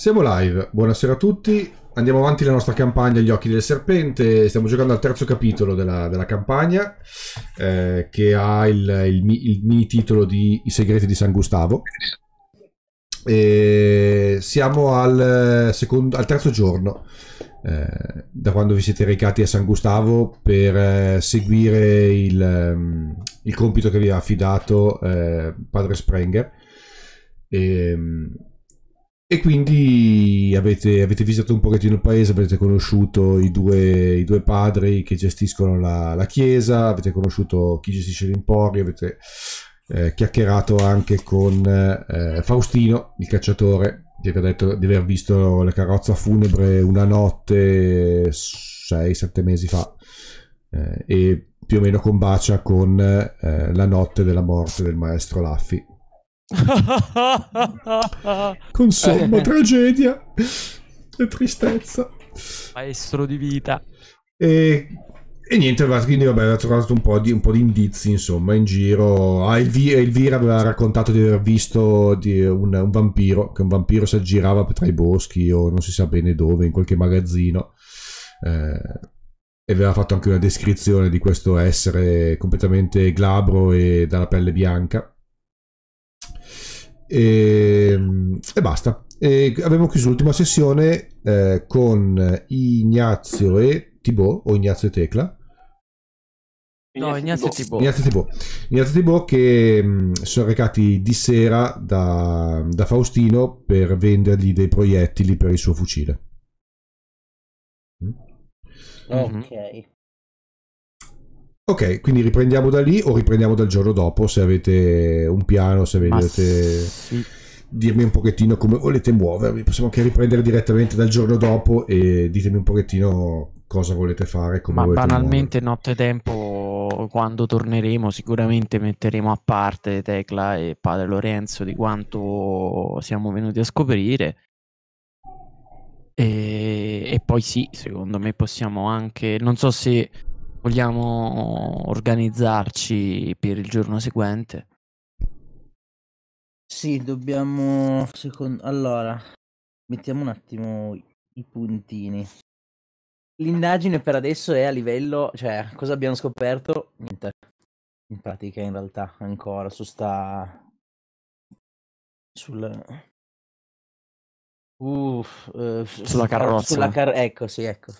Siamo live, buonasera a tutti, andiamo avanti la nostra campagna Gli Occhi del Serpente, stiamo giocando al terzo capitolo della, della campagna eh, che ha il, il, il, mini titolo di I segreti di San Gustavo. E siamo al, eh, secondo, al terzo giorno eh, da quando vi siete recati a San Gustavo per eh, seguire il, ehm, il, compito che vi ha affidato eh, padre Sprenger. E, ehm, e quindi avete, avete, visitato un pochettino il paese, avete conosciuto i due, i due padri che gestiscono la, la, chiesa, avete conosciuto chi gestisce l'imporio, avete eh, chiacchierato anche con eh, Faustino, il cacciatore, che vi ha detto di aver visto la carrozza funebre una notte 6-7 mesi fa eh, e più o meno combacia con eh, la notte della morte del maestro Laffi. Con somma eh. tragedia e tristezza. Maestro di vita. E, e niente, quindi vabbè, aveva trovato un po, di, un po' di indizi, insomma, in giro. Ah, Elvira, Elvira aveva raccontato di aver visto di un, un, vampiro, che un vampiro si aggirava tra i boschi o non si sa bene dove, in qualche magazzino. Eh, e aveva fatto anche una descrizione di questo essere completamente glabro e dalla pelle bianca e, ehm, e basta. E abbiamo chiuso l'ultima sessione eh, con Ignazio e Tibo o Ignazio e Tecla. No, Ignazio Thibaut. Ignazio Thibaut. che mh, mm, sono recati di sera da, da Faustino per vendergli dei proiettili per il suo fucile. Mm. Ok. Mhm. Ok, quindi riprendiamo da lì o riprendiamo dal giorno dopo se avete un piano, se vedete... Sì. Dirmi un pochettino come volete muovervi, possiamo anche riprendere direttamente dal giorno dopo e ditemi un pochettino cosa volete fare. Come Ma volete banalmente muovervi. notte tempo, quando torneremo sicuramente metteremo a parte Tecla e Padre Lorenzo di quanto siamo venuti a scoprire. E, e poi sì, secondo me possiamo anche... Non so se Vogliamo organizzarci per il giorno seguente? Sì, dobbiamo... Secondo... Allora, mettiamo un attimo i puntini. L'indagine per adesso è a livello... Cioè, cosa abbiamo scoperto? Niente. In pratica, in realtà, ancora su sta... Sul... Uff, uh, sulla carrozza. Sulla car- ecco, sì, ecco.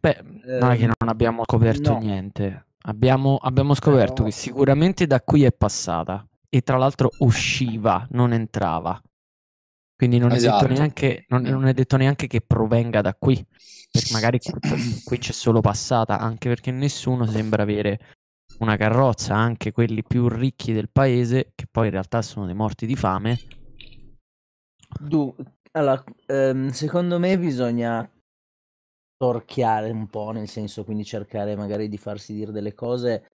Beh, non è che ehm, non abbiamo scoperto no. niente. Abbiamo, abbiamo eh, scoperto Però... che sicuramente da qui è passata e tra l'altro usciva, non entrava. Quindi non, esatto. è neanche, non, non, è detto neanche, che provenga da qui, perché magari qui c'è solo passata, anche perché nessuno sembra avere una carrozza, anche quelli più ricchi del paese, che poi in realtà sono dei morti di fame. Du, allora, ehm, secondo me bisogna torchiare un po', nel senso quindi cercare magari di farsi dire delle cose.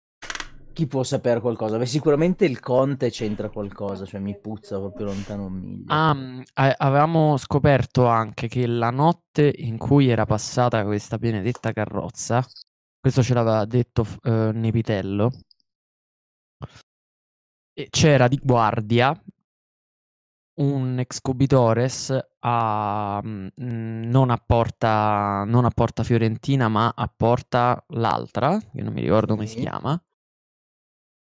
Chi può sapere qualcosa? Beh, sicuramente il Conte c'entra qualcosa, cioè mi puzza proprio lontano un miglio. Ah, mm, avevamo scoperto anche che la notte in cui era passata questa benedetta carrozza, questo ce l'aveva detto eh, Nepitello, c'era di guardia un ex cubitores a, mh, mm, mm, non, a Porta, non a Porta Fiorentina, ma a Porta l'altra, che non mi ricordo come si chiama,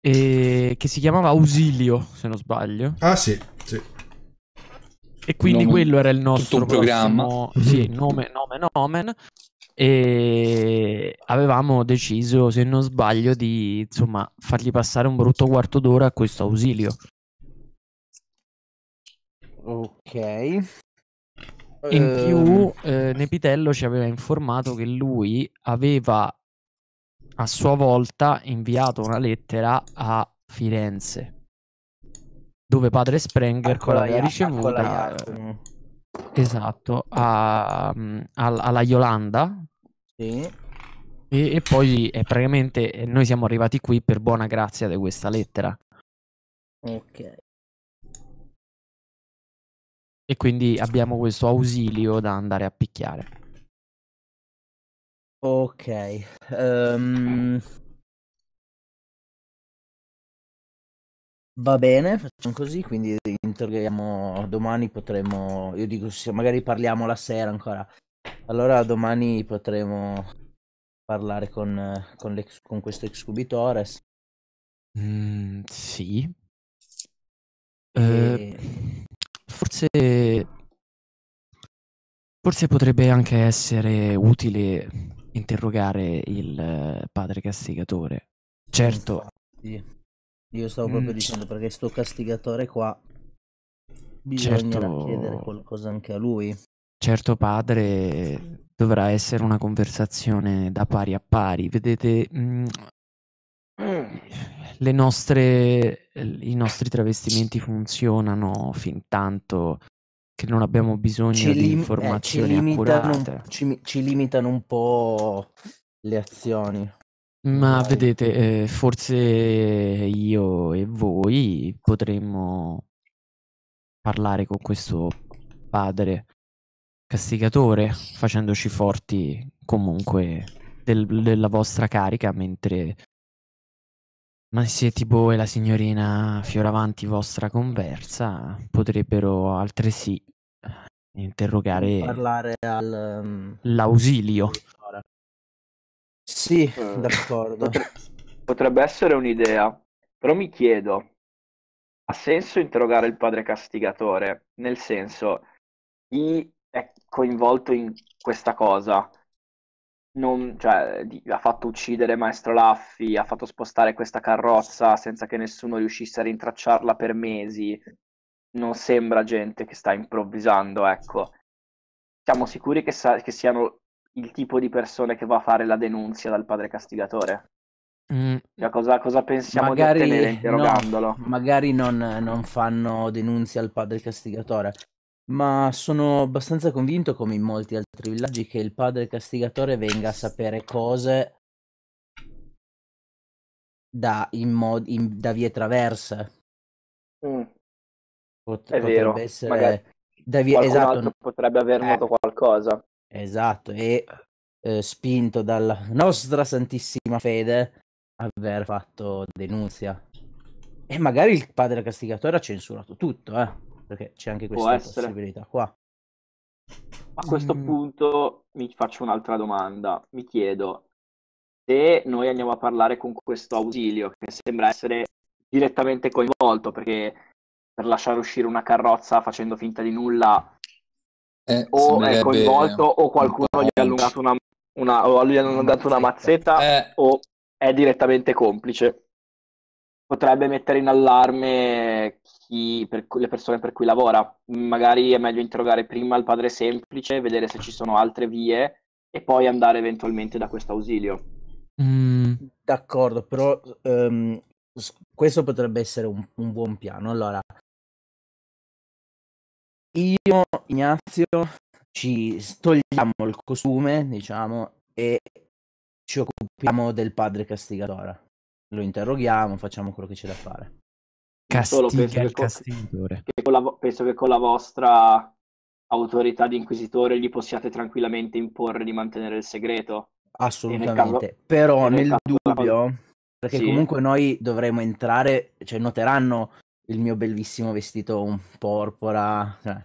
e che si chiamava Ausilio, se non sbaglio. Ah sì, sì. E quindi Nome- quello era il nostro tutto programma. prossimo- sì, nome, nome, nomen. E avevamo deciso, se non sbaglio, di insomma fargli passare un brutto quarto d'ora a questo ausilio. Ok. In ehm, più, eh, Nepitello ci aveva informato che lui aveva a sua volta inviato una lettera a Firenze, dove padre Sprenger con l'aveva ricevuta. esatto, a, mm, a, alla Yolanda. Sì. E, e, poi eh, praticamente eh, noi siamo arrivati qui per buona grazia di questa lettera. Ok. E quindi abbiamo questo ausilio da andare a picchiare. Ok. Um... Va bene, facciamo così, quindi interroghiamo domani potremo, io dico magari parliamo la sera ancora, allora domani potremo parlare con, con, l'ex, con questo ex cubitores. Mm, sì. E... Eh forse, forse potrebbe anche essere utile interrogare il padre castigatore. Certo. Io stavo mm, proprio dicendo perché sto castigatore qua bisogna certo... chiedere qualcosa anche a lui. Certo padre dovrà essere una conversazione da pari a pari. Vedete, mh... Mm, nostre, eh, i nostri travestimenti funzionano fin tanto che non abbiamo bisogno ci lim- di informazioni eh, ci limitano, ci, ci limitano un po' le azioni. Ma Dai. vedete, eh, forse io e voi potremmo parlare con questo padre castigatore, facendoci forti comunque del, della vostra carica mentre ma se Thibaut e la signorina Fioravanti vostra conversa, potrebbero altresì eh, interrogare parlare al um, l'ausilio. Sì, d'accordo. potrebbe essere un'idea, però mi chiedo ha senso interrogare il padre castigatore? Nel senso, chi è coinvolto in questa cosa? non, cioè, di, ha fatto uccidere Maestro Laffi, ha fatto spostare questa carrozza senza che nessuno riuscisse a rintracciarla per mesi. Non sembra gente che sta improvvisando, ecco. Siamo sicuri che, sa- che siano il tipo di persone che va a fare la denuncia dal padre castigatore? Mm. Cioè, cosa, cosa, pensiamo magari di ottenere interrogandolo? No, magari non, non fanno denunzia al padre castigatore, ma sono abbastanza convinto, come in molti altri villaggi, che il padre castigatore venga a sapere cose da, in mod- in- da vie traverse. Mm, Pot- è potrebbe vero, essere magari da vie- qualcun esatto, altro potrebbe aver eh. notato eh, qualcosa. esatto, e eh, spinto dalla nostra santissima fede aver fatto denunzia. E magari il padre castigatore ha censurato tutto, eh perché c'è anche questa possibilità qua. A questo mm. punto mi faccio un'altra domanda, mi chiedo se noi andiamo a parlare con questo ausilio che sembra essere direttamente coinvolto perché per lasciare uscire una carrozza facendo finta di nulla eh, o è coinvolto o qualcuno gli ha allungato una, una, o gli hanno dato una mazzetta eh. o è direttamente complice potrebbe mettere in allarme chi, per, le persone per cui lavora. Magari è meglio interrogare prima il padre semplice, vedere se ci sono altre vie e poi andare eventualmente da questo ausilio. Mm, d'accordo, però um, questo potrebbe essere un, un buon piano. Allora, io, Ignazio, ci togliamo il costume, diciamo, e ci occupiamo del padre castigatore lo interroghiamo, facciamo quello che c'è da fare. Castiga penso il castigatore. penso che con la vostra autorità di inquisitore gli possiate tranquillamente imporre di mantenere il segreto. Assolutamente, nel caso, però nel, nel dubbio, cosa... perché sì. comunque noi dovremo entrare, cioè noteranno il mio bellissimo vestito un porpora, cioè,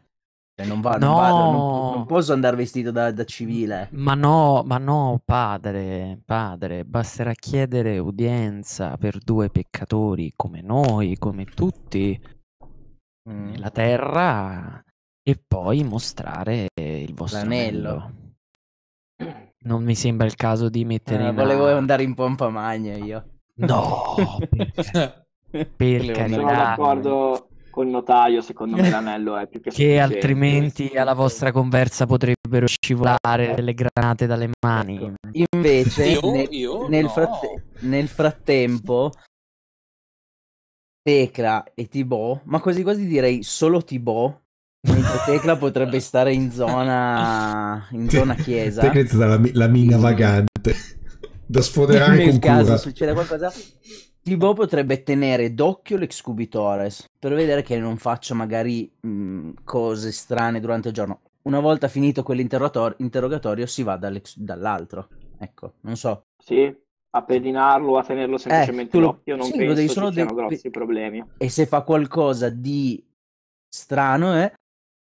cioè, non, va, no. non, vado, non, non, posso andare vestito da, da, civile. Ma no, ma no, padre, padre, basterà chiedere udienza per due peccatori come noi, come tutti, mm. nella terra, e poi mostrare il vostro anello. Non mi sembra il caso di mettere eh, in... Volevo andare in pompa magna io. No, per, per carità. Sono d'accordo col notaio, secondo me l'anello è più che sufficiente. Che altrimenti alla vostra conversa potrebbero scivolare eh. delle granate dalle mani. Ecco. Invece, io, nel, io nel, no. fratte- nel frattempo, Tecla e Tibo, ma quasi quasi direi solo Tibo. mentre Tecla potrebbe stare in zona, in zona chiesa. Tecla è la, la mina vagante da sfoderare Nel caso cura. succeda qualcosa, Thibaut potrebbe tenere d'occhio l'ex Torres per vedere che non faccio magari mh, mhmm, cose strane durante il giorno. Una volta finito quell'interrogatorio si va dall'altro. Ecco, non so. Sì, a pedinarlo, a tenerlo eh, semplicemente eh, d'occhio, non sì, penso che ci siano de... grossi problemi. E se fa qualcosa di strano, eh,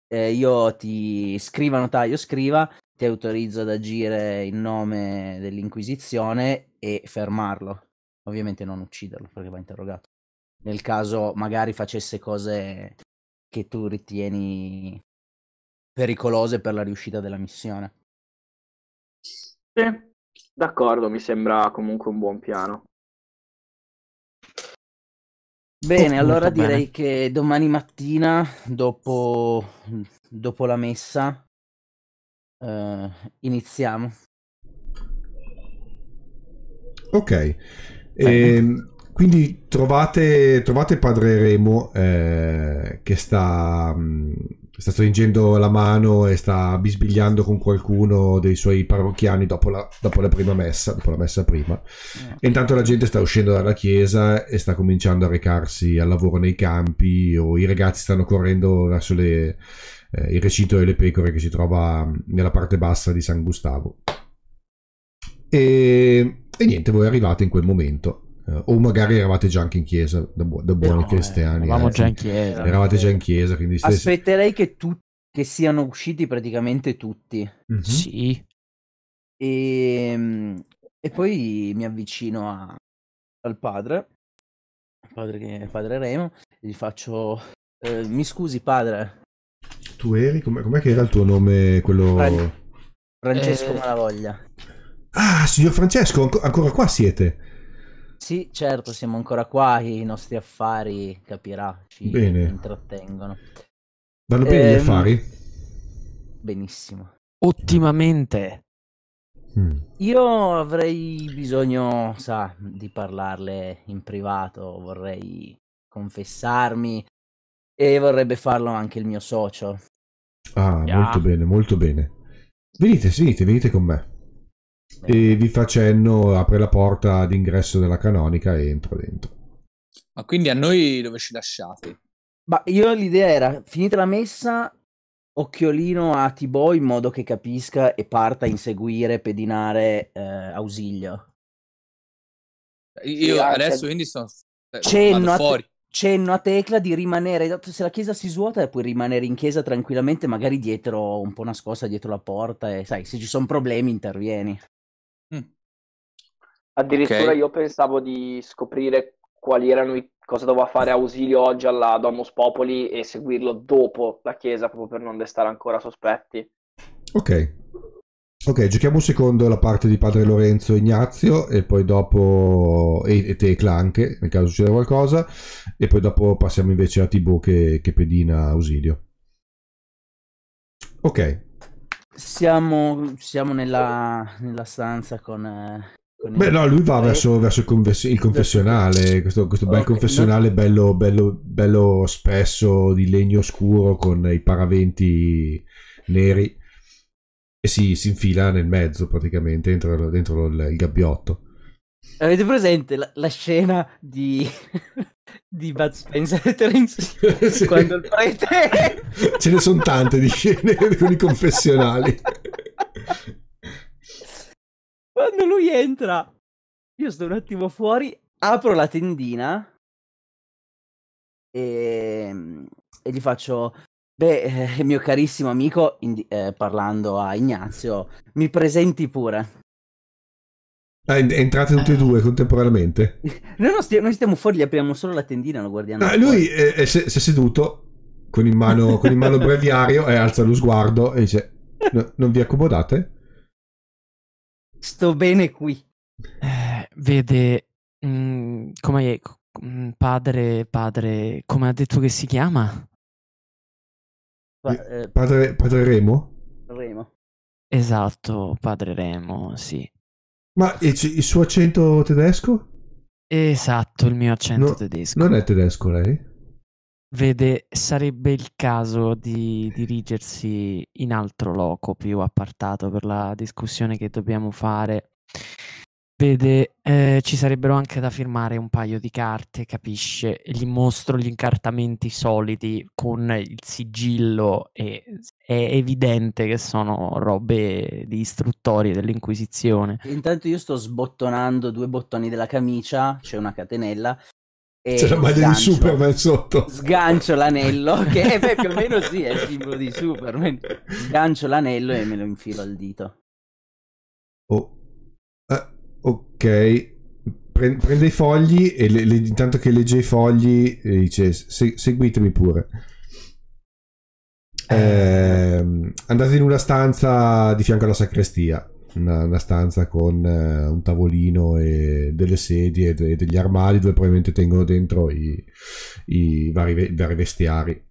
eh, io ti scriva notaio, scriva, ti autorizzo ad agire in nome dell'Inquisizione e fermarlo. Ovviamente non ucciderlo perché va interrogato. Nel caso magari facesse cose che tu ritieni pericolose per la riuscita della missione. Sì, d'accordo, mi sembra comunque un buon piano. Bene, oh, allora direi bene. che domani mattina, dopo, dopo la messa, eh, iniziamo. Ok. E, ehm, quindi trovate, trovate, padre Remo eh, che sta, mm, sta, stringendo la mano e sta bisbigliando con qualcuno dei suoi parrocchiani dopo la, dopo la prima messa, dopo la messa prima. E eh. intanto la gente sta uscendo dalla chiesa e sta cominciando a recarsi al lavoro nei campi o i ragazzi stanno correndo verso le, eh, il recinto delle pecore che si trova mm, nella parte bassa di San Gustavo. E, e niente, voi arrivate in quel momento. Uh, o magari eravate già anche in chiesa, da, bu- da buoni no, eh, cristiani. Eh, eravamo già in chiesa. Eravate già in chiesa, quindi stessi... Aspetterei che, tu- che siano usciti praticamente tutti. Mm-hmm. Sì. E, ehm, e, poi mi avvicino a, al padre, padre, padre Remo, e gli faccio... Eh, mi scusi padre. Tu eri? Com'è, com'è, che era il tuo nome? Quello... Francesco eh... Malavoglia. Ah, signor Francesco, ancora qua siete? Sì, certo, siamo ancora qua, i nostri affari, capirà, ci bene. intrattengono. Vanno bene ehm... gli affari? Benissimo. Ottimamente. Mm. Io avrei bisogno, sa, di parlarle in privato, vorrei confessarmi e vorrebbe farlo anche il mio socio. Ah, yeah. molto bene, molto bene. Venite, venite, venite con me e eh. vi facendo apre la porta d'ingresso della canonica e entro dentro. Ma quindi a noi dove ci lasciate? Ma io l'idea era, finita la messa, occhiolino a Tibò in modo che capisca e parta a inseguire, pedinare eh, ausilio. Io e adesso quindi sono eh, cenno fuori. Te, cenno a Tecla di rimanere, se la chiesa si svuota puoi rimanere in chiesa tranquillamente, magari dietro, un po' nascosta dietro la porta e sai, se ci sono problemi intervieni. Addirittura okay. io pensavo di scoprire quali erano i cosa doveva fare Ausilio oggi alla Domus Popoli e seguirlo dopo la chiesa proprio per non destare ancora sospetti. Ok. Ok, giochiamo un secondo la parte di padre Lorenzo Ignazio e poi dopo e, e Tecla anche, nel caso succeda qualcosa, e poi dopo passiamo invece a Tibo che, che pedina Ausilio. Ok. Siamo, siamo nella, nella, stanza con, eh, Beh, il... no, lui va verso, verso il, confes- il, confessionale, questo, questo bel okay, confessionale no. bello, bello, bello spesso di legno scuro con i paraventi neri e si, si infila nel mezzo praticamente dentro, dentro il, il gabbiotto. Avete presente la, la scena di, di Bud Spencer e Terence sì. quando il prete... Ce ne sono tante di scene con i confessionali. Quando lui entra, io sto un attimo fuori, apro la tendina e, ehm, e gli faccio, beh, eh, mio carissimo amico, in, eh, parlando a Ignazio, mi presenti pure. Ah, entrate tutti e due contemporaneamente? No, no, sti noi stiamo fuori, gli apriamo solo la tendina, lo guardiamo. Ah, lui eh, eh si è seduto con in mano, con in mano il breviario e alza lo sguardo e dice, no, non vi accomodate? Sto bene qui. Eh, vede, mh, mm, come è, mm, padre, padre, come ha detto che si chiama? Pa- eh, eh padre, padre Remo? Remo. Esatto, padre Remo, sì. Ma il suo accento tedesco? Esatto, il mio accento no, tedesco. Non è tedesco lei? Vede, sarebbe il caso di dirigersi in altro loco più appartato per la discussione che dobbiamo fare. Vede, eh, ci sarebbero anche da firmare un paio di carte, capisce? Gli mostro gli incartamenti solidi con il sigillo e è evidente che sono robe di istruttorie dell'Inquisizione. Intanto io sto sbottonando due bottoni della camicia, c'è una catenella, c'era mai sgancio, di Superman sotto. Sgancio l'anello, che è beh, più o meno sì, è il simbolo di Superman. Sgancio l'anello e me lo infilo al dito. Oh. Ah, ok. prende i fogli e le, le, intanto che legge i fogli dice se seguitemi pure. Eh, ehm, andate in una stanza di fianco alla sacrestia una, una stanza con uh, un tavolino e delle sedie e degli armadi dove probabilmente tengono dentro i, i vari, vari vestiari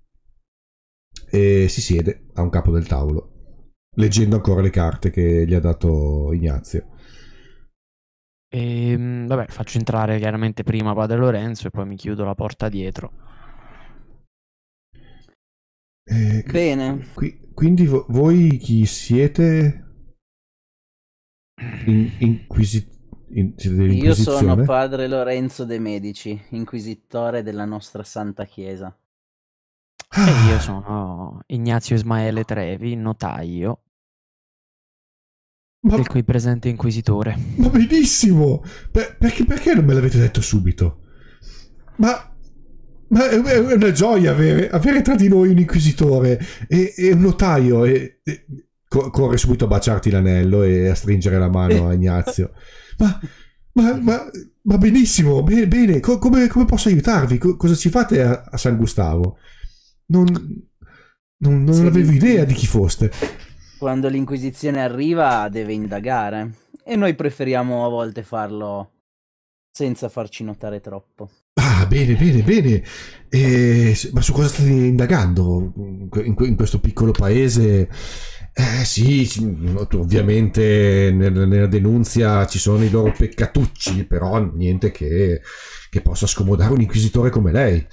e si siede a un capo del tavolo leggendo ancora le carte che gli ha dato Ignazio e, ehm, vabbè, faccio entrare chiaramente prima padre Lorenzo e poi mi chiudo la porta dietro. Eh, Bene. Qui, quindi vo- voi chi siete? In, inquisit- in, Io sono padre Lorenzo De Medici, inquisitore della nostra Santa Chiesa. E io sono Ignazio Ismaele Trevi, notaio ma... del qui presente inquisitore. Ma benissimo! Per, perché, perché, non me l'avete detto subito? Ma, ma è, è, una gioia avere, avere, tra di noi un inquisitore e, e un notaio. E, e, Co- corre subito a baciarti l'anello e a stringere la mano a Ignazio. ma, ma, ma, ma benissimo, bene, bene. Co- come, come, posso aiutarvi? Co- cosa ci fate a, a San Gustavo? Non, non, non sì, avevo idea di chi foste. Quando l'Inquisizione arriva deve indagare e noi preferiamo a volte farlo senza farci notare troppo. Ah, bene, bene, bene. E, ma su cosa state indagando in, in questo piccolo paese? Eh, sì, ovviamente nella, denunzia ci sono i loro peccatucci, però niente che, che possa scomodare un inquisitore come lei.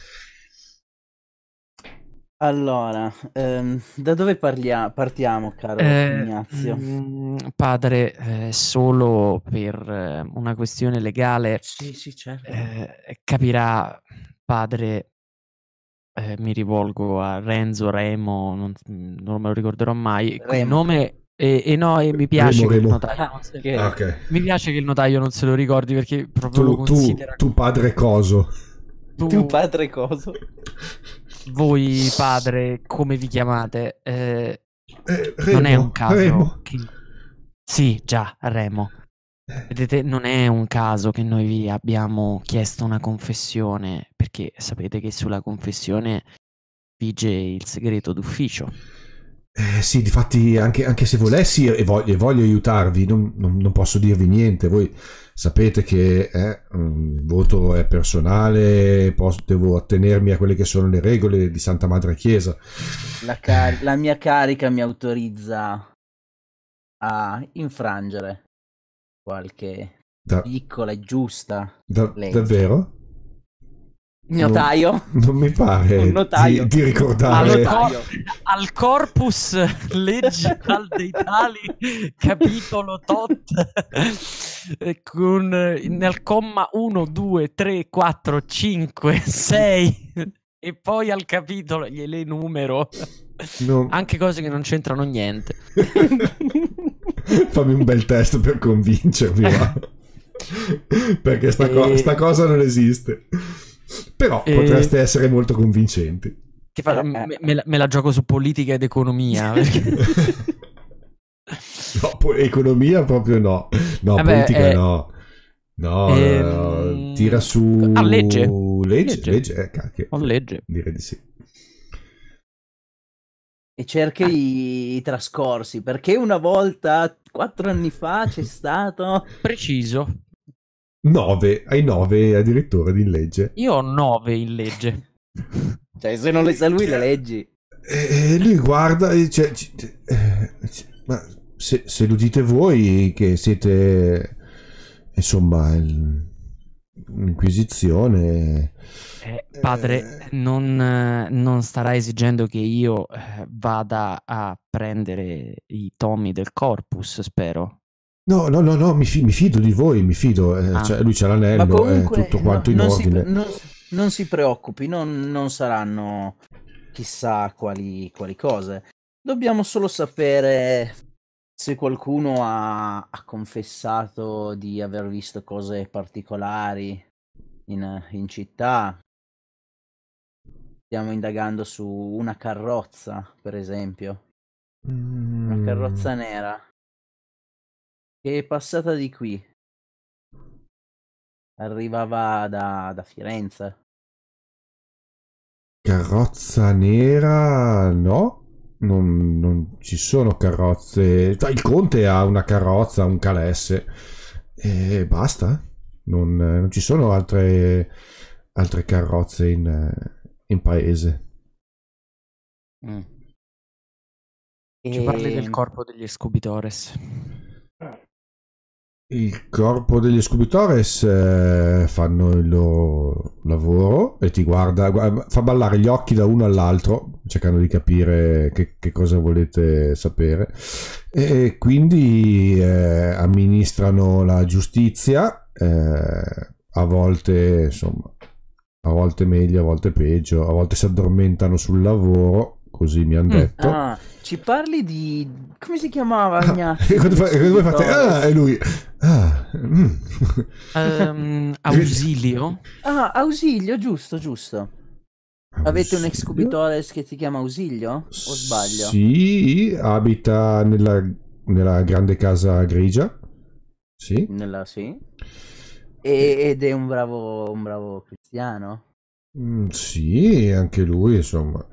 Allora, ehm, da dove parlia- partiamo, caro eh, Ignazio? Mh, mm, padre, eh, solo per eh, una questione legale, sì, sì, certo. Eh, capirà, padre, eh, mi rivolgo a Renzo, Remo, non, non me lo ricorderò mai. Il nome e, e, no, e mi piace Remo, che Remo. il notaio non se, ah, che, okay. mi piace che il notaio non se lo ricordi perché proprio tu, lo considera tu, tu padre coso tu, tu, padre coso voi padre come vi chiamate eh, eh, Remo, non è un caso che... sì già Remo eh. Vedete, non è un caso che noi vi abbiamo chiesto una confessione, perché sapete che sulla confessione vige il segreto d'ufficio. Eh, sì, difatti, anche, anche se volessi e voglio, voglio aiutarvi, non, non, non, posso dirvi niente. Voi sapete che eh, il voto è personale, posso, devo attenermi a quelle che sono le regole di Santa Madre Chiesa. La, eh. la mia carica mi autorizza a infrangere qualche da... piccola e giusta da... legge. Davvero? Notaio? Non, non mi pare di, di, ricordare. Al, al corpus legge al dei tali capitolo tot con, nel comma 1, 2, 3, 4, 5, 6 e poi al capitolo gliele numero. No. Anche cose che non c'entrano niente. fammi un bel test per convincermi. Perché sta, e... co- sta, cosa non esiste. Però e... potreste essere molto convincenti. Fa... Eh, me, eh. me, la, me, la, gioco su politica ed economia. Perché... no, economia proprio no. No, Vabbè, eh politica eh... no. No, ehm... tira su... Ah, legge. Legge, legge. legge. Eh, Direi di sì e cerca ah. i, i trascorsi, perché una volta, quattro anni fa, c'è stato... Preciso. 9, hai 9 addirittura di legge. Io ho 9 in legge. cioè, se non le sa lui, le leggi. E eh, eh, lui guarda e eh, dice, cioè, ma se, se, lo dite voi che siete, insomma, il, Inquisizione. Eh, padre, eh... Non, eh, non, starà esigendo che io eh, vada a prendere i tomi del corpus, spero. No, no, no, no mi, fi- mi fido di voi, mi fido. Eh, ah. cioè, lui c'è l'anello, eh, comunque, tutto quanto no, in non ordine. Si, non, non, si preoccupi, non, non saranno chissà quali, quali cose. Dobbiamo solo sapere se qualcuno ha, ha, confessato di aver visto cose particolari in, in, città. Stiamo indagando su una carrozza, per esempio. Mm. Una carrozza nera. Che è passata di qui. Arrivava da, da Firenze. Carrozza nera? No? non, non ci sono carrozze. Cioè, il Conte ha una carrozza, un calesse e basta. Non, non ci sono altre, altre carrozze in, in paese. Mm. Ci e... parli del ehm. corpo degli Escubitores il corpo degli Scubitores eh, fanno il loro lavoro e ti guarda, guarda, fa ballare gli occhi da uno all'altro, cercando di capire che, che cosa volete sapere. E quindi eh, amministrano la giustizia, eh, a volte insomma, a volte meglio, a volte peggio, a volte si addormentano sul lavoro così mi hanno detto. Mm, ah, ci parli di... come si chiamava Agnazzi? Ah, e quando, fa, fate... Ah, e lui... Ah, mm. um, ausilio? Ah, ausilio, giusto, giusto. Ausilio? Avete un ex Cubitores che si chiama Ausilio? O sbaglio? Sì, abita nella, nella grande casa grigia. Sì. Nella, sì. E, ed è un bravo, un bravo cristiano. Mm, sì, anche lui, insomma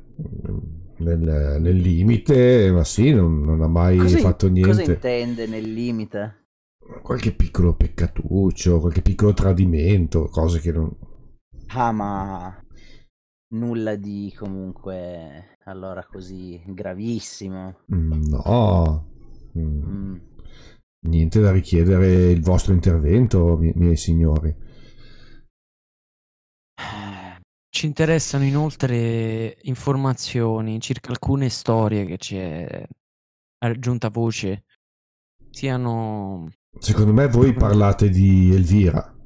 nel, nel limite, ma sì, non, non ha mai cosa, fatto niente. Cosa intende nel limite? Qualche piccolo peccatuccio, qualche piccolo tradimento, cose che non... Ah, ma nulla di comunque allora così gravissimo. Mm, no. Mm. mm. Niente da richiedere il vostro intervento, mie- miei signori. Ci interessano inoltre informazioni circa alcune storie che ci è aggiunta voce. Siano. Secondo me voi parlate di Elvira.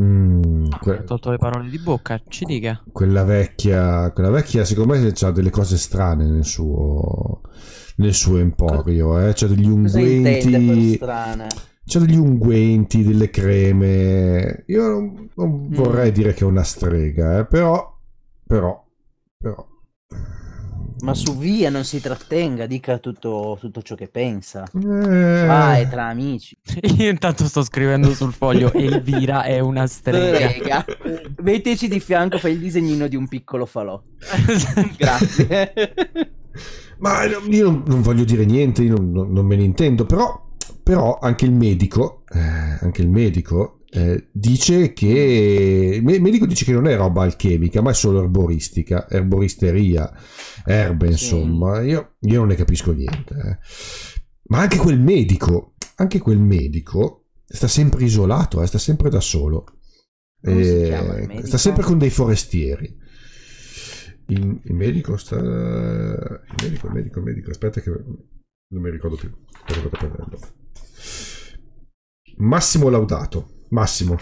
Mm, ah, que- ah, ha tolto le parole di bocca, ci dica. Quella vecchia, quella vecchia secondo me ha delle cose strane nel suo, nel suo emporio, eh? c'è degli strane? c'ha degli unguenti, delle creme. Io non, non mm. vorrei mm. dire che è una strega, eh, però, però, però. Ma su via non si trattenga, dica tutto, tutto ciò che pensa. Eh... Vai tra amici. Io intanto sto scrivendo sul foglio Elvira è una strega. Metteci di fianco, fai il disegnino di un piccolo falò. Grazie. Ma io non, non, voglio dire niente, io non, non me ne intendo, però però anche il medico, eh, anche il medico eh, dice che il medico dice che non è roba alchemica, ma è solo erboristica, erboristeria, erbe, insomma. Io, io non ne capisco niente. Eh. Ma anche quel medico, anche quel medico sta sempre isolato, eh, sta sempre da solo. Eh, sta sempre con dei forestieri. Il, il, medico sta. Il medico, il medico, il medico. Aspetta, che non mi ricordo più. Aspetta, aspetta, aspetta. Massimo Laudato. Massimo.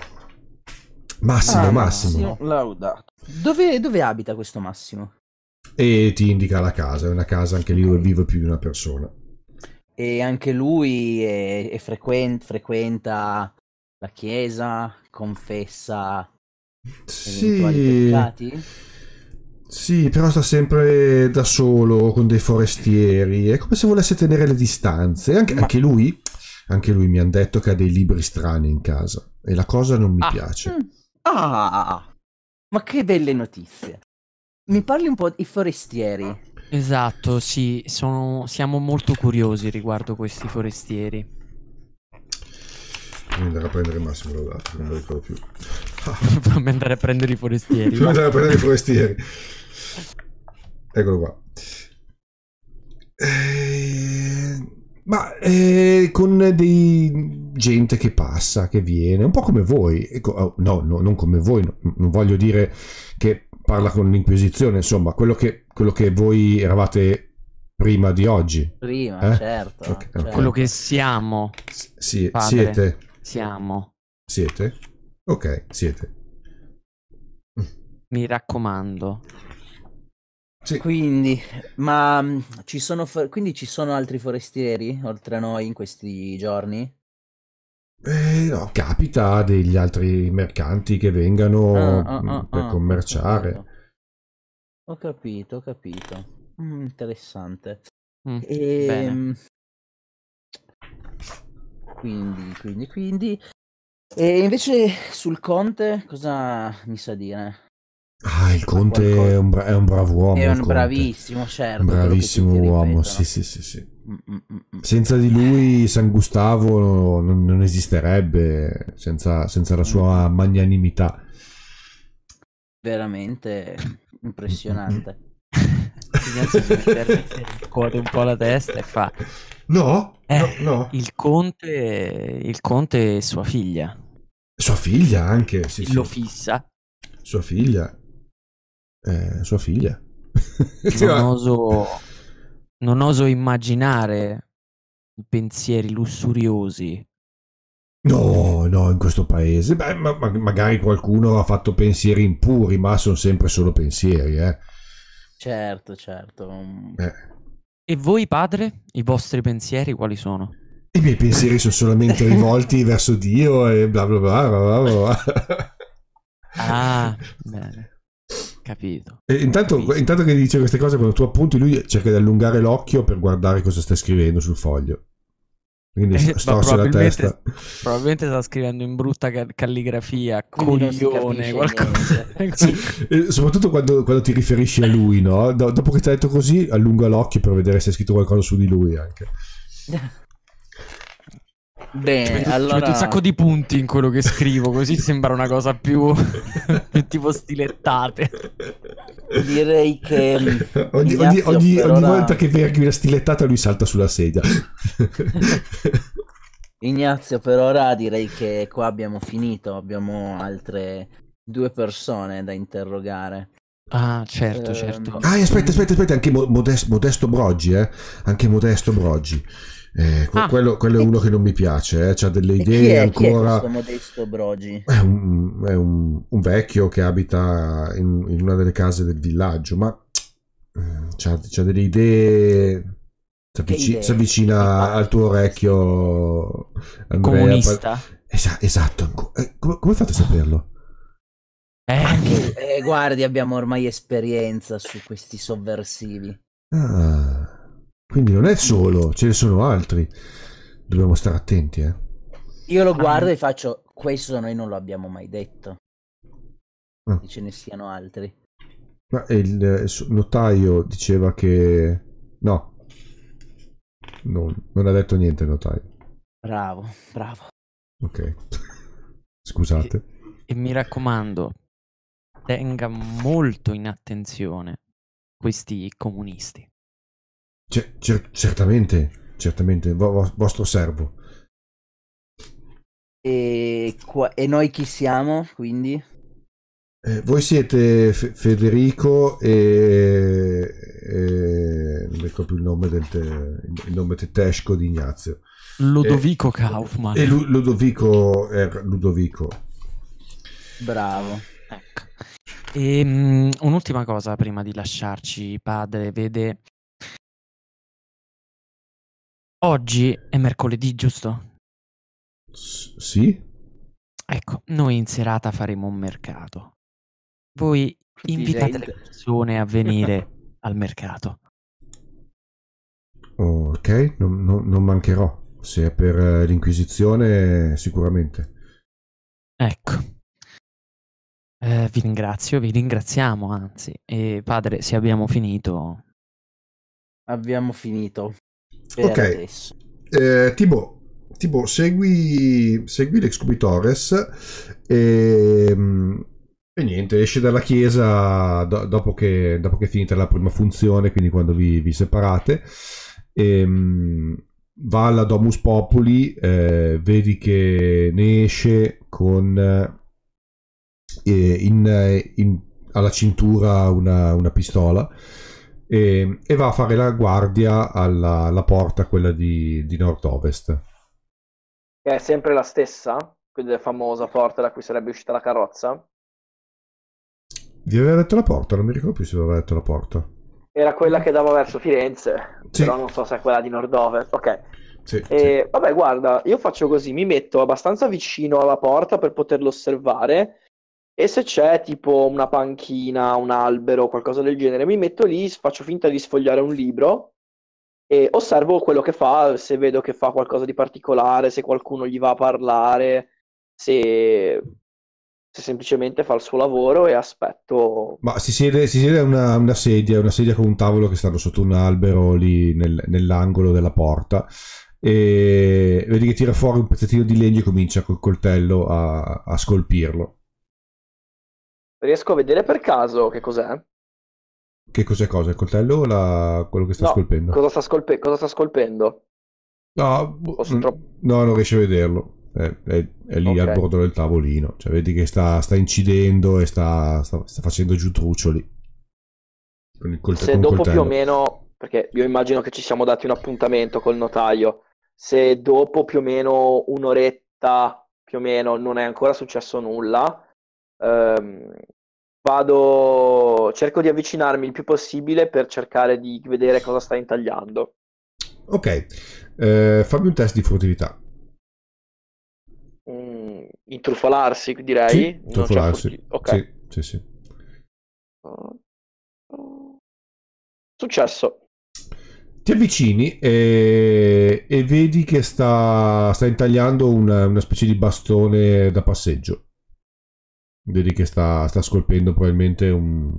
Massimo, ah, Massimo. Massimo Laudato. Dove, dove abita questo Massimo? E ti indica la casa, è una casa anche lì dove vive più di una persona. E anche lui è, è frequen- frequenta la chiesa, confessa sì. Sì, però sta sempre da solo con dei forestieri. È come se volesse tenere le distanze. Anche, Ma... anche lui anche lui mi ha detto che ha dei libri strani in casa e la cosa non mi ah. piace. Mm. Ah, ma che belle notizie. Mi parli un po' di forestieri. Esatto, sì, sono, siamo molto curiosi riguardo questi forestieri. Devo andare a prendere Massimo Lodato, non lo ricordo più. Fammi andare a prendere i forestieri. Fammi andare a prendere i forestieri. Eccolo qua. Eh, ma eh, con dei gente che passa, che viene, un po' come voi, ecco, oh, no, no, non come voi, no, non voglio dire che parla con l'Inquisizione, insomma, quello che, quello che voi eravate prima di oggi. Prima, eh? certo, okay, certo. Quello che siamo. S- sì, siete. Siamo. Siete? Ok, siete. Mi raccomando. Sì. Quindi, ma mm, ci sono, for- quindi ci sono altri forestieri oltre a noi in questi giorni? Eh, no. Capita degli altri mercanti che vengano ah, ah, mm, ah, per ah, commerciare. Ho capito, ho capito. Mm, interessante. Mm, ehm, e... Quindi, quindi, quindi. E invece sul Conte cosa mi sa dire? Ah, il Conte è un, bra- è un, bravo uomo. È un bravissimo, certo. Un bravissimo uomo, sì, sì, sì, sì. Mm, mm, mm, senza di lui San Gustavo non, non esisterebbe, senza, senza, la sua magnanimità. Veramente impressionante. il cuore un po' la testa e fa... No, eh, no, no. Il, conte, il Conte e sua figlia. Sua figlia anche, sì. Lo sì. fissa. Sua figlia, eh, sua figlia. non, cioè, oso, non oso immaginare i pensieri lussuriosi No, no, in questo paese. Beh, ma, ma, magari qualcuno ha fatto pensieri impuri, ma sono sempre solo pensieri, eh. Certo, certo. Eh. E voi, padre, i vostri pensieri quali sono? I miei pensieri sono solamente rivolti verso Dio e bla bla bla bla bla. bla. ah, bene. Capito. E intanto, Capito. intanto che dice queste cose, quando tu appunti, lui cerca di allungare l'occhio per guardare cosa sta scrivendo sul foglio. Quindi eh, storce la testa. Probabilmente sta scrivendo in brutta calligrafia, coglione, qualcosa. Eh, soprattutto quando, quando, ti riferisci a lui, no? dopo che ti ha detto così, allunga l'occhio per vedere se è scritto qualcosa su di lui anche. Bene, metto, allora... metto un sacco di punti in quello che scrivo, così sembra una cosa più tipo stilettate. Direi che mm, ogni, ogni, ogni, ogni ora... volta che vedi una stilettata lui salta sulla sedia. Ignazio, per ora direi che qua abbiamo finito, abbiamo altre due persone da interrogare. Ah, certo, certo. Ehm, ah, aspetta, aspetta, aspetta, anche Modesto, Modesto Broggi, eh? Anche Modesto Broggi. Eh, ah, quello, quello, è uno che non mi piace, eh. ha delle idee è, ancora... Chi è modesto Brogi? È, un, è un, un vecchio che abita in, in, una delle case del villaggio, ma eh, ha delle idee... Si avvicina, si avvicina al tuo orecchio Andrea. comunista. Esa, esatto, eh, come, come fate a saperlo? Eh, anche, eh, guardi, abbiamo ormai esperienza su questi sovversivi. Ah. Quindi non è solo, ce ne sono altri. Dobbiamo stare attenti, eh. Io lo ah. guardo ah. e faccio, questo noi non lo abbiamo mai detto. Ah. Che ce ne siano altri. Ma il eh, notaio diceva che... No. Non, non ha detto niente il notaio. Bravo, bravo. Ok. Scusate. E, e mi raccomando, tenga molto in attenzione questi comunisti. C cer certamente, certamente, vo vostro servo. E, e, noi chi siamo, quindi? Eh, voi siete F Federico e... e... non ricordo più il nome, del te... il nome tedesco di Ignazio. Ludovico e... Eh, Kaufmann. E Lu Ludovico, eh, Ludovico. Bravo. Ecco. E, um, un'ultima cosa prima di lasciarci, padre, vede Oggi è mercoledì, giusto? S- sì. Ecco, noi in serata faremo un mercato. Voi invitate le persone a venire al mercato. Ok, non, non, non mancherò. Se è per eh, l'Inquisizione, sicuramente. Ecco. Eh, vi ringrazio, vi ringraziamo anzi. E padre, se abbiamo finito... Abbiamo finito ok adesso. eh, Tibo Tibo segui, segui l'excubitores e, mm, e niente esce dalla chiesa do, dopo, che, dopo, che, è finita la prima funzione quindi quando vi, vi separate e, mm, va alla Domus Populi eh, vedi che ne esce con eh, in, in, alla cintura una, una pistola e, e va a fare la guardia alla, alla porta, quella di, di nord-ovest. Che è sempre la stessa, quindi la famosa porta da cui sarebbe uscita la carrozza. Vi aveva detto la porta, non mi ricordo più se vi aveva detto la porta. Era quella che dava verso Firenze, sì. però non so se è quella di nord-ovest. Ok. Sì, e, sì. Vabbè, guarda, io faccio così, mi metto abbastanza vicino alla porta per poterlo osservare e se c'è tipo una panchina, un albero, qualcosa del genere, mi metto lì, faccio finta di sfogliare un libro e osservo quello che fa, se vedo che fa qualcosa di particolare, se qualcuno gli va a parlare, se, se semplicemente fa il suo lavoro e aspetto. Ma si siede, si siede a una, una, sedia, una sedia con un tavolo che stanno sotto un albero lì nel, nell'angolo della porta e vedi che tira fuori un pezzettino di legno e comincia col coltello a, a scolpirlo. Riesco a vedere per caso che cos'è? Che cos'è cosa? Il coltello o la... quello che sta no, scolpendo? Cosa sta, scolpe... cosa sta scolpendo? No, boh, mm, troppo... no, non riesci a vederlo. È, è, è lì okay. al bordo del tavolino. Cioè, vedi che sta, sta incidendo e sta, sta, sta, facendo giù truccioli. Con il colte- se dopo più o meno, perché io immagino che ci siamo dati un appuntamento col notaio, se dopo più o meno un'oretta più o meno non è ancora successo nulla, ehm, vado, cerco di avvicinarmi il più possibile per cercare di vedere cosa sta intagliando. Ok, eh, fammi un test di furtività. Mm, intrufolarsi, direi. Sì, intrufolarsi. Furtiv- ok. Sì, sì, sì. Successo. Ti avvicini e, e vedi che sta, sta intagliando una, una specie di bastone da passeggio. Vedi che sta, sta scolpendo probabilmente un,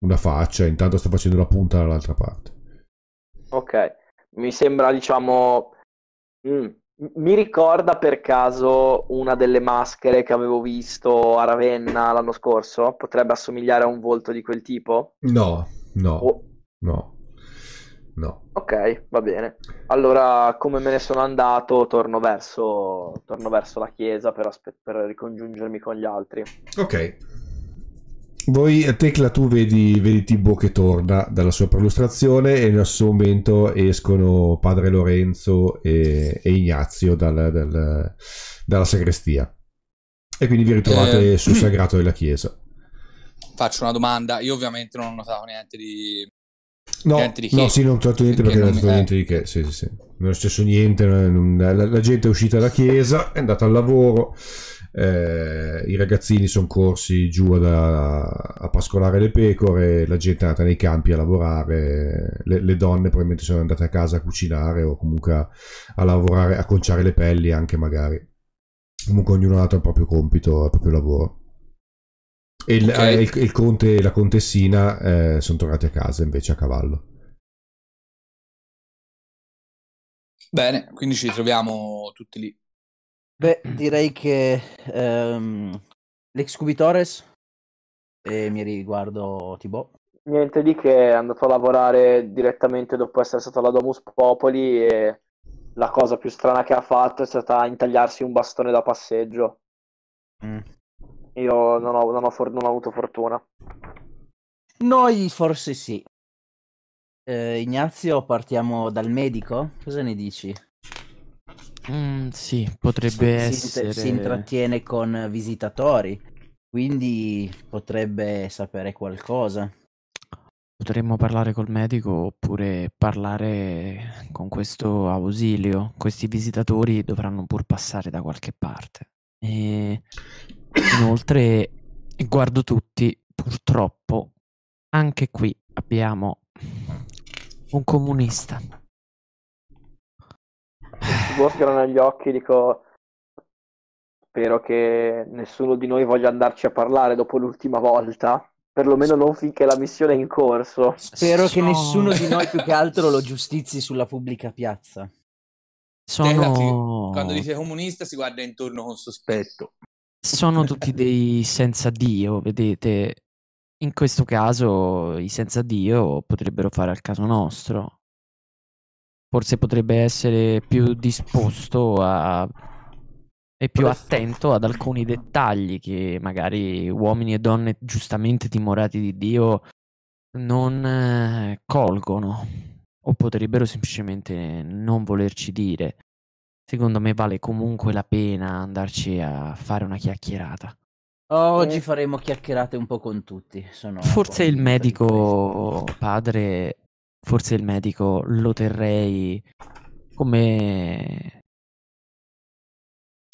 una faccia, intanto sta facendo la punta dall'altra parte. Ok, mi sembra diciamo... Mm. Mi ricorda per caso una delle maschere che avevo visto a Ravenna l'anno scorso? Potrebbe assomigliare a un volto di quel tipo? No, no. O... no. No. Ok, va bene. Allora, come me ne sono andato, torno verso, torno verso la chiesa per, aspe- per ricongiungermi con gli altri. Ok. Voi, eh, Tecla, tu vedi, vedi Tibo che torna dalla sua perlustrazione e nel suo momento escono padre Lorenzo e, e Ignazio dal, dal, dalla sagrestia. E quindi vi ritrovate eh... sul sagrato della chiesa. Faccio una domanda, io ovviamente non ho notato niente di No, no, sì, non tratto niente perché, perché non ho stato niente di che. Sì, sì, sì. Non è successo niente. Non, la, la, gente è uscita da chiesa, è andata al lavoro. Eh, I ragazzini sono corsi giù da, a pascolare le pecore, la gente è andata nei campi a lavorare, le, le, donne probabilmente sono andate a casa a cucinare o comunque a, a lavorare, a conciare le pelli anche magari. Comunque ognuno ha dato il proprio compito, il proprio lavoro e il, okay. Eh, il, il conte e la contessina eh, sono tornati a casa invece a cavallo. Bene, quindi ci troviamo tutti lì. Beh, direi che ehm, l'ex Cubitores e mi riguardo Tibo. Niente di che, è andato a lavorare direttamente dopo essere stato alla Domus Popoli e la cosa più strana che ha fatto è stata intagliarsi un bastone da passeggio. Mm. Io non ho, non ho, for- non ho avuto fortuna. Noi forse sì. Eh, Ignazio, partiamo dal medico? Cosa ne dici? Mm, sì, potrebbe si, essere... Si intrattiene con visitatori, quindi potrebbe sapere qualcosa. Potremmo parlare col medico oppure parlare con questo ausilio. Questi visitatori dovranno pur passare da qualche parte. E Inoltre guardo tutti, purtroppo anche qui abbiamo un comunista. Si sgorgano negli occhi, dico spero che nessuno di noi voglia andarci a parlare dopo l'ultima volta. Perlomeno non finché la missione è in corso. Spero Sono... che nessuno di noi più che altro lo giustizi sulla pubblica piazza. Sono... Eh, quando dice comunista si guarda intorno con sospetto. Sono eh. tutti dei senza Dio, vedete. In questo caso i senza Dio potrebbero fare al caso nostro. Forse potrebbe essere più disposto a... e più attento ad alcuni dettagli che magari uomini e donne giustamente timorati di Dio non eh, colgono o potrebbero semplicemente non volerci dire. Secondo me vale comunque la pena andarci a fare una chiacchierata. Oh, oggi eh. faremo chiacchierate un po' con tutti. Sono forse il medico padre, forse il medico lo terrei come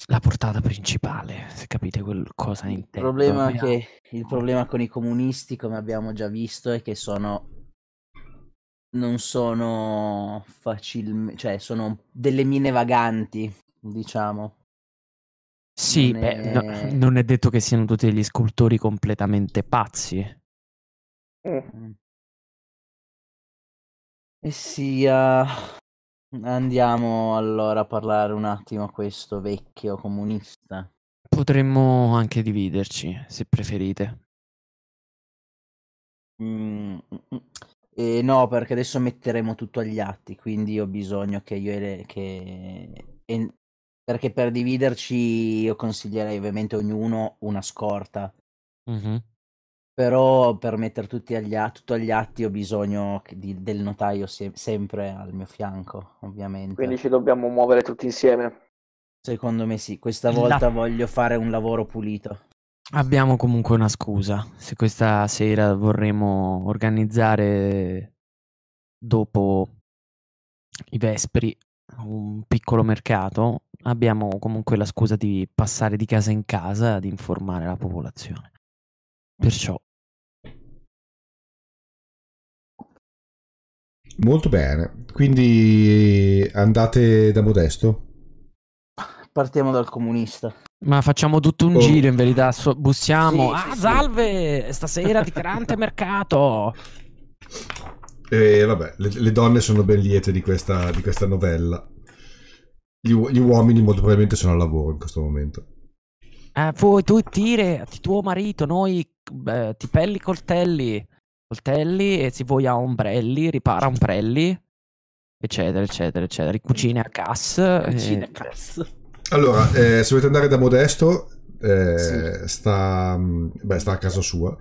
la portata principale, se capite quel cosa intendo. Il problema, che, il problema con i comunisti, come abbiamo già visto, è che sono non sono facilmente, cioè sono delle mine vaganti, diciamo. Sì, non è... no, non è detto che siano tutti degli scultori completamente pazzi. Eh. E sia... Andiamo allora a parlare un attimo a questo vecchio comunista. Potremmo anche dividerci, se preferite. Mm. mm, mm. E no, perché adesso metteremo tutto agli atti, quindi ho bisogno che io e le... Che... E... Perché per dividerci io consiglierei ovviamente ognuno una scorta. Mm-hmm. Però per mettere tutti agli, tutto agli atti ho bisogno di, del notaio se- sempre al mio fianco, ovviamente. Quindi ci dobbiamo muovere tutti insieme. Secondo me sì, questa volta La... voglio fare un lavoro pulito. Abbiamo comunque una scusa. Se questa sera vorremmo organizzare dopo i Vespri un piccolo mercato, abbiamo comunque la scusa di passare di casa in casa ad informare la popolazione. Perciò Molto bene, quindi andate da Modesto? Partiamo dal comunista. Ma facciamo tutto un oh. giro in verità, so, bussiamo. Sì, ah, sì, salve! Sì. Stasera di grande mercato! E eh, vabbè, le, le, donne sono ben liete di questa, di questa novella. Gli, gli, uomini molto probabilmente sono al lavoro in questo momento. Eh, voi tu tire, tuo marito, noi eh, pelli coltelli, coltelli e si vuoi a ombrelli, ripara ombrelli, eccetera, eccetera, eccetera. Cucine a gas. Cucine eh, a gas. Allora, eh, se volete andare da Modesto, eh, sì. sta, mm, beh, sta, a casa sua.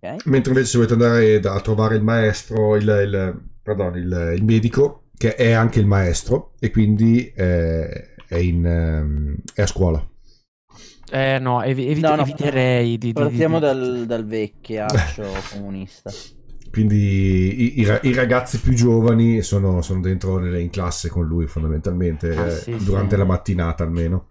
Okay. Mentre invece se volete andare da, a trovare il maestro, il, il, pardon, il, il, medico, che è anche il maestro, e quindi eh, è, in, ehm, è, a scuola. Eh no, evi- evit- no, no, eviterei no. di... Partiamo di, di... Dal, dal vecchiaccio comunista quindi i, i, i, ragazzi più giovani sono, sono dentro nelle, in classe con lui fondamentalmente, ah, eh, sì. durante la mattinata almeno.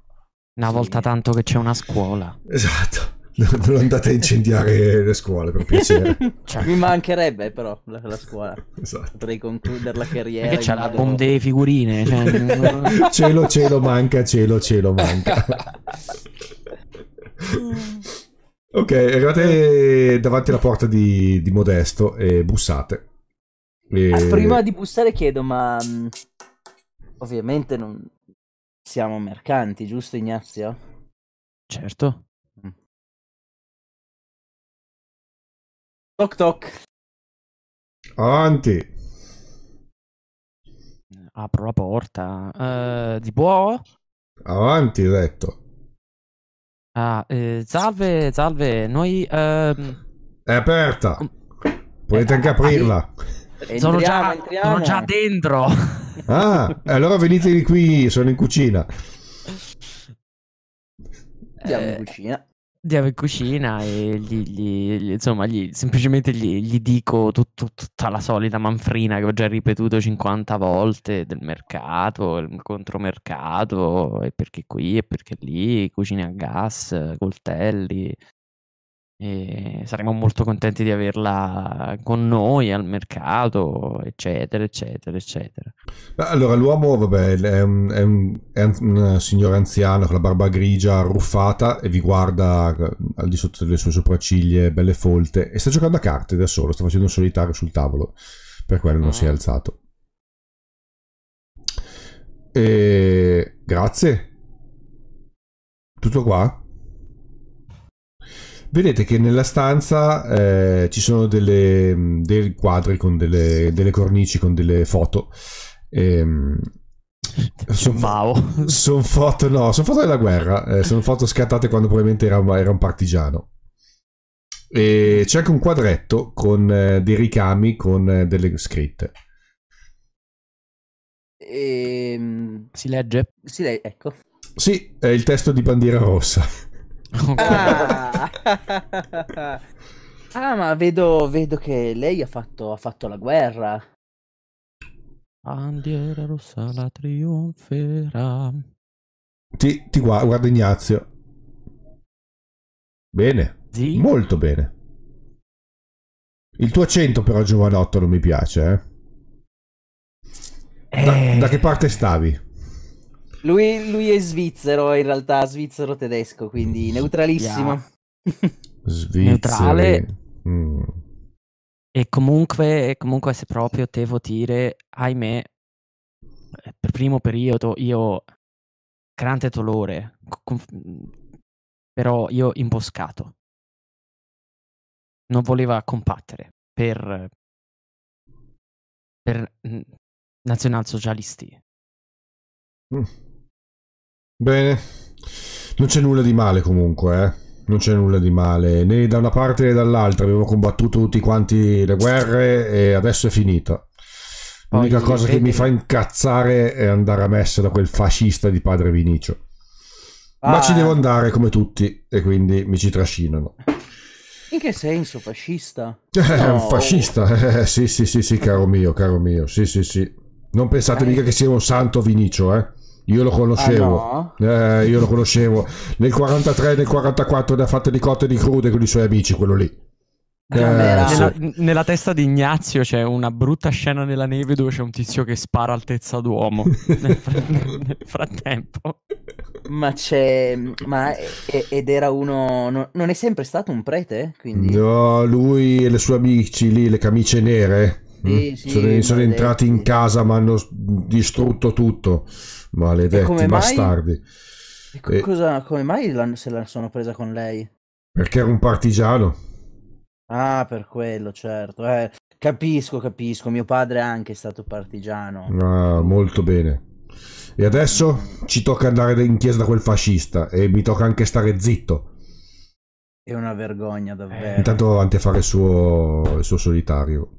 Una volta tanto che c'è una scuola. Esatto. Non andate a incendiare le scuole per piacere. Cioè. Mi mancherebbe però la, la scuola. Esatto. Potrei concludere la carriera. Perché c'è la modo... delle figurine. Cioè... cielo, cielo, manca, cielo, cielo, manca. Ok, arrivate davanti alla porta di, di Modesto e bussate. E... Ah, prima di bussare chiedo, ma mm, ovviamente non siamo mercanti, giusto Ignazio? Certo. Mm. Toc toc. Avanti. Apro la porta. Uh, di buono? Avanti, detto. Ah, eh, salve, salve, noi... Ehm... È aperta, potete anche aprirla. Entriamo, sono, già, sono già dentro. Ah, eh, allora venite qui, sono in cucina. Andiamo in eh, cucina andiamo in cucina e gli, gli, gli, insomma, semplicemente gli, dico tut, tut, tutta la solita manfrina che ho già ripetuto 50 volte del mercato, il contromercato, e perché qui e perché lì, cucine a gas, coltelli, e saremo molto contenti di averla con noi al mercato, eccetera, eccetera, eccetera. Allora, l'uomo, vabbè, è un, è un, è un signore anziano con la barba grigia arruffata e vi guarda eh, al di sotto delle sue sopracciglia belle folte e sta giocando a carte da solo, sta facendo un solitario sul tavolo, per quello non mm. si è mm. alzato. E... Grazie. Tutto qua? vedete che nella stanza eh, ci sono delle, dei quadri con delle, delle, cornici, con delle foto. Ehm, sono son foto, no, sono foto della guerra, eh, sono foto scattate quando probabilmente era, era un partigiano. E c'è anche un quadretto con eh, dei ricami con eh, delle scritte. E... Ehm, si legge? Si le- ecco. Sì, è il testo di bandiera rossa. Ah. ah, ma vedo, vedo che lei ha fatto, ha fatto la guerra. Bandiera rossa la trionferà. Ti, ti guarda, guarda Ignazio. Bene, sì? molto bene. Il tuo accento però giovanotto non mi piace, eh? Da, eh... da che parte stavi? Lui, lui, è svizzero, in realtà, svizzero-tedesco, quindi neutralissimo. Neutrale. Mm. E comunque, comunque, se proprio devo dire, ahimè, eh, per primo periodo io grande dolore, però io imboscato. Non voleva combattere per, per mm, nazionalsocialisti. Mm. Bene. Non c'è nulla di male comunque, eh. Non c'è nulla di male, né da una parte né dall'altra. Abbiamo combattuto tutti quanti le guerre e adesso è finita. L'unica cosa che mi fa incazzare è andare a messa da quel fascista di padre Vinicio. Ma ci ah. devo andare come tutti e quindi mi ci trascinano. In che senso fascista? Eh, no. fascista, eh, sì, sì, sì, sì, caro mio, caro mio, sì, sì, sì. Non pensate eh. mica che sia un santo Vinicio, eh. Io lo conoscevo, ah, no? eh, io lo conoscevo. Nel 43 nel 44 ne ha fatte di cotte e di crude con i suoi amici, quello lì. Eh, eh nella, sì. nella, testa di Ignazio c'è una brutta scena nella neve dove c'è un tizio che spara altezza d'uomo nel, fr- nel, frattempo. Ma c'è. Ma è, ed era uno. No, non è sempre stato un prete? Quindi... No, lui e le sue amici lì, le camicie nere. Sì, mm, sì, sono, sono entrati in casa ma hanno distrutto tutto maledetti bastardi. Mai... E... Cosa, come mai se la sono presa con lei? Perché era un partigiano. Ah, per quello, certo. Eh, capisco, capisco. Mio padre è anche stato partigiano. Ah, molto bene. E adesso ci tocca andare in chiesa da quel fascista e mi tocca anche stare zitto. È una vergogna, eh, davvero. Intanto avanti a fare il suo, il suo solitario.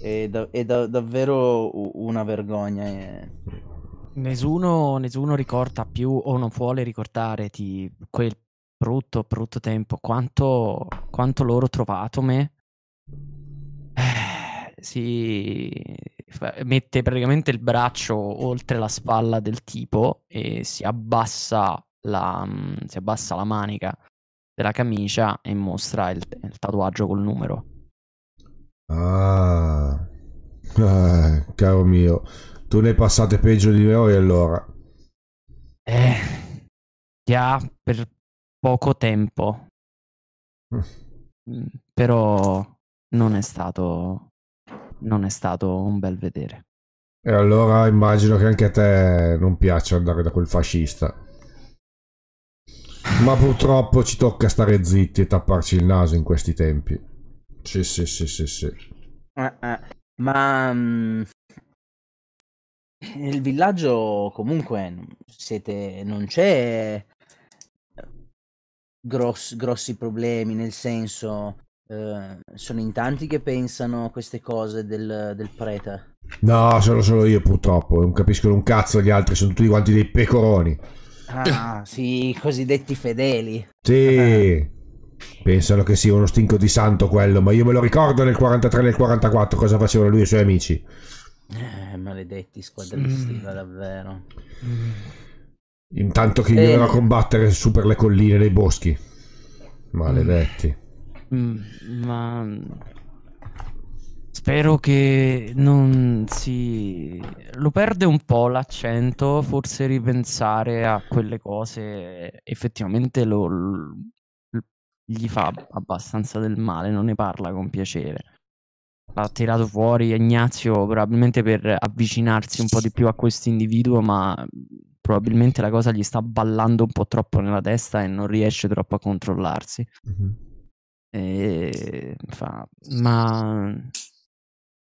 È, da, è da, davvero una vergogna. È... Eh. Nessuno, nessuno ricorda più o non vuole ricordare di quel brutto, brutto tempo. Quanto, quanto loro trovato me eh, si fa, mette praticamente il braccio oltre la spalla del tipo e si abbassa la, mm, si abbassa la manica della camicia e mostra il, il tatuaggio col numero. Ah, ah caro mio, tu ne passate peggio di noi allora. Eh, già per poco tempo. Mm. mm. Però non è stato non è stato un bel vedere. E allora immagino che anche a te non piaccia andare da quel fascista. Ma purtroppo ci tocca stare zitti e tapparci il naso in questi tempi. Sì, sì, sì, sì, sì. Eh, eh. Ma um, nel eh, villaggio comunque siete non c'è eh, gross grossi problemi, nel senso eh, sono in tanti che pensano queste cose del, del prete. No, sono solo io purtroppo, non capiscono un cazzo gli altri, sono tutti quanti dei pecoroni. Ah, sì, i cosiddetti fedeli. Sì. Pensano che sia uno stinco di santo quello, ma io me lo ricordo nel 43 e nel 44 cosa facevano lui e i suoi amici. Eh, maledetti squadristi, mm. davvero. Mm. Intanto chi eh. doveva combattere su per le colline dei boschi. Maledetti. Mm. Ma spero che non si lo perde un po' l'accento, forse ripensare a quelle cose effettivamente lo... gli fa abbastanza del male, non ne parla con piacere l'ha tirato fuori Ignazio probabilmente per avvicinarsi un po' di più a questo individuo, ma probabilmente la cosa gli sta ballando un po' troppo nella testa e non riesce troppo a controllarsi. Mm-hmm. E fa, ma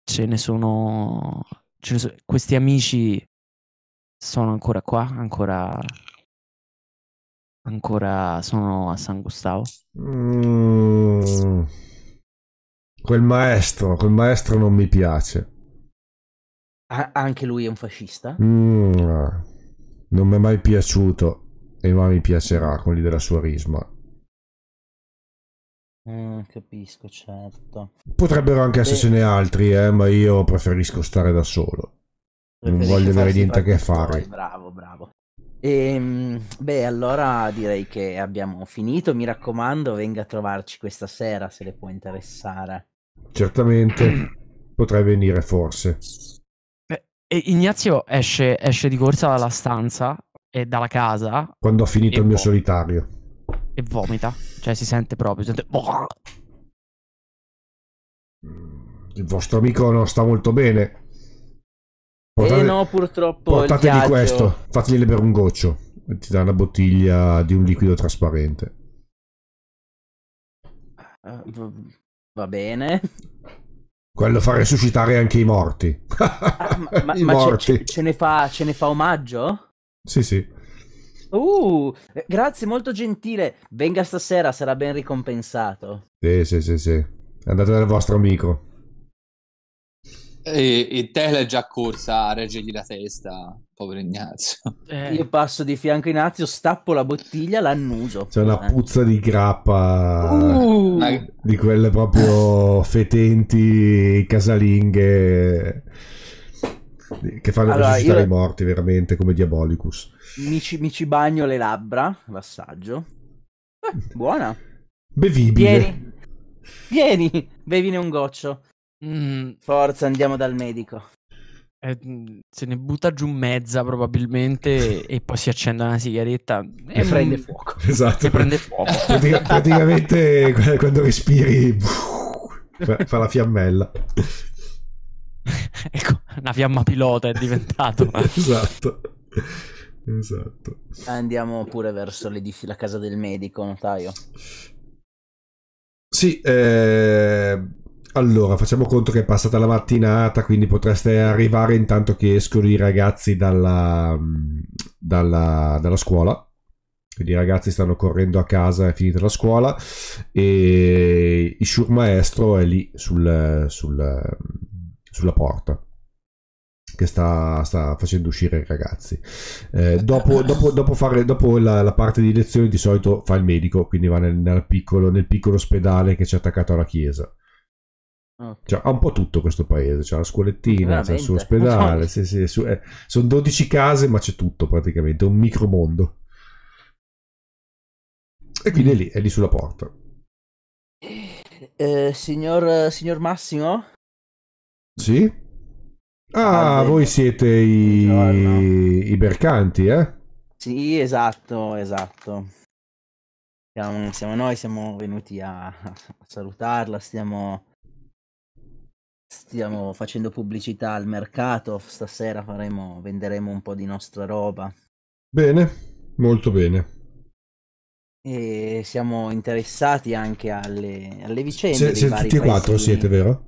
ce ne sono... Ce ne so... questi amici sono ancora qua, ancora ancora sono a San Gustavo? Mm. Quel maestro, quel maestro non mi piace. A anche lui è un fascista? Mm, ah. non mi è mai piaciuto e mai mi piacerà quelli della sua risma. Mm, capisco, certo. Potrebbero anche essercene altri, eh, ma io preferisco stare da solo. non voglio avere niente a che fare. Bravo, bravo. E, ehm, beh, allora direi che abbiamo finito. Mi raccomando, venga a trovarci questa sera se le può interessare certamente potrei venire forse. E Ignazio esce, esce, di corsa dalla stanza e dalla casa. Quando ha finito il mio vom- solitario. E vomita. Cioè si sente proprio. Si sente... Boh! Mm, il vostro amico non sta molto bene. Portate, eh no, purtroppo. Portategli questo. Fategli bere un goccio. E ti dà una bottiglia di un liquido trasparente. Uh, Va bene. Quello fa resuscitare anche i morti. Ah, ma, ma, I ma morti. Ce, ce, ne fa, ce ne fa omaggio? Sì, sì. Uh, grazie, molto gentile. Venga stasera, sarà ben ricompensato. Sì, sì, sì, sì. Andate dal vostro amico. E, e Tela è già corsa a reggergli la testa, povero Ignazio. Eh. Io passo di fianco a Ignazio, stappo la bottiglia, l'annuso. C'è una eh. puzza di grappa, uh. Eh, di quelle proprio fetenti, casalinghe, che fanno allora, risuscitare io... i morti veramente come Diabolicus. Mi ci, mi ci bagno le labbra, l'assaggio. Eh, buona. Bevibile. Vieni, vieni, bevine un goccio. Mm. Forza, andiamo dal medico. Eh, mm, se ne butta giù mezza probabilmente e poi si accende una sigaretta e, e mm. prende fuoco. Esatto. E prende fuoco. Pratic- praticamente quando respiri fa la fiammella. ecco, una fiamma pilota è diventato. esatto. Esatto. Andiamo pure verso la casa del medico, notaio. Sì, eh allora, facciamo conto che è passata la mattinata, quindi potreste arrivare intanto che escono i ragazzi dalla, dalla, dalla scuola. Quindi i ragazzi stanno correndo a casa, è finita la scuola e il Shur Maestro è lì sul, sul, sulla porta che sta, sta, facendo uscire i ragazzi. Eh, dopo, dopo, dopo, fare, dopo la, la, parte di lezione di solito fa il medico, quindi va nel, nel, piccolo, nel piccolo ospedale che c'è attaccato alla chiesa. Okay. Cioè, ha un po' tutto questo paese, c'è la scuolettina, Veramente? c'è il suo ospedale, sì, sì, su, eh, sono 12 case ma c'è tutto praticamente, è un micromondo. E quindi è lì, è lì sulla porta. Eh, signor, signor Massimo? Sì? Ah, ah voi siete i, i, mercanti, eh? Sì, esatto, esatto. Siamo, siamo noi, siamo venuti a, a salutarla, stiamo stiamo facendo pubblicità al mercato, stasera faremo, venderemo un po' di nostra roba. Bene, molto bene. E siamo interessati anche alle, alle vicende. Se, se tutti e quattro siete, vero?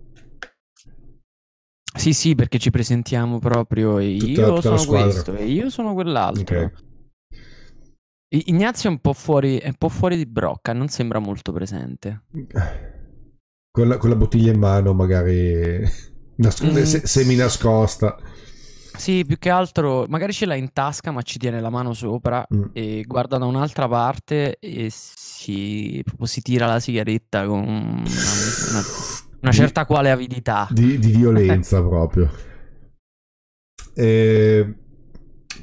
Sì, sì, perché ci presentiamo proprio. Tutta, io tutta sono questo e io sono quell'altro. Okay. Ignazio è un, po fuori, è un po' fuori di brocca, non sembra molto presente. con la, con la bottiglia in mano magari nasc- mm. se- semi nascosta. Sì, più che altro, magari ce l'ha in tasca, ma ci tiene la mano sopra mm. e guarda da un'altra parte e si, proprio si tira la sigaretta con una, una, una certa di, quale avidità. Di, di violenza proprio. E,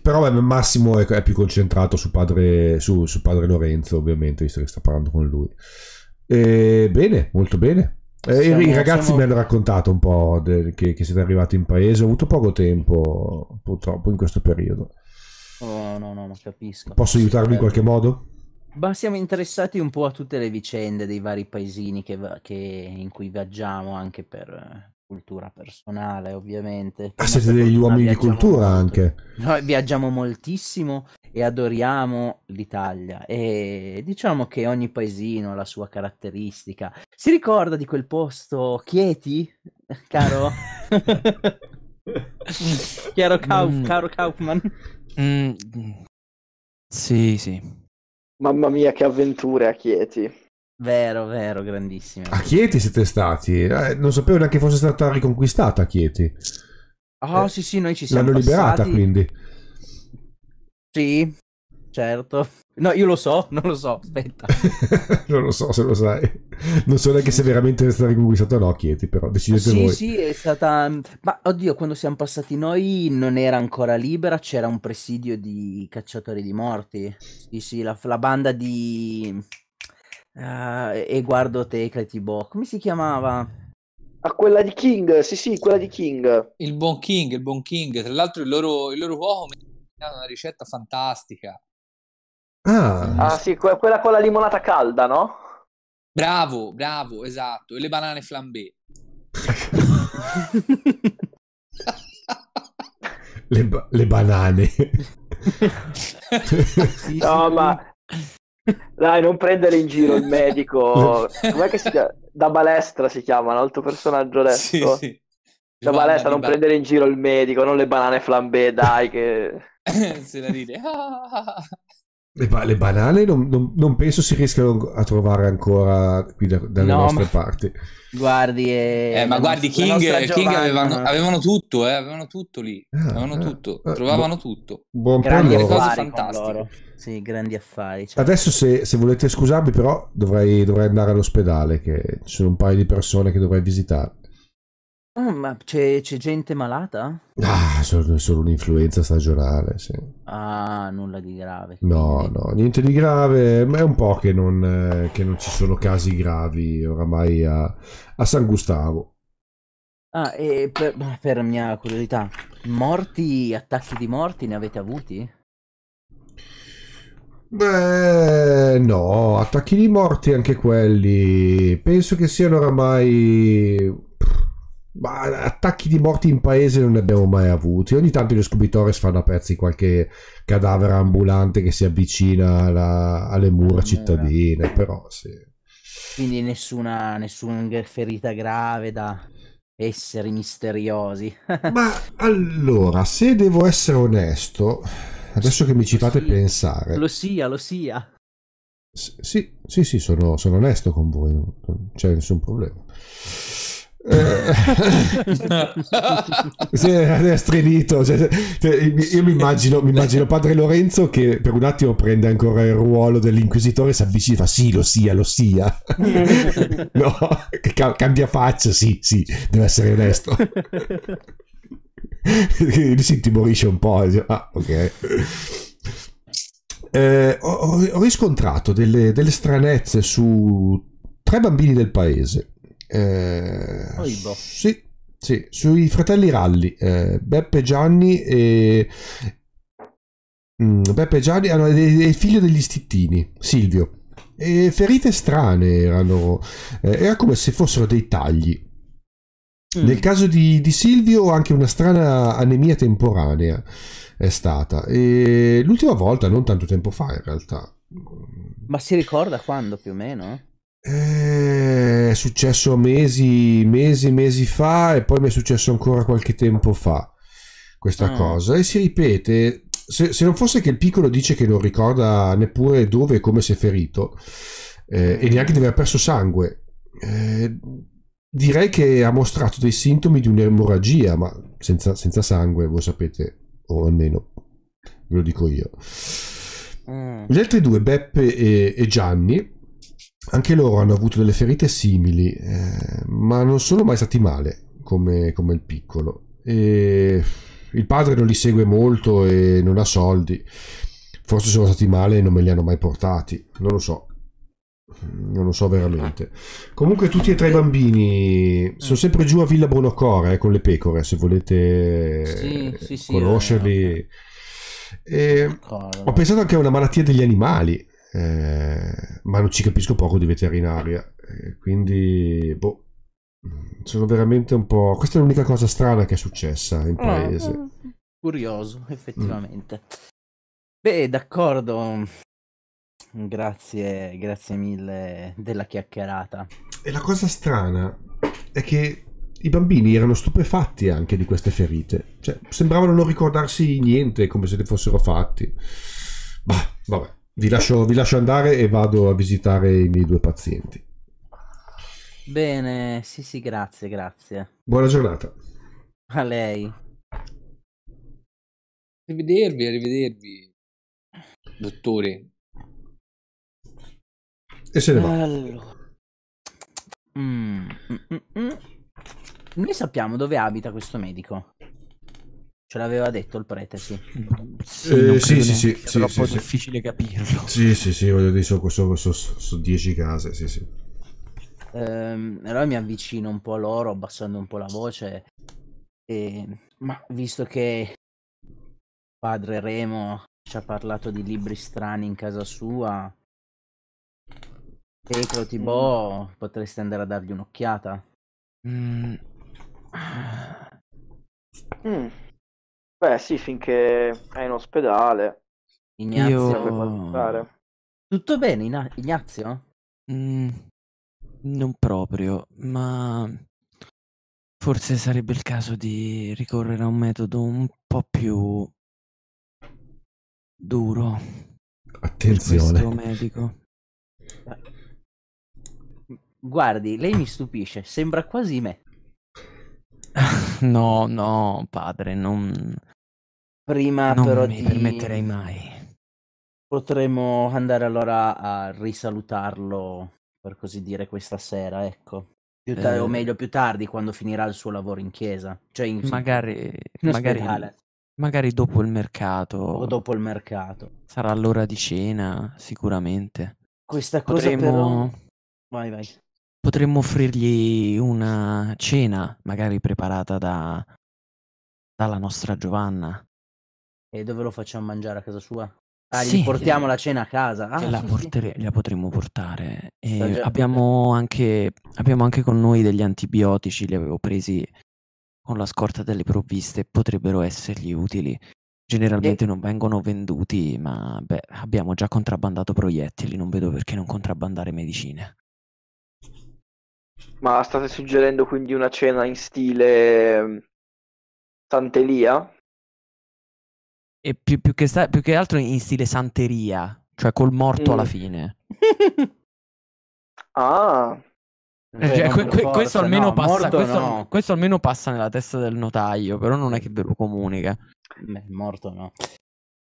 però beh, Massimo è, è, più concentrato su padre, su, su padre Lorenzo, ovviamente, visto che sta parlando con lui. E, bene, molto bene. Eh, siamo, I ragazzi siamo... mi hanno raccontato un po' de- che, che, siete arrivati in paese. Ho avuto poco tempo, purtroppo, in questo periodo. Oh, no, no, ma capisco. Posso aiutarvi in certo. qualche modo? Ma siamo interessati un po' a tutte le vicende dei vari paesini che che in cui viaggiamo, anche per eh, cultura personale, ovviamente. Ah, siete degli uomini di cultura molto. anche. Noi viaggiamo moltissimo e adoriamo l'Italia e diciamo che ogni paesino ha la sua caratteristica. Si ricorda di quel posto Chieti, caro? caro, Kauf, mm. caro Kaufman? Mm. Sì, sì. Mamma mia, che avventure a Chieti. Vero, vero, grandissimo. A Chieti siete stati? Eh, non sapevo neanche fosse stata riconquistata Chieti. oh, eh, sì, sì, noi ci siamo L'hanno passati. liberata, quindi. Sì, certo. No, io lo so, non lo so, aspetta. non lo so se lo sai. Non so neanche se veramente è stata riconquistata o no, Chieti, però decidete sì, voi. Sì, sì, è stata... Mm, ma oddio, quando siamo passati noi non era ancora libera, c'era un presidio di cacciatori di morti. Sì, sì, la, la banda di... Uh, eh, e guardo te, Cletibò. Come si chiamava? A ah, quella di King, sì, sì, quella di King. Il buon King, il buon King. Tra l'altro il loro, il loro uomo dato una ricetta fantastica. Ah, ah sì, quella con la limonata calda, no? Bravo, bravo, esatto. E le banane flambé. le, ba- le, banane. no, ma... Dai, non prendere in giro il medico. Com'è che si chiama? Da Balestra si chiama, l'altro personaggio adesso. Sì, sì. Da Balestra, non ba- prendere in giro il medico, non le banane flambé, dai, che... se la ride. le, ba- le, banane non, non, non, penso si riescano a trovare ancora qui da, dalle no, nostre ma... parti. Guardi, eh, eh ma guardi, King, King avevano, avevano, tutto, eh, avevano tutto lì, ah, avevano eh, tutto, eh, trovavano bu- tutto. Buon grandi per affari fantastiche. Sì, grandi affari. Cioè. Adesso se, se, volete scusarmi però dovrei, dovrei andare all'ospedale, che ci sono un paio di persone che dovrei visitare. Oh, ma c'è, c'è gente malata? Ah, solo, solo un'influenza stagionale, sì. Ah, nulla di grave. No, no, niente di grave, ma è un po' che non, che non ci sono casi gravi oramai a, a San Gustavo. Ah, e per, per, mia curiosità, morti, attacchi di morti ne avete avuti? Beh, no, attacchi di morti anche quelli. Penso che siano oramai ma attacchi di morti in paese non ne abbiamo mai avuti. Ogni tanto gli escubitores fanno a pezzi qualche cadavere ambulante che si avvicina alla, alle mura cittadine, però sì. Quindi nessuna, nessuna ferita grave da esseri misteriosi. Ma allora, se devo essere onesto, adesso sì, che mi ci fate sia. pensare... Lo sia, lo sia. S- sì, sì, sì, sono, sono onesto con voi, non c'è nessun problema. Eh. è strenito cioè, cioè io mi immagino, mi immagino, padre Lorenzo che per un attimo prende ancora il ruolo dell'inquisitore si avvicina e fa sì lo sia lo sia no ca- cambia faccia sì sì deve essere onesto lui si intimorisce un po' dice, ah ok eh, ho, ho, riscontrato delle, delle stranezze su tre bambini del paese eh, boh. Sì, sì, sui fratelli Ralli, eh, Beppe Gianni e... Mm, Beppe Gianni hanno ah, il figlio degli stittini, Silvio. E ferite strane erano, eh, era come se fossero dei tagli. Mm. Nel caso di, di, Silvio anche una strana anemia temporanea è stata. E l'ultima volta, non tanto tempo fa in realtà. Ma si ricorda quando più o meno? Eh, è successo mesi, mesi, mesi fa e poi mi è successo ancora qualche tempo fa questa ah. cosa e si ripete. Se, se, non fosse che il piccolo dice che non ricorda neppure dove e come si è ferito eh, e mm. neanche di aver perso sangue, eh, direi che ha mostrato dei sintomi di un'emorragia, ma senza, senza sangue, voi sapete, o almeno ve lo dico io. Mm. Gli altri due, Beppe e, e Gianni, anche loro hanno avuto delle ferite simili, eh, ma non sono mai stati male come, come il piccolo. E il padre non li segue molto e non ha soldi. Forse sono stati male e non me li hanno mai portati, non lo so. Non lo so veramente. Comunque tutti e tre i bambini sono sempre giù a Villa Bonocore eh, con le pecore, se volete sì, sì, sì, eh, conoscerli. Eh, okay. e ho pensato anche a una malattia degli animali, eh, ma non ci capisco poco di veterinaria, eh, quindi boh, sono veramente un po'... Questa è l'unica cosa strana che è successa in ah, paese. Eh, curioso, mm. effettivamente. Mm. Beh, d'accordo. Grazie, grazie mille della chiacchierata. E la cosa strana è che i bambini erano stupefatti anche di queste ferite. Cioè, sembravano non ricordarsi niente come se ne fossero fatti. Bah, vabbè vi lascio, vi lascio andare e vado a visitare i miei due pazienti. Bene, sì, sì, grazie, grazie. Buona giornata. A lei. Arrivedervi, arrivedervi, dottore. E se ne va. Allora. Mm, mm, mm, mm. Noi sappiamo dove abita questo medico. Ce l'aveva detto il prete, sì. Eh, sì, eh, sì, sì, sì, sì, troppo sì, difficile sì. capirlo. Sì, sì, sì, voglio dire, so, so, so, so dieci case, sì, sì. Ehm, allora mi avvicino un po' a loro, abbassando un po' la voce. E... Ma visto che padre Remo ci ha parlato di libri strani in casa sua, Tecro Tibò, mm. potresti andare a dargli un'occhiata. Mm. Ah. Mm. Beh, sì, finché è in ospedale. Ignazio. Io... Tutto bene, Ignazio? Mm, non proprio, ma forse sarebbe il caso di ricorrere a un metodo un po' più duro. Attenzione. Per medico. Guardi, lei mi stupisce, sembra quasi me. No, no, padre, non... Prima non però mi di... permetterei mai. Potremmo andare allora a risalutarlo, per così dire, questa sera, ecco. Più ta- eh... O meglio, più tardi, quando finirà il suo lavoro in chiesa. Cioè in... Magari... In magari... magari dopo il mercato. O dopo il mercato. Sarà l'ora di cena, sicuramente. Questa cosa Potremmo... però... Vai, vai. Potremmo offrirgli una cena, magari preparata da dalla nostra Giovanna. E dove lo facciamo mangiare a casa sua? Ah, Sì, gli portiamo eh, la cena a casa. Ah, la, sì, sì. la potremmo portare. E abbiamo, anche, abbiamo anche con noi degli antibiotici, li avevo presi con la scorta delle provviste, potrebbero essergli utili. Generalmente non vengono venduti, ma beh, abbiamo già contrabbandato proiettili, non vedo perché non contrabbandare medicine. Ma state suggerendo quindi una cena in stile ehm, Santelia? E più, più, che sta- più, che altro in stile santeria, cioè col morto mm. alla fine. ah. Eh, cioè, que- que- questo, almeno no, passa, questo, no. questo, almeno passa, nella testa del notaio, però non è che ve lo comunica. Beh, morto no.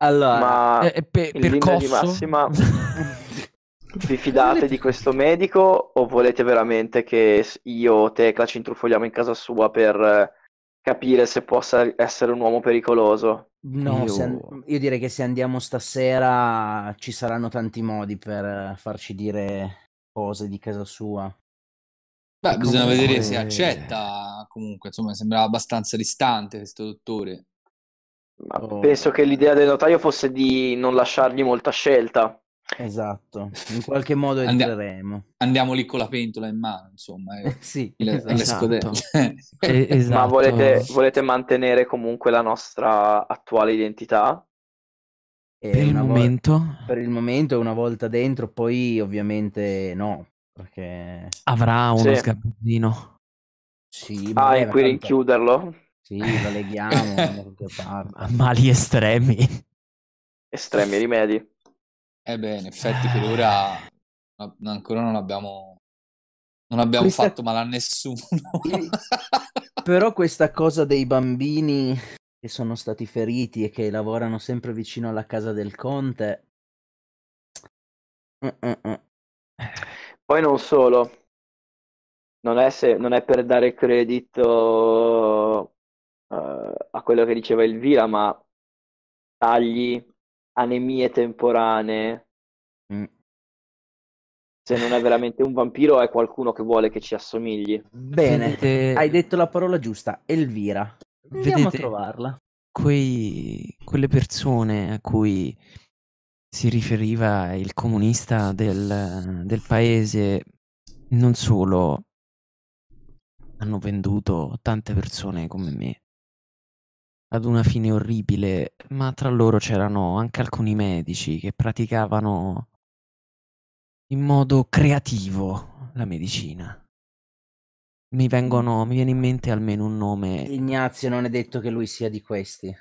Allora, Ma eh, eh pe- per cosso... di massima... vi fidate di questo medico o volete veramente che io o Tecla ci intrufoliamo in casa sua per eh, capire se possa essere un uomo pericoloso? No, io... An- io direi che se andiamo stasera ci saranno tanti modi per farci dire cose di casa sua. Beh, bisogna vedere se accetta comunque, insomma, sembrava abbastanza distante questo dottore. Ma oh. penso che l'idea del notaio fosse di non lasciargli molta scelta. Esatto, in qualche modo entreremo. andiamo lì con la pentola in mano, insomma. Eh. sì, le, esatto. le esatto. esatto. Ma esatto. volete, volete, mantenere comunque la nostra attuale identità? Per il, momento... per il momento? una volta dentro, poi ovviamente no, perché... Avrà uno sì. sgabuzzino. Sì, ah, e qui tanto... rinchiuderlo? Sì, lo leghiamo da Mali estremi. Estremi rimedi. Eh beh, in effetti per eh. ora ancora non abbiamo, non abbiamo questa... fatto male a nessuno. Però questa cosa dei bambini che sono stati feriti e che lavorano sempre vicino alla casa del conte... Poi non solo, non è, se, non è, per dare credito uh, a quello che diceva Elvira, ma tagli anemie temporanee. Mm. Se non è veramente un vampiro, è qualcuno che vuole che ci assomigli. Bene, Vedete... hai detto la parola giusta, Elvira. Andiamo a trovarla. Quei, quelle persone a cui si riferiva il comunista del, del, paese non solo hanno venduto tante persone come me, ad una fine orribile, ma tra loro c'erano anche alcuni medici che praticavano in modo creativo la medicina. Mi vengono, mi viene in mente almeno un nome. Ignazio non è detto che lui sia di questi.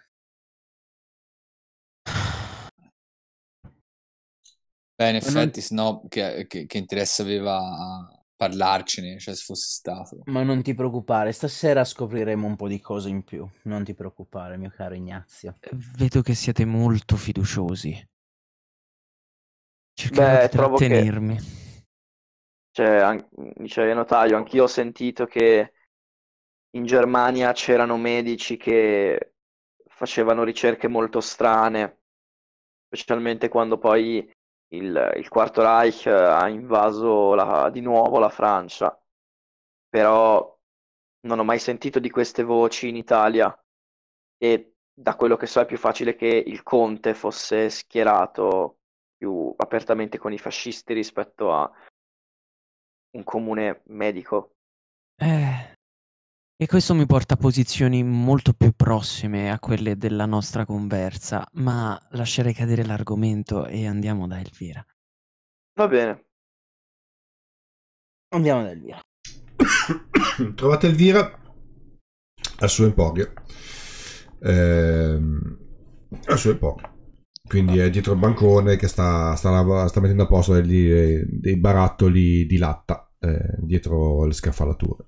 Beh, in effetti, non... Snob che, che, che interesse aveva parlarcene, cioè se fosse stato. Ma non ti preoccupare, stasera scopriremo un po' di cose in più. Non ti preoccupare, mio caro Ignazio. Vedo che siete molto fiduciosi. Cercherò Beh, di tenermi. Che... Cioè, an- cioè, notaio, anch'io ho sentito che in Germania c'erano medici che facevano ricerche molto strane, specialmente quando poi il, il Quarto Reich eh, ha invaso la, di nuovo la Francia, però non ho mai sentito di queste voci in Italia e da quello che so è più facile che il Conte fosse schierato più apertamente con i fascisti rispetto a un comune medico. Eh, e questo mi porta a posizioni molto più prossime a quelle della nostra conversa, ma lascerei cadere l'argomento e andiamo da Elvira. Va bene. Andiamo da Elvira. Trovate Elvira al suo emporio. Eh, al suo emporio. Quindi è dietro il bancone che sta, sta, sta mettendo a posto degli, dei barattoli di latta eh, dietro le scaffalature.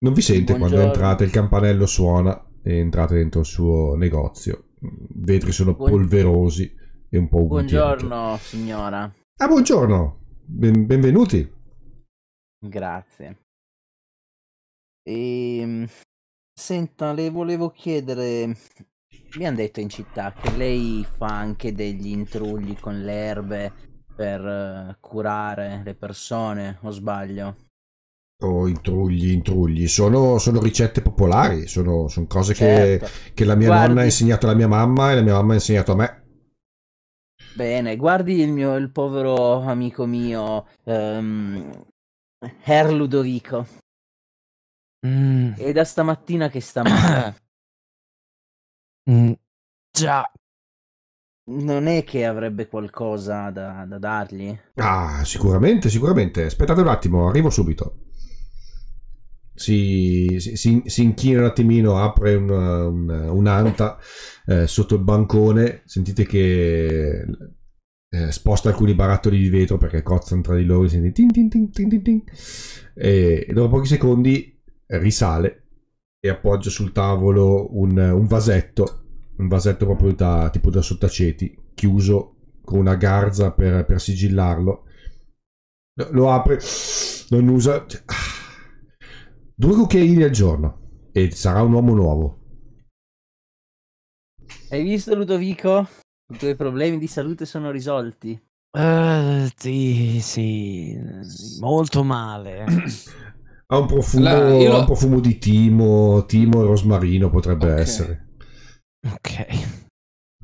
Non vi sente Buongiorno. quando entrate, il campanello suona e entrate dentro il suo negozio. I Vetri sono buongiorno. polverosi e un po' uguali. Buongiorno signora. Ah, buongiorno. Ben- benvenuti. Grazie. E... Ehm, senta, le volevo chiedere... Mi hanno detto in città che lei fa anche degli intrugli con le erbe per eh, curare le persone, o sbaglio? o intrugli, intrugli, sono, sono ricette popolari, sono, sono cose certo. che, che, la mia guardi... nonna ha insegnato alla mia mamma e la mia mamma ha insegnato a me. Bene, guardi il, mio, il povero amico mio, um, ehm, Her Ludovico. Mm. È da stamattina che sta male. mm. Già. Non è che avrebbe qualcosa da, da dargli? Ah, sicuramente, sicuramente. Aspettate un attimo, arrivo subito si, si, si, inchina un attimino, apre una, una, un'anta eh, sotto il bancone, sentite che eh, sposta alcuni barattoli di vetro perché cozzano tra di loro, sentite tin tin tin tin tin, tin. E, e, dopo pochi secondi risale e appoggia sul tavolo un, un vasetto, un vasetto proprio da, tipo da sottaceti, chiuso con una garza per, per sigillarlo. Lo, apre, non usa... Cioè, ah due cucchiaini al giorno e sarà un uomo nuovo. Hai visto Ludovico? I tuoi problemi di salute sono risolti. Uh, sì, sì, molto male. ha, un profumo, La, ha un profumo, di timo, timo e rosmarino potrebbe okay. essere. Ok.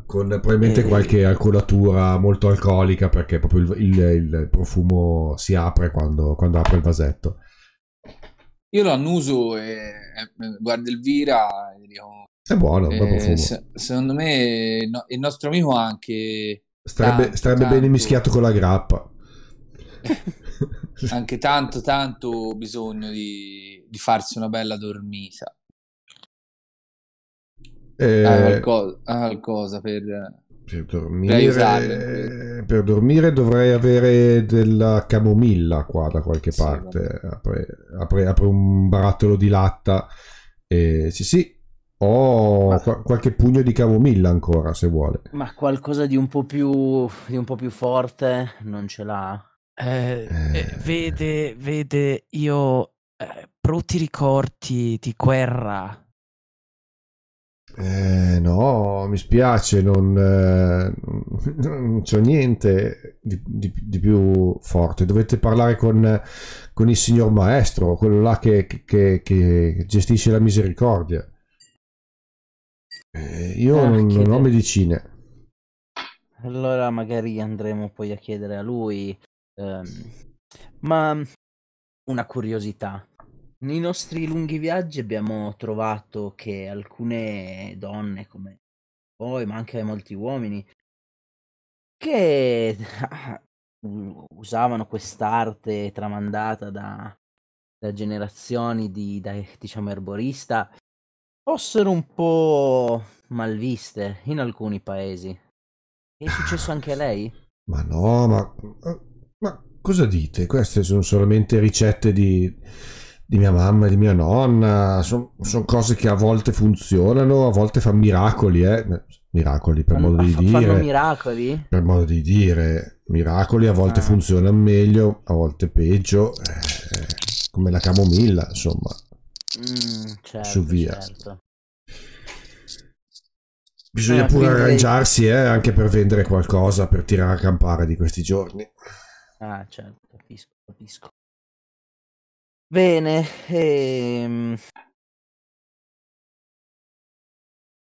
Con probabilmente e... Eh. qualche alcolatura molto alcolica perché proprio il, il, il profumo si apre quando, quando apre il vasetto. Io lo annuso e, e guardo Elvira e dico... È buono, eh, se, secondo me no, il nostro amico anche... Starebbe, tanto, starebbe tanto, bene mischiato con la grappa. anche tanto, tanto bisogno di, di farsi una bella dormita. Eh... Ah, qualcosa, ah, qualcosa per... Per cioè, dormire, per dormire, dovrei avere della camomilla qua da qualche sì, parte. Apri, apre, apre, un barattolo di latta. E, sì, sì, ho ma... qu- qualche pugno di camomilla ancora se vuole. Ma qualcosa di un po' più, un po più forte non ce l'ha? Eh, eh, eh... Vede, vede, io eh, brutti ricordi di guerra eh, no, mi spiace, non, eh, non c'è niente di, di, di, più forte. Dovete parlare con, con il signor maestro, quello là che, che, che gestisce la misericordia. Eh, io ah, non, non ho medicine. Allora magari andremo poi a chiedere a lui. Ehm, ma una curiosità. Nei nostri lunghi viaggi abbiamo trovato che alcune donne, come voi, ma anche molti uomini, che usavano quest'arte tramandata da, da generazioni di, da, diciamo, erborista, fossero un po' malviste in alcuni paesi. È successo anche a lei? Ma no, ma, eh, ma cosa dite? Queste sono solamente ricette di di mia mamma e di mia nonna, sono son cose che a volte funzionano, a volte fanno miracoli, eh? miracoli per fanno, modo di fanno dire. Fanno miracoli? Per modo di dire, miracoli a volte ah. funzionano meglio, a volte peggio, eh, come la camomilla, insomma. Mm, certo, Su via. Certo. Bisogna eh, pure arrangiarsi eh, anche per vendere qualcosa, per tirare a campare di questi giorni. Ah, certo, capisco, capisco. Bene, ehm,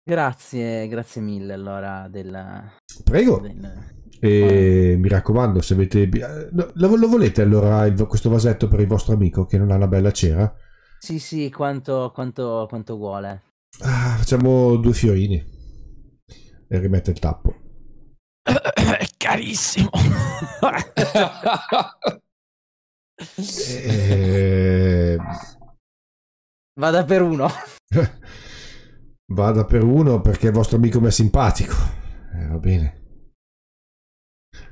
grazie, grazie mille allora della... Prego. Del... E ehm, mi raccomando, se avete. Eh, lo, lo volete allora il, questo vasetto per il vostro amico che non ha una bella cera? Sì, sì, quanto, quanto, quanto vuole. Ah, facciamo due fiorini e rimette il tappo. È carissimo. E... Eh, vada per uno. Vada per uno perché il vostro amico mi è simpatico. Eh, va bene.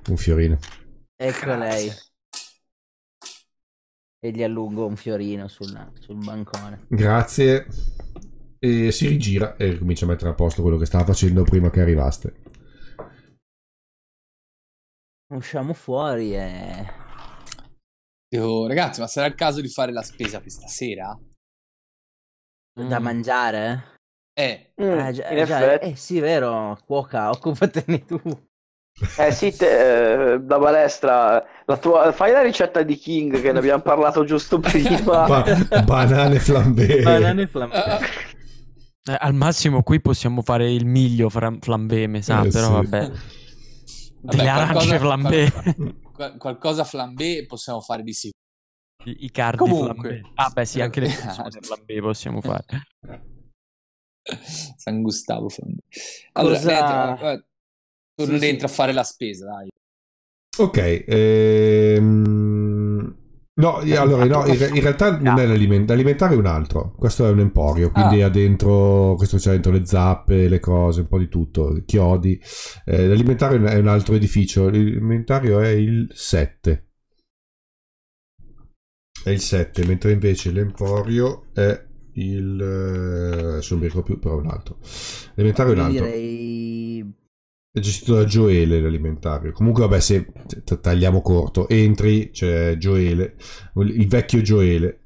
Un fiorino. Ecco Grazie. lei. E gli allungo un fiorino sul, sul bancone. Grazie. E si rigira e comincia a mettere a posto quello che stava facendo prima che arrivaste. Usciamo fuori e Dico, ragazzi, ma sarà il caso di fare la spesa questa sera? Da mm. mangiare? Eh. Mm, eh, già, già, eh, sì, vero, cuoca, occupatene tu. Eh sì, te, eh, la palestra, la tua... fai la ricetta di King che ne abbiamo parlato giusto prima. ba- banane flambé. Banane flambé. Ah, ah. Eh, al massimo qui possiamo fare il miglio fra- flambé, mi sa, eh, però sì. vabbè. vabbè. Le arance qualcosa... qualcosa flambé possiamo fare di sicuro. I, i cardi Comunque. flambé. Ah beh sì, anche le persone ah, flambé possiamo fare. San Gustavo flambé. Allora, Cosa... Eh, eh, torno sì, dentro sì. a fare la spesa, dai. Ok, ehm... No, eh, allora, no, in, realtà non è l'alimentare, l'alimentare è un altro, questo è un emporio, ah. quindi ah. ha dentro, questo c'ha dentro le zappe, le cose, un po' di tutto, chiodi, eh, l'alimentare è un altro edificio, l'alimentario è il 7, è il 7, mentre invece l'emporio è il... Eh, adesso non mi ricordo più, però è un altro, l'alimentario è un altro. direi è gestito da Joele l'alimentario. Comunque, vabbè, se tagliamo corto, entri, c'è Joele, il vecchio Joele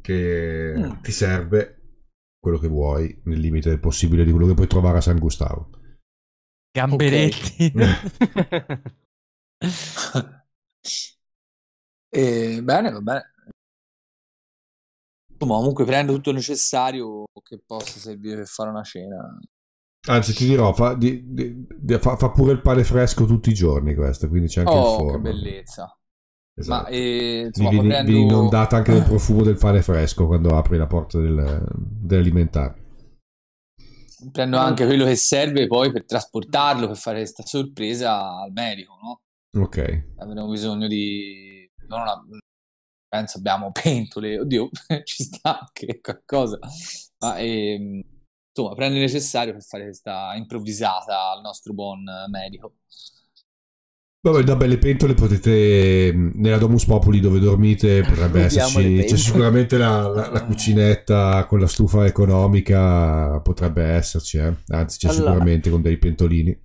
che mm. ti serve quello che vuoi, nel limite del possibile di quello che puoi trovare a San Gustavo. Gamberetti. Okay. eh, bene, va bene. Comunque prendo tutto il necessario che possa servire per fare una cena. Anzi, ti dirò, fa, di, di, fa, fa, pure il pane fresco tutti i giorni questo, quindi c'è anche oh, il forno. Oh, che bellezza. Esatto. Ma eh, insomma, vieni, potendo... vieni inondata anche del profumo del pane fresco quando apri la porta del, dell'alimentare. Prendo anche quello che serve poi per trasportarlo, per fare questa sorpresa al medico, no? Ok. Avremo bisogno di... Non una... Penso abbiamo pentole, oddio, ci sta anche qualcosa. Ma... Ehm insomma, prendo il necessario per fare questa improvvisata al nostro buon eh, medico. Vabbè, da belle pentole potete, mm, nella Domus Populi dove dormite, potrebbe esserci, c'è sicuramente la, la, la, cucinetta con la stufa economica, potrebbe esserci, eh? anzi c'è allora. sicuramente con dei pentolini.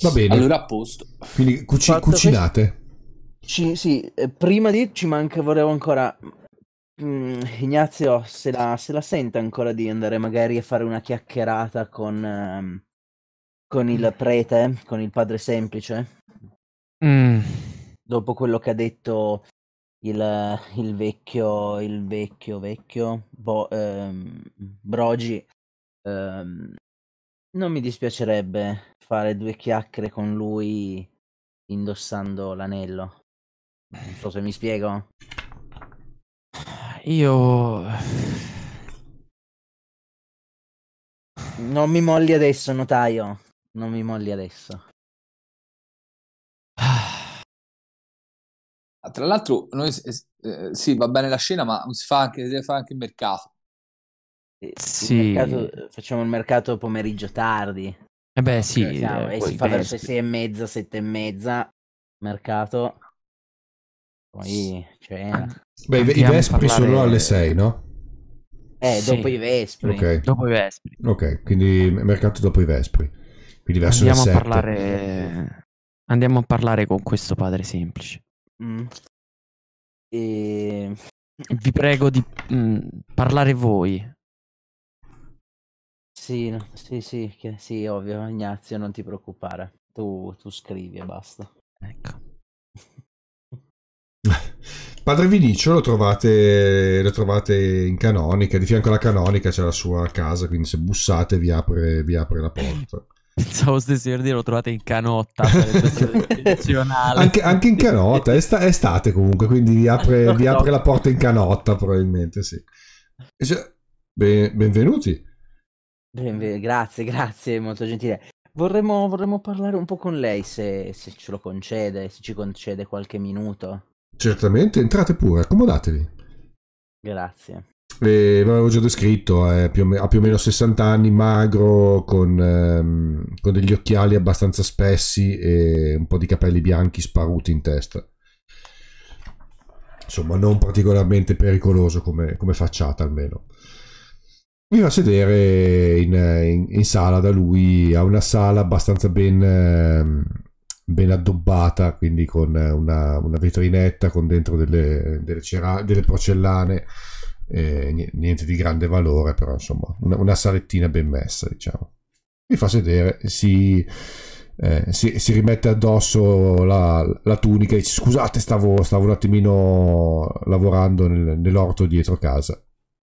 Va bene. Allora a posto. Quindi cuci- cucinate. Questo... Ci, sì, eh, prima di ci manca, volevo ancora Mm, Ignazio, se la, se la, sente ancora di andare magari a fare una chiacchierata con, ehm, con il mm. prete, con il padre semplice? Mm. Dopo quello che ha detto il, il vecchio, il vecchio, vecchio bo, ehm, Brogi, ehm, non mi dispiacerebbe fare due chiacchiere con lui indossando l'anello. Non so se mi spiego. Io... Non mi molli adesso, notaio. Non mi molli adesso. Ah, tra l'altro, noi, eh, sì, va bene la scena, ma si fa anche, si fa anche il mercato. Eh, sì. Il mercato, facciamo il mercato pomeriggio tardi. Eh beh, sì. siamo, eh, e eh, si fa verso le sei e mezza, sette e mezza, mercato. Poi cena. Beh, Andiamo i Vespri parlare... sono alle 6, no? Eh, dopo i Vespri. Okay. Dopo i Vespri. Ok, quindi mercato dopo i Vespri. Quindi verso Andiamo le 7. A parlare... Andiamo a parlare con questo padre semplice. Mm. E... Vi prego di mm, parlare voi. Sì, no, sì, sì, che, sì, ovvio, Ignazio, non ti preoccupare. Tu, tu scrivi e basta. Ecco. Padre Vinicio lo trovate, lo trovate, in canonica, di fianco alla canonica c'è la sua casa, quindi se bussate vi apre, vi apre la porta. Pensavo stessi per dire lo trovate in canotta, anche, anche, in canotta, è, sta, è estate comunque, quindi vi apre, no, vi apre no. la porta in canotta probabilmente, sì. ben, benvenuti. Benven grazie, grazie, molto gentile. Vorremmo, vorremmo, parlare un po' con lei se, se ce lo concede, se ci concede qualche minuto. Certamente, entrate pure, accomodatevi. Grazie. ve l'avevo già descritto, eh, più ha più o meno 60 anni, magro, con, ehm, con, degli occhiali abbastanza spessi e un po' di capelli bianchi sparuti in testa. Insomma, non particolarmente pericoloso come, come facciata almeno. Mi va a sedere in, in, in, sala da lui, ha una sala abbastanza ben... Ehm, ben addobbata, quindi con una, una vetrinetta con dentro delle, delle, cera, delle porcellane, eh, niente di grande valore, però insomma una, una, salettina ben messa, diciamo. Mi fa sedere, si, eh, si, si rimette addosso la, la, tunica e dice scusate, stavo, stavo un attimino lavorando nel, nell'orto dietro casa.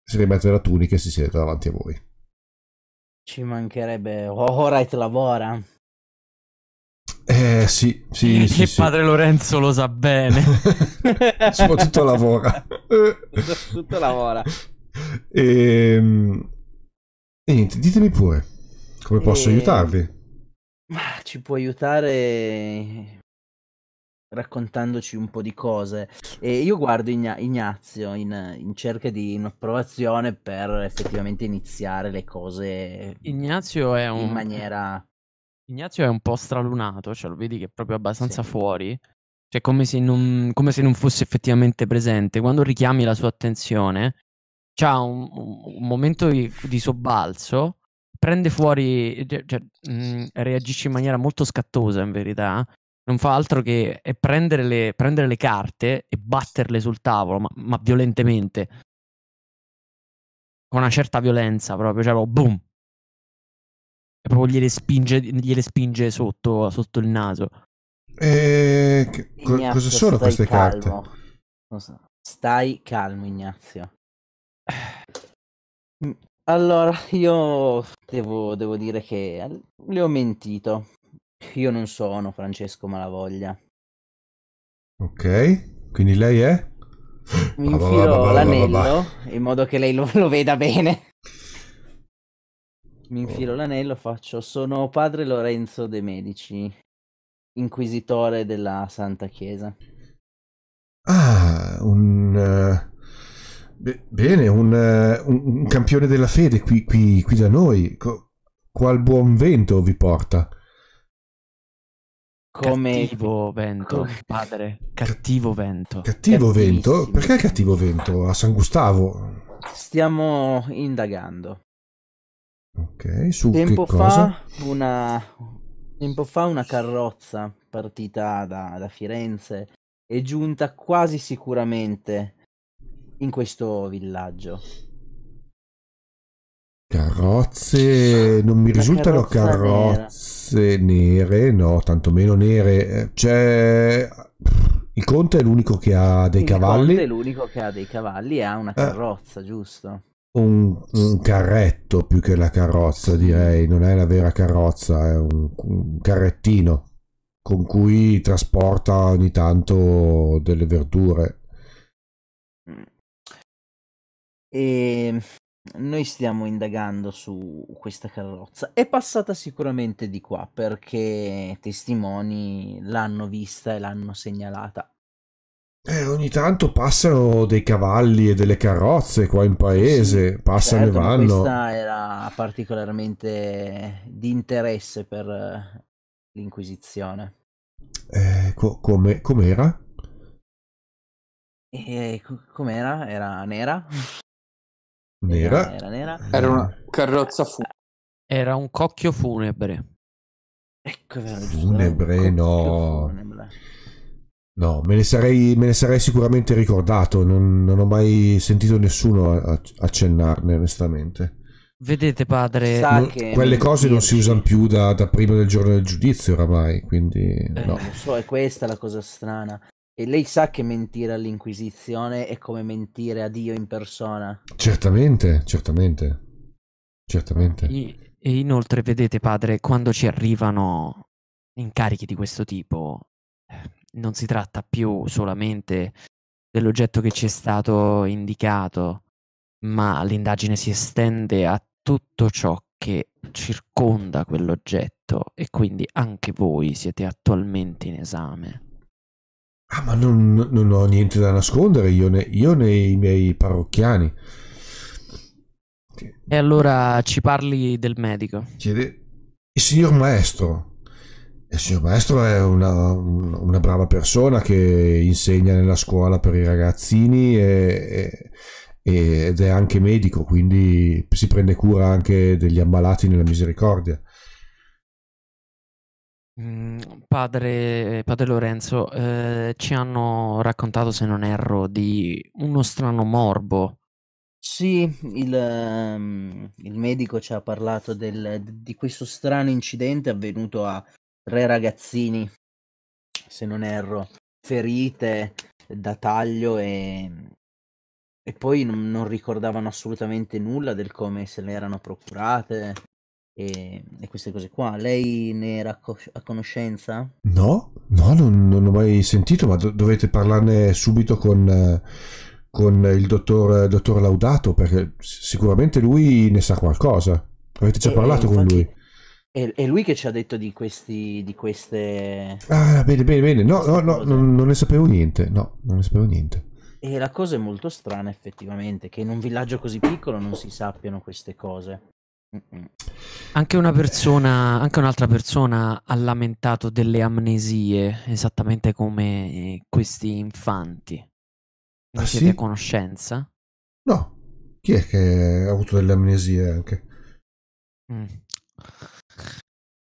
Si rimette la tunica e si siede davanti a voi. Ci mancherebbe, Horat lavora. Eh sì, sì. E eh, sì, sì. padre Lorenzo lo sa bene. Soprattutto lavora. Soprattutto lavora. E, ehm, e niente, ditemi pure come posso e... Eh, aiutarvi. Ma ci può aiutare raccontandoci un po' di cose. E io guardo Igna- Ignazio in, in, cerca di un'approvazione per effettivamente iniziare le cose. Ignazio è un... in maniera Ignazio è un po' stralunato, cioè lo vedi che è proprio abbastanza sì. fuori, cioè come se, non, come se non fosse effettivamente presente. Quando richiami la sua attenzione, c'ha un, un momento di, di, sobbalzo, prende fuori, cioè, cioè mh, mm, reagisce in maniera molto scattosa in verità, non fa altro che prendere le, prendere le carte e batterle sul tavolo, ma, ma violentemente, con una certa violenza proprio, cioè boom, proprio gliele spinge, gliele spinge sotto, sotto, il naso. E... Che... cosa sono queste calmo. carte? Stai calmo, Ignazio. Allora, io devo, devo, dire che le ho mentito. Io non sono Francesco Malavoglia. Ok, quindi lei è? Mi infilo l'anello in modo che lei lo, lo veda bene mi infilo oh. l'anello, faccio sono padre Lorenzo de Medici, inquisitore della Santa Chiesa. Ah, un... Uh... Be- bene, un, uh, un, un, campione della fede qui, qui, qui da noi. Co- qual buon vento vi porta? Come cattivo vento, Come... padre. Cattivo vento. Cattivo vento? Perché cattivo vento a San Gustavo? Stiamo indagando. Ok, su tempo fa una tempo fa una carrozza partita da, da Firenze è giunta quasi sicuramente in questo villaggio. Carrozze, non mi Una risultano carrozze nera. nere, no, tantomeno nere. Cioè, il conte è l'unico che ha dei il cavalli. Il conte è l'unico che ha dei cavalli e ha una eh. carrozza, eh. giusto? un, un, carretto più che la carrozza, direi, non è la vera carrozza, è un, un carrettino con cui trasporta ogni tanto delle verdure. E noi stiamo indagando su questa carrozza. È passata sicuramente di qua perché testimoni l'hanno vista e l'hanno segnalata. Eh, ogni tanto passano dei cavalli e delle carrozze qua in paese, sì, passano certo, e vanno. Questa era particolarmente di interesse per eh, l'Inquisizione. Eh, co- come, com'era? Eh, com'era? Era nera? Nera? Era, era, nera. era una carrozza funebre. Era un cocchio funebre. Ecco, era giusto. Funebre, no. Funebre. No, me ne sarei, me ne sarei sicuramente ricordato, non, non, ho mai sentito nessuno accennarne onestamente. Vedete padre, non, quelle cose non si usano più da, da, prima del giorno del giudizio oramai, quindi eh. no. Eh, so, è questa la cosa strana. E lei sa che mentire all'Inquisizione è come mentire a Dio in persona. Certamente, certamente. Certamente. E inoltre, vedete, padre, quando ci arrivano incarichi di questo tipo, eh, non si tratta più solamente dell'oggetto che ci è stato indicato, ma l'indagine si estende a tutto ciò che circonda quell'oggetto e quindi anche voi siete attualmente in esame. Ah, ma non, non ho niente da nascondere io, ne, io nei miei parrocchiani. E allora ci parli del medico? Chiede il signor maestro. Il signor maestro è una, una, brava persona che insegna nella scuola per i ragazzini e, e, ed è anche medico, quindi si prende cura anche degli ammalati nella misericordia. Mm, padre, padre Lorenzo, eh, ci hanno raccontato, se non erro, di uno strano morbo sì, il, um, il, medico ci ha parlato del, di questo strano incidente avvenuto a tre ragazzini, se non erro, ferite da taglio e, e poi non, non, ricordavano assolutamente nulla del come se le erano procurate e, e queste cose qua. Lei ne era co- a conoscenza? No, no, non, non ho mai sentito, ma do- dovete parlarne subito con... con il dottor, dottor Laudato perché sicuramente lui ne sa qualcosa avete già e, eh, parlato infatti... con lui è lui che ci ha detto di, questi, di queste. Ah, bene, bene, bene. No, no, no non, non, ne sapevo niente. No, non ne sapevo niente. E la cosa è molto strana, effettivamente, che in un villaggio così piccolo non si sappiano queste cose. Anche una persona, anche un'altra persona ha lamentato delle amnesie, esattamente come eh, questi infanti. Ne ah, siete sì? a conoscenza? No. Chi è che ha avuto delle amnesie anche? Mm.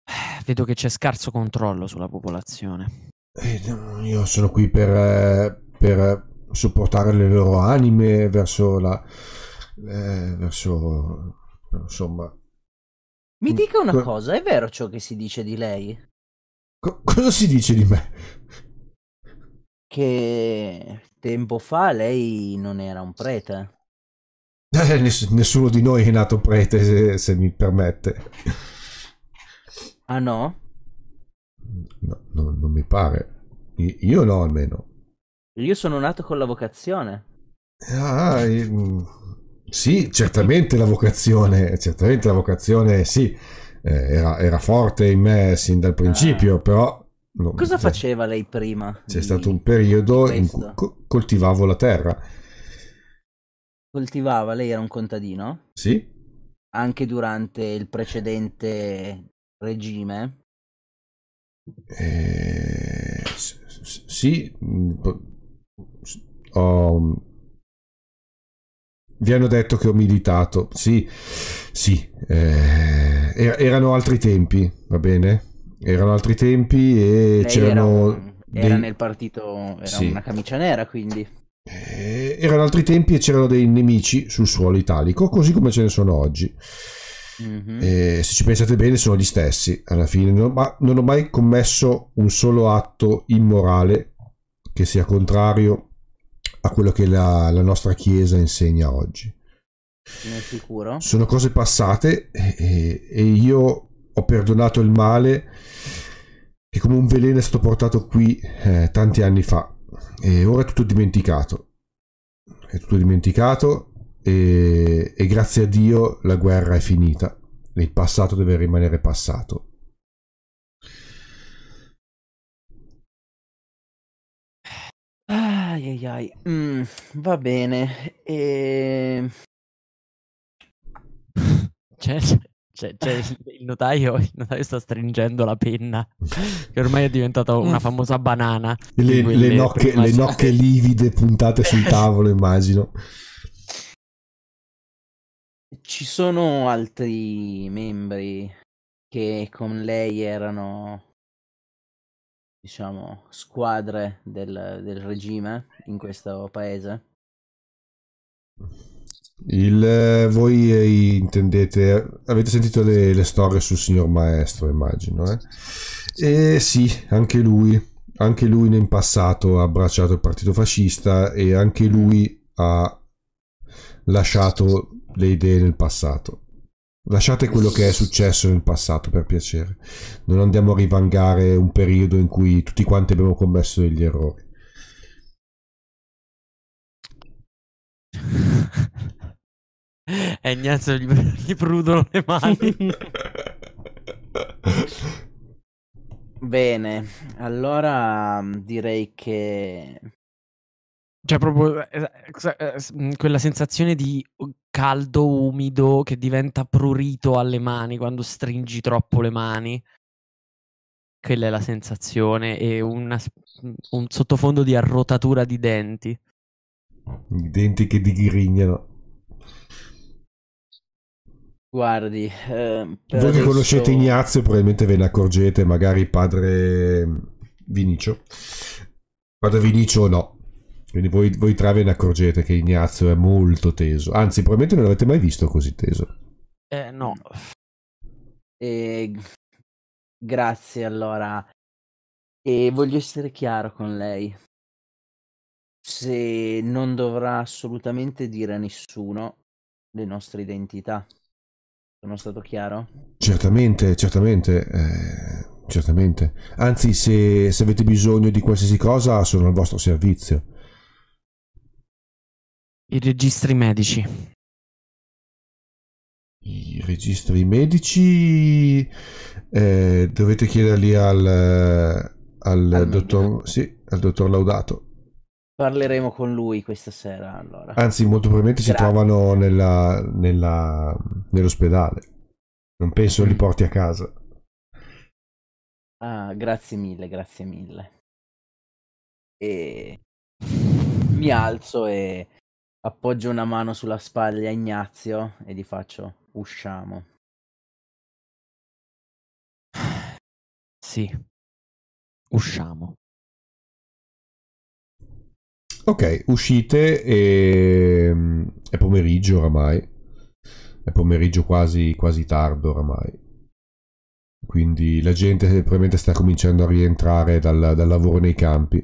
Eh, vedo che c'è scarso controllo sulla popolazione. Eh, io sono qui per, eh, per, supportare le loro anime verso la... Eh, verso... insomma... Mi mm, dica una Co cosa, è vero ciò che si dice di lei? Co cosa si dice di me? Che tempo fa lei non era un prete. Eh, ness nessuno di noi è nato prete, se, se mi permette. Ah no? no, no non mi pare. Io no almeno. Io sono nato con la vocazione. Ah, mm, sì, certamente la vocazione, certamente la vocazione sì, eh, era, era forte in me sin dal principio, ah. però... No, Cosa faceva lei prima? C'è stato un periodo in cui co- coltivavo la terra. Coltivava, lei era un contadino? Sì. Anche durante il precedente regime? Eh, sì, mm, ho, mm, vi hanno detto che ho militato. Sì, sì, eh, erano altri tempi, va bene? Erano altri tempi e Lei c'erano... Era, dei... nel partito, era sì. una camicia nera quindi. Eh, erano altri tempi e c'erano dei nemici sul suolo italico, così come ce ne sono oggi. Mm-hmm. E, se ci pensate bene sono gli stessi alla fine, non, ma non ho mai commesso un solo atto immorale che sia contrario a quello che la, la nostra Chiesa insegna oggi. Sono sicuro. Sono cose passate e, e io ho perdonato il male che come un veleno è stato portato qui eh, tanti anni fa e ora è tutto dimenticato. È tutto dimenticato e, e grazie a Dio la guerra è finita. e Il passato deve rimanere passato. Ai ai ai, mm, va bene. E... C'è, c'è, c'è il, notaio, il notaio sta stringendo la penna, che ormai è diventata una mm. famosa banana. Le, le, nocche, le nocche livide puntate sul tavolo, immagino. Ci sono altri membri che con lei erano diciamo squadre del, del regime in questo paese? Il, eh, voi eh, intendete, avete sentito le, le, storie sul signor maestro, immagino. Eh? E eh, sì, anche lui, anche lui in passato ha abbracciato il partito fascista e anche lui ha lasciato le idee nel passato. Lasciate quello che è successo nel passato, per piacere. Non andiamo a rivangare un periodo in cui tutti quanti abbiamo commesso degli errori. E Ignazio gli, gli prudono le mani. Bene, allora direi che cioè, proprio eh, eh, eh quella sensazione di uh, caldo umido che diventa prurito alle mani quando stringi troppo le mani. Quella è la sensazione e una, un sottofondo di arrotatura di denti. I denti che digrignano. Guardi, eh, voi adesso... che conoscete Ignazio probabilmente ve ne accorgete, magari padre Vinicio. Padre Vinicio no, quindi voi, voi tre ve ne accorgete che Ignazio è molto teso. Anzi, probabilmente non l'avete mai visto così teso. Eh, no. Eh, grazie, allora. E voglio essere chiaro con lei. Se non dovrà assolutamente dire a nessuno le nostre identità. Sono stato chiaro? Certamente, certamente. Eh, certamente. Anzi, se, se avete bisogno di qualsiasi cosa, sono al vostro servizio. I registri medici. I registri medici eh, dovete chiederli al, al, al dottor, sì, al dottor Laudato. Parleremo con lui questa sera allora. Anzi, molto probabilmente Grazie. si trovano nella, nella, nell'ospedale. Non penso li porti a casa. Ah, grazie mille, grazie mille. E mi alzo e Appoggio una mano sulla spalla a Ignazio e gli faccio usciamo. Sì, usciamo. Ok, uscite e mm, è pomeriggio oramai. È pomeriggio quasi, quasi tardo oramai. Quindi la gente probabilmente sta cominciando a rientrare dal, dal lavoro nei campi.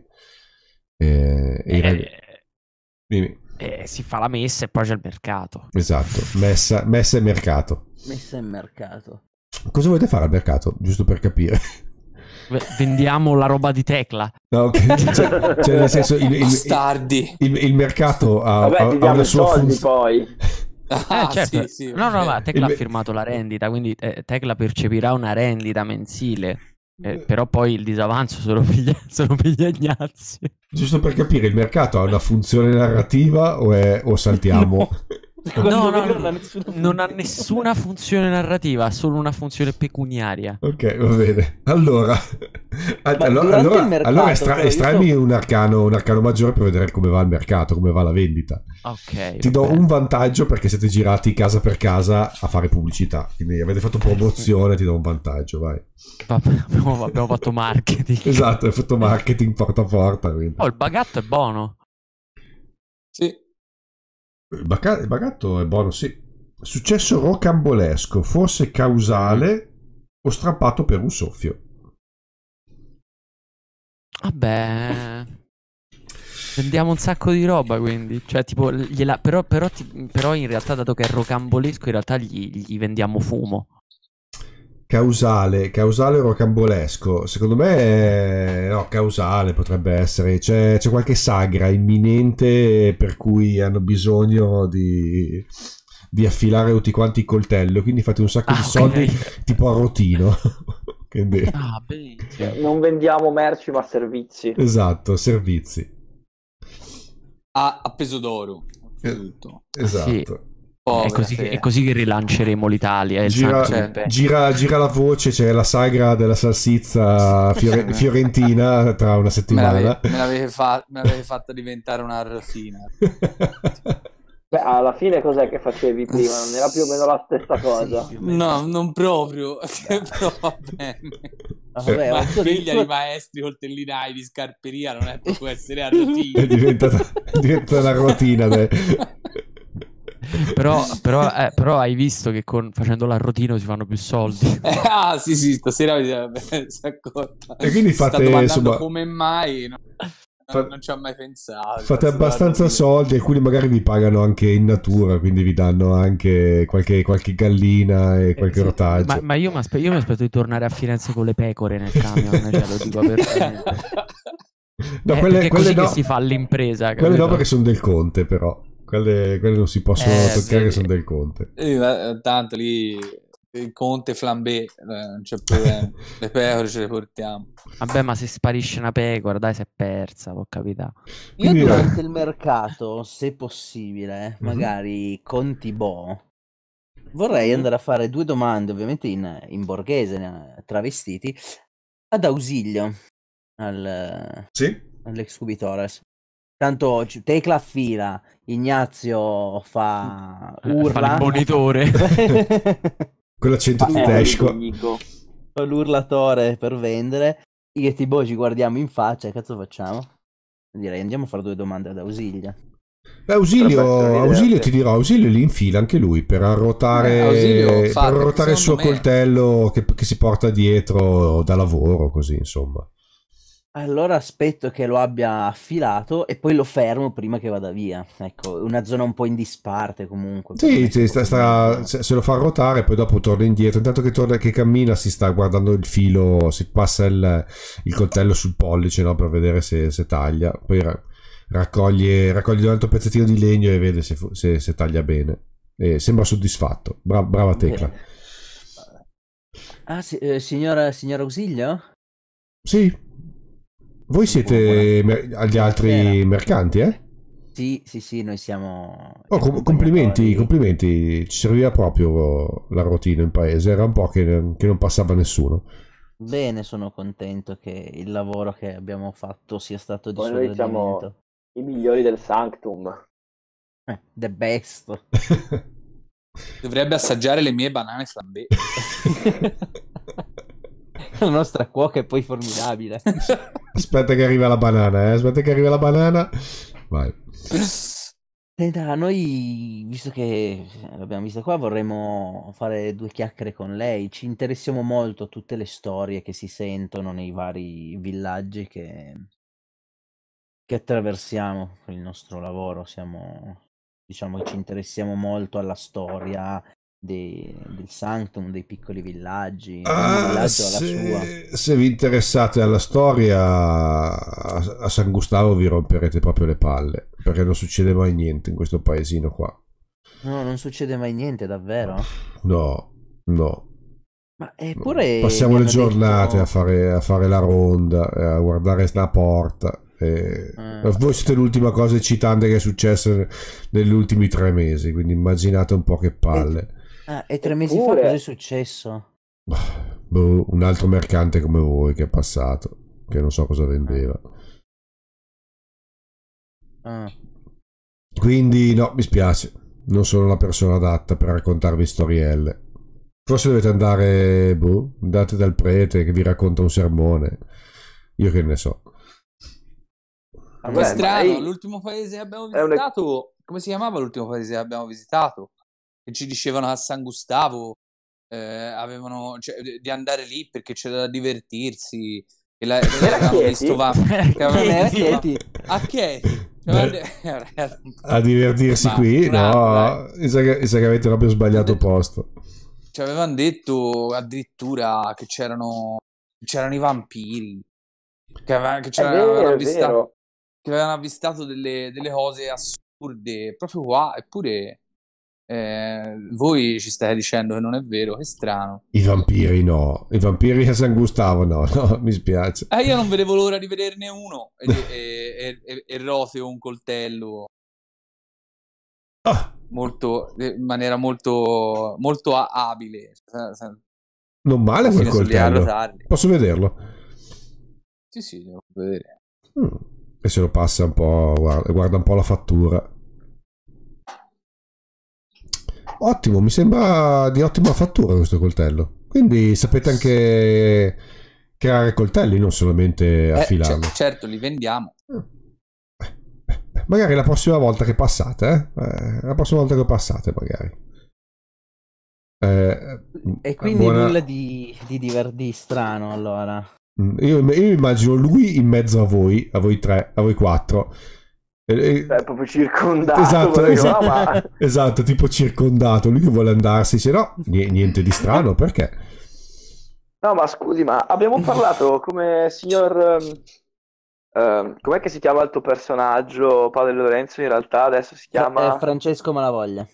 Eh, e, e eh, eh, si fa la messa e poi c'è il mercato. Esatto, messa, messa e mercato. Messa e mercato. Cosa volete fare al mercato? Giusto per capire. Vendiamo la roba di Tecla. No, okay. cioè, cioè, cioè nel senso, il, il, il, il mercato ha, Vabbè, ha una sua funzione. poi. eh, ah, certo. sì, sì. No, no, ma Tecla ha firmato la rendita, quindi eh, Tecla percepirà una rendita mensile. Eh, eh, però poi il disavanzo sono, piglia- sono pigliagnazzi. Giusto per capire, il mercato ha una funzione narrativa o, è, o saltiamo? No. No, no, non, ha non ha nessuna funzione narrativa, ha solo una funzione pecuniaria. Ok, va bene. Allora, allora, allora, mercato, allora estra- cioè, estraimi so... un, arcano, un arcano maggiore per vedere come va il mercato, come va la vendita. Ok. Ti do un vantaggio perché siete girati casa per casa a fare pubblicità. Quindi avete fatto promozione, ti do un vantaggio, vai. abbiamo, abbiamo fatto marketing. esatto, hai fatto marketing porta a porta. Quindi. Oh, il bagatto è buono. Sì, eh, Bagatto è buono, sì. Successo rocambolesco, forse causale o strappato per un soffio. Vabbè. Vendiamo un sacco di roba quindi, cioè tipo, gliela, però, però, ti, però in realtà dato che è rocambolesco in realtà gli, gli vendiamo fumo causale, causale rocambolesco, secondo me no, causale potrebbe essere, c'è, c'è qualche sagra imminente per cui hanno bisogno di, di affilare tutti quanti il coltello, quindi fate un sacco ah, di soldi tipo a rotino. quindi... ah, eh, non vendiamo merci ma servizi. Esatto, servizi. A, a peso d'oro. Eh, esatto. Ah, sì. Povera, è, così, è, così, che rilanceremo l'Italia. Gira, gira, gira, la voce, c'è cioè la sagra della salsizza fiore, fiorentina tra una settimana. Me l'avete, fa, fatta diventare una raffina. Beh, alla fine cos'è che facevi prima? Non era più o meno la stessa cosa? Sì, no, non proprio, però va bene. Vabbè, Ma sveglia di maestri coltellinai di scarperia non è proprio essere arrotina. È diventata, è diventata una rotina, beh. però, però, eh, però, hai visto che con, facendo rotina si fanno più soldi. Eh, ah, sì, sì, stasera vabbè, si è accorta. E quindi fate insomma... come mai. No? Non, non ci ho mai pensato. Fate abbastanza soldi, alcuni magari vi pagano anche in natura, quindi vi danno anche qualche, qualche gallina e eh, qualche eh, sì. rotaggio. Ma, ma io, mi aspe- aspetto di tornare a Firenze con le pecore nel camion, cioè, lo dico apertamente. No, eh, quelle, quelle no, si fa l'impresa. Capito? Quelle no perché sono del Conte, però. Quelle, quelle non si possono eh, toccare, sì. sono del Conte. Eh, tanto lì il Conte flambé, eh, c'è problema. le pecore ce le portiamo. Vabbè, ma se sparisce una pecora, dai, si è persa, può capitare. Io durante il mercato, se possibile, mhm. magari mm-hmm. con Tibò, vorrei mhm. andare a fare due domande, ovviamente in, in borghese, travestiti, ad ausilio al, sì? all'ex Cubitores. Tanto tecla a fila, Ignazio fa urla. Fa il monitore. Con l'accento tedesco. L'urlatore per vendere. Io e Tibo ci guardiamo in faccia, che cazzo facciamo? Direi andiamo a fare due domande ad Ausilia. Beh, ausilio, eh, ausilio ti dirò, Ausilio lì in fila anche lui per arrotare, eh, per arrotare il suo me... coltello che, che si porta dietro da lavoro, così insomma. Allora aspetto che lo abbia affilato e poi lo fermo prima che vada via. Ecco, una zona un po' in disparte comunque. Sì, sì ecco, sta, sta, se lo fa ruotare poi dopo torna indietro. Intanto che, torna, che cammina si sta guardando il filo, si passa il, il coltello sul pollice no, per vedere se, se taglia. Poi raccoglie, raccoglie un altro pezzettino di legno e vede se, se, se taglia bene. E sembra soddisfatto. Bra, brava Tecla. Bene. Ah, si, eh, signora, signora Ausilio? Sì, voi siete mer- gli altri mercanti, eh? Sì, sì, sì, noi siamo... Oh, com- complimenti, complimenti, ci serviva proprio la rotina in paese, era un po' che, che non passava nessuno. Bene, sono contento che il lavoro che abbiamo fatto sia stato di Poi noi siamo i migliori del Sanctum. Eh, the best. Dovrebbe assaggiare le mie banane flambé. la nostra cuoca è poi formidabile. Aspetta che arriva la banana, eh? aspetta che arriva la banana. Vai. E eh, da noi, visto che l'abbiamo vista qua, vorremmo fare due chiacchiere con lei. Ci interessiamo molto a tutte le storie che si sentono nei vari villaggi che, che attraversiamo con il nostro lavoro. Siamo, diciamo che ci interessiamo molto alla storia, dei, del Sanctum, dei piccoli villaggi. Ah, se, se, vi interessate alla storia, a, a, San Gustavo vi romperete proprio le palle perché non succede mai niente in questo paesino qua. No, non succede mai niente, davvero? No, no. Ma eppure. No. Passiamo le giornate detto... a, fare, a, fare, la ronda, eh, a guardare la porta. E... Eh. Voi siete l'ultima cosa eccitante che è successa negli ultimi tre mesi, quindi immaginate un po' che palle. Eh Ah, e tre mesi Eppure... fa cosa è successo? Boh, un altro mercante come voi che è passato, che non so cosa vendeva. Ah. Quindi no, mi spiace, non sono la persona adatta per raccontarvi storielle. Forse dovete andare, boh, andate dal prete che vi racconta un sermone. Io che ne so. ma è strano, l'ultimo paese che abbiamo visitato, un... come si chiamava l'ultimo paese che abbiamo visitato? che ci dicevano a San Gustavo eh, avevano, cioè, di andare lì perché c'era da divertirsi. E la, che visto va, che avevano Chieti. a Chieti. Beh, a divertirsi ma, qui, no, mi sa, che, avete proprio sbagliato posto. Ci avevano detto addirittura che c'erano, c'erano i vampiri, che, aveva, che, c'erano, vero, avvistato, che avevano avvistato delle, delle cose assurde proprio qua, eppure eh, voi ci stai dicendo che non è vero, che strano. I vampiri no, i vampiri a San Gustavo no, no mi spiace. Eh, io non vedevo l'ora di vederne uno e, e, e, e roteo un coltello. Ah. Molto, eh, in maniera molto, molto abile. Non male quel coltello. Posso vederlo? Sì, sì, devo vedere. Mm. E se lo passa un po', guarda, guarda un po' la fattura. Ottimo, mi sembra di ottima fattura questo coltello. Quindi sapete anche creare coltelli, non solamente eh, affilarli. Eh, certo, li vendiamo. Eh, magari la prossima volta che passate, eh, eh? La prossima volta che passate, magari. Eh, e quindi buona... nulla di, di, diver- di strano, allora. Mm, io, io immagino lui in mezzo a voi, a voi tre, a voi quattro eh, eh, cioè, è proprio circondato. Esatto, esatto, ma... esatto, tipo circondato. Lui che vuole andarsi se no, niente di strano, perché? No, ma scusi, ma abbiamo parlato come signor... Um, com'è che si chiama il tuo personaggio, Padre Lorenzo? In realtà adesso si eh, chiama... Francesco Malavoglia.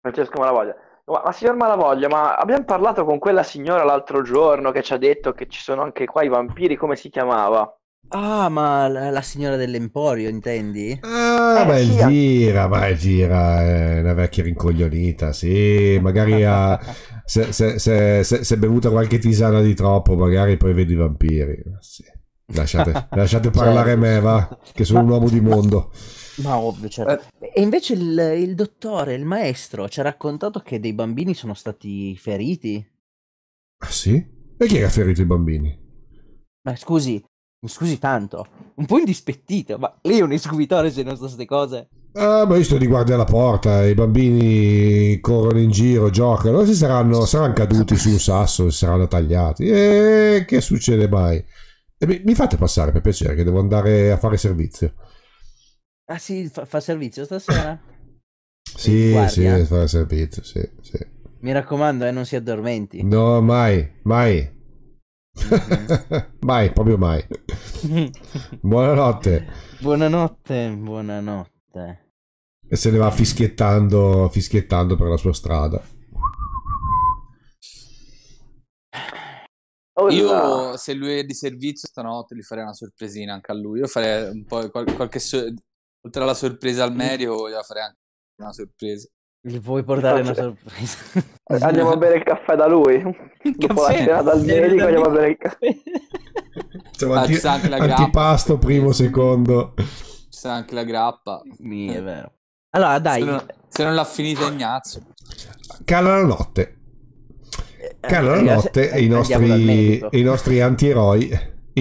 Francesco Malavoglia. Ma, ma, signor Malavoglia, ma abbiamo parlato con quella signora l'altro giorno che ci ha detto che ci sono anche qua i vampiri, come si chiamava? Ah, ma la, la signora dell'Emporio, intendi? Ah, eh, ma Elvira, ma Elvira è una vecchia rincoglionita, sì, magari ha, se, se, se, se, bevuta qualche tisana di troppo, magari poi vedi i vampiri. Sì. Lasciate, lasciate parlare certo. me, va, che sono ma, un uomo di mondo. Ma, ma ovvio, certo. Eh, e invece il, il dottore, il maestro, ci ha raccontato che dei bambini sono stati feriti. Ah, sì? E chi ha ferito i bambini? Ma scusi, mi scusi tanto, un po' indispettito, ma lei è un escubitore se non so queste cose. Ah, ma io sto di guardia alla porta, i bambini corrono in giro, giocano, si saranno, saranno caduti su un sasso, si saranno tagliati. E che succede mai? Mi, mi, fate passare per piacere, che devo andare a fare servizio. Ah sì, fa, fa servizio stasera? sì, sì, fa servizio, sì, sì. Mi raccomando, eh, non si addormenti. No, mai, mai. mai, proprio mai. buonanotte. Buonanotte, buonanotte. E se ne va fischiettando, fischiettando per la sua strada. Oh, io, se lui è di servizio, stanotte gli farei una sorpresina anche a lui. Io farei un po' qualche. So- oltre alla sorpresa al medio, io farei anche una sorpresa. Gli puoi portare una sorpresa. Andiamo a bere il caffè da lui. Il Dopo caffè? la cena dal medico andiamo a bere il caffè. Cioè, ah, anti- anche la antipasto grappa. primo, secondo. Ci sarà anche la grappa. Mì, è vero. Allora, dai. Se non, se non l'ha finita Ignazio. Cala la notte. Cala la eh, eh, notte e, i nostri, e i nostri antieroi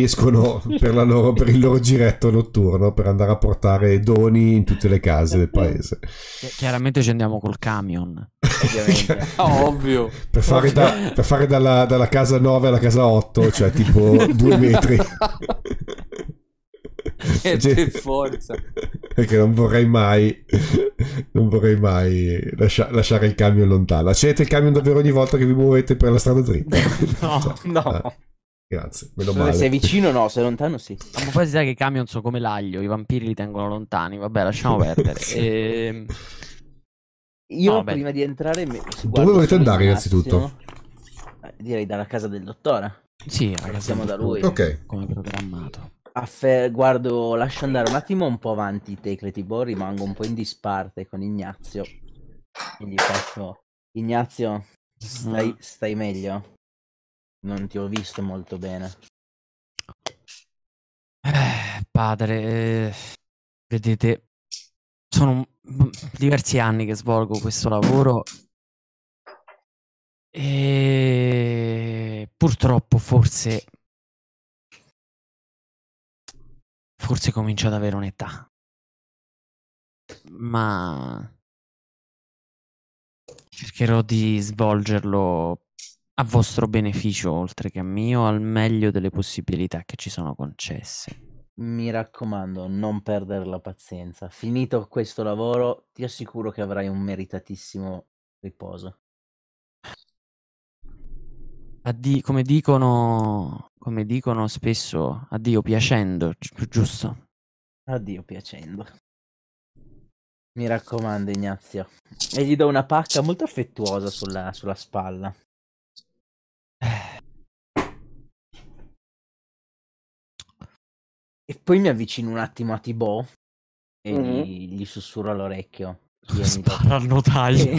escono per, loro, per, il loro giretto notturno per andare a portare doni in tutte le case del paese. Chiaramente ci andiamo col camion, oh, ovvio. Per fare, da, per fare dalla, dalla, casa 9 alla casa 8, cioè tipo due metri. E eh, cioè, per forza perché non vorrei mai non vorrei mai lascia, lasciare il camion lontano Accendete il camion davvero ogni volta che vi muovete per la strada dritta no cioè, no ah. Grazie, meno male. Se sei vicino no, se lontano sì. Ma poi si sa che i camion sono come l'aglio, i vampiri li tengono lontani, vabbè lasciamo perdere. e... Ehm, Io no, prima di entrare... Mi... Dove volete andare innanzitutto? Eh, direi dalla casa del dottore. Sì, siamo da lui. Ok. Come programmato. Affer- guardo, lascio andare un attimo un po' avanti Tecle Tibor, rimango un po' in disparte con Ignazio. Quindi faccio... Ignazio, stai, ah. stai meglio? non ti ho visto molto bene. Eh, padre, eh, vedete, sono diversi anni che svolgo questo lavoro e purtroppo forse forse comincio ad avere un'età. Ma cercherò di svolgerlo a vostro beneficio, oltre che a mio, al meglio delle possibilità che ci sono concesse. Mi raccomando, non perdere la pazienza. Finito questo lavoro, ti assicuro che avrai un meritatissimo riposo. Addi- come, dicono, come dicono spesso, addio piacendo, gi- giusto? Addio piacendo. Mi raccomando, Ignazio. E gli do una pacca molto affettuosa sulla, sulla spalla. E poi mi avvicino un attimo a Tibo e mm-hmm. gli, gli, sussurro all'orecchio. Spara al notaio.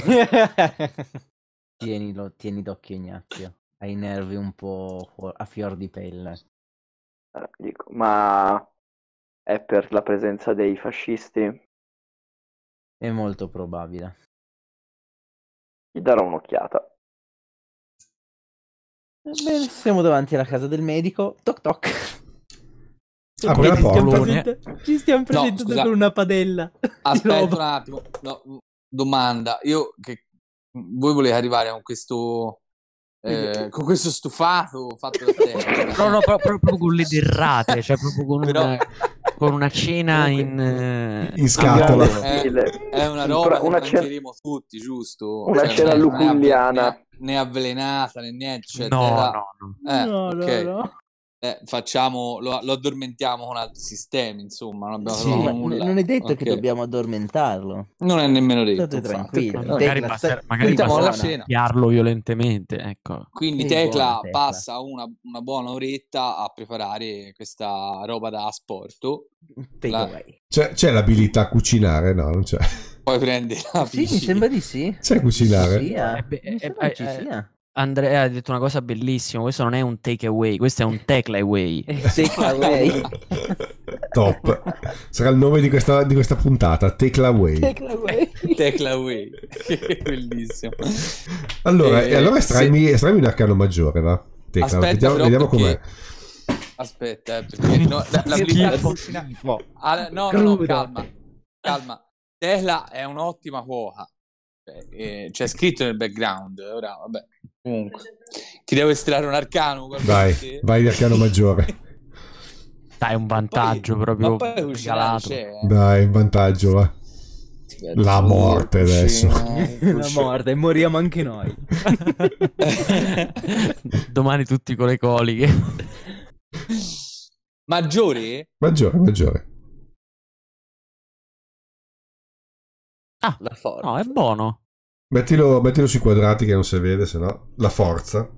Tienilo, tieni d'occhio Ignazio. Hai i nervi un po' a fior di pelle. Eh, dico, ma è per la presenza dei fascisti? È molto probabile. Gli darò un'occhiata. Eh Bene, siamo davanti alla casa del medico. Toc toc. Apri la porta. Ci stiamo presentando no, con una padella. Aspetta un attimo. No, domanda. Io che... Voi volete arrivare con questo... Eh, con questo stufato fatto da te. no, no, proprio, proprio con le derrate, cioè proprio con Però... una con una cena in, eh, in scatola. È, è, una roba una che mangeremo cena... tutti, giusto? Una cioè, cena luculliana. Né avvelenata né niente. Cioè, no, era... no, no. Eh, no, okay. no, no eh, facciamo, lo, lo, addormentiamo con altri sistemi, insomma. Non, sì, non è detto okay. che dobbiamo addormentarlo. Non è nemmeno detto. State tranquilli. Magari, tecla, passer- magari basterà violentemente. Ecco. Quindi sì, Tecla, passa una, una, buona oretta a preparare questa roba da asporto. La... C'è, c'è, l'abilità a cucinare? No, non c'è. Poi prendi la Sì, mi sembra di sì. C'è cucinare? Sì, eh, eh, eh, eh Andrea ha detto una cosa bellissima, questo non è un takeaway, questo è un takeaway. takeaway. Top. Sarà il nome di questa, di questa puntata, takeaway. Takeaway. takeaway. bellissimo. Allora, eh, allora estraimi, se... estraimi un arcano maggiore, va? Tecla, Aspetta, vediamo, vediamo com'è. Aspetta, eh, perché no, la, la no, no, no, calma. Calma. Tela è un'ottima cuoca. Cioè, eh, c'è scritto nel background, eh, ora vabbè, Comunque, ti devo estrarre un arcano. Vai, vai di arcano maggiore. Dai, un vantaggio poi, proprio. Ma poi eh. Dai, un vantaggio, va. La morte adesso. La morte, e moriamo anche noi. Domani tutti con le coliche. Maggiore? Maggiore, maggiore. Ah, no, è buono. Mettilo, mettilo, sui quadrati che non si vede, se no. La forza.